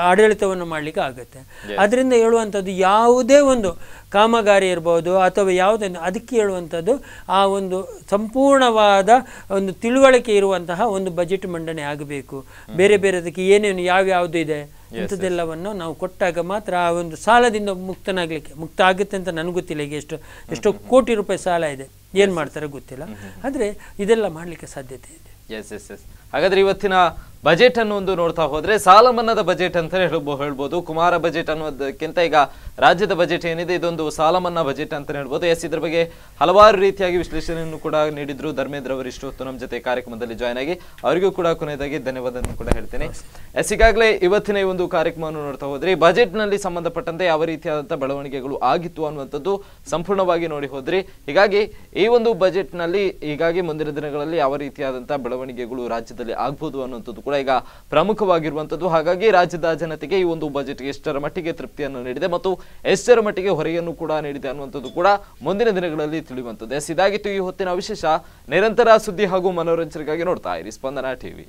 ಆಡಳಿತವನ್ನು ಮಾಡಲಿಕ್ಕೆ ಆಗುತ್ತೆ ಅದರಿಂದ ಹೇಳುವಂಥದ್ದು ಯಾವುದೇ ಒಂದು ಕಾಮಗಾರಿ ಇರ್ಬೋದು ಅಥವಾ ಯಾವುದೇ ಅದಕ್ಕೆ ಹೇಳುವಂಥದ್ದು ಆ ಒಂದು ಸಂಪೂರ್ಣವಾದ ಒಂದು ತಿಳುವಳಿಕೆ ಇರುವಂತಹ ಒಂದು ಬಜೆಟ್ ಮಂಡನೆ ಆಗಬೇಕು ಬೇರೆ ಬೇರೆದಕ್ಕೆ ಏನೇನು ಯಾವ್ಯಾವುದು ಇದೆ ಇಂಥದ್ದೆಲ್ಲವನ್ನು ನಾವು ಕೊಟ್ಟಾಗ ಮಾತ್ರ ಆ ಒಂದು ಸಾಲದಿಂದ ಮುಕ್ತನಾಗಲಿಕ್ಕೆ ಮುಕ್ತ ಆಗುತ್ತೆ ಅಂತ ನನಗೆ ಗೊತ್ತಿಲ್ಲ ಈಗ ಎಷ್ಟು ಎಷ್ಟೋ ಕೋಟಿ ರೂಪಾಯಿ ಸಾಲ ಇದೆ ಏನು ಮಾಡ್ತಾರೆ ಗೊತ್ತಿಲ್ಲ ಆದರೆ ಇದೆಲ್ಲ ಮಾಡಲಿಕ್ಕೆ ಸಾಧ್ಯತೆ ಇದೆ ಎಸ್ ಎಸ್ ಎಸ್ ಹಾಗಾದ್ರೆ ಇವತ್ತಿನ ಬಜೆಟ್ ಅನ್ನು ಒಂದು ನೋಡ್ತಾ ಹೋದ್ರೆ ಸಾಲ ಮನ್ನಾದ ಬಜೆಟ್ ಅಂತ ಹೇಳ್ಬೋದು ಕುಮಾರ ಬಜೆಟ್ ಅನ್ನೋದಕ್ಕಿಂತ ಈಗ ರಾಜ್ಯದ ಬಜೆಟ್ ಏನಿದೆ ಇದೊಂದು ಸಾಲ ಮನ್ನಾ ಬಜೆಟ್ ಅಂತ ಹೇಳ್ಬೋದು ಎಸ್ ಇದ್ರ ಬಗ್ಗೆ ಹಲವಾರು ರೀತಿಯಾಗಿ ವಿಶ್ಲೇಷಣೆಯನ್ನು ಕೂಡ ನೀಡಿದ್ರು ಧರ್ಮೇಂದ್ರ ಅವರು ಇಷ್ಟು ಹೊತ್ತು ನಮ್ಮ ಜೊತೆ ಕಾರ್ಯಕ್ರಮದಲ್ಲಿ ಜಾಯ್ನ್ ಆಗಿ ಅವರಿಗೂ ಕೂಡ ಕೊನೆಯದಾಗಿ ಧನ್ಯವಾದವನ್ನು ಕೂಡ ಹೇಳ್ತೇನೆ ಎಸ್ ಈಗಾಗಲೇ ಇವತ್ತಿನ ಈ ಒಂದು ಕಾರ್ಯಕ್ರಮವನ್ನು ನೋಡ್ತಾ ಹೋದ್ರಿ ಬಜೆಟ್ನಲ್ಲಿ ಸಂಬಂಧಪಟ್ಟಂತೆ ಯಾವ ರೀತಿಯಾದಂಥ ಬೆಳವಣಿಗೆಗಳು ಆಗಿತ್ತು ಅನ್ನುವಂಥದ್ದು ಸಂಪೂರ್ಣವಾಗಿ ನೋಡಿ ಹೋದ್ರಿ ಹೀಗಾಗಿ ಈ ಒಂದು ಬಜೆಟ್ನಲ್ಲಿ ನಲ್ಲಿ ಹೀಗಾಗಿ ಮುಂದಿನ ದಿನಗಳಲ್ಲಿ ಯಾವ ರೀತಿಯಾದಂತಹ ಬೆಳವಣಿಗೆಗಳು ರಾಜ್ಯದ ಪ್ರಮಾಣದಲ್ಲಿ ಆಗ್ಬೋದು ಅನ್ನುವಂಥದ್ದು ಕೂಡ ಈಗ ಪ್ರಮುಖವಾಗಿರುವಂಥದ್ದು ಹಾಗಾಗಿ ರಾಜ್ಯದ ಜನತೆಗೆ ಈ ಒಂದು ಬಜೆಟ್ಗೆ ಎಷ್ಟರ ಮಟ್ಟಿಗೆ ತೃಪ್ತಿಯನ್ನು ನೀಡಿದೆ ಮತ್ತು ಎಷ್ಟರ ಮಟ್ಟಿಗೆ ಹೊರೆಯನ್ನು ಕೂಡ ನೀಡಿದೆ ಅನ್ನುವಂಥದ್ದು ಕೂಡ ಮುಂದಿನ ದಿನಗಳಲ್ಲಿ ತಿಳಿಯುವಂಥದ್ದು ಎಸ್ ಇದಾಗಿತ್ತು ಈ ಹೊತ್ತಿನ ವಿಶೇಷ ನಿರಂತರ ಸುದ್ದಿ ಹಾಗೂ ಮನೋರಂಜನೆಗಾಗಿ ನೋಡ್ತಾ ಇರಿ ಸ್ಪಂದನಾ ಟಿವಿ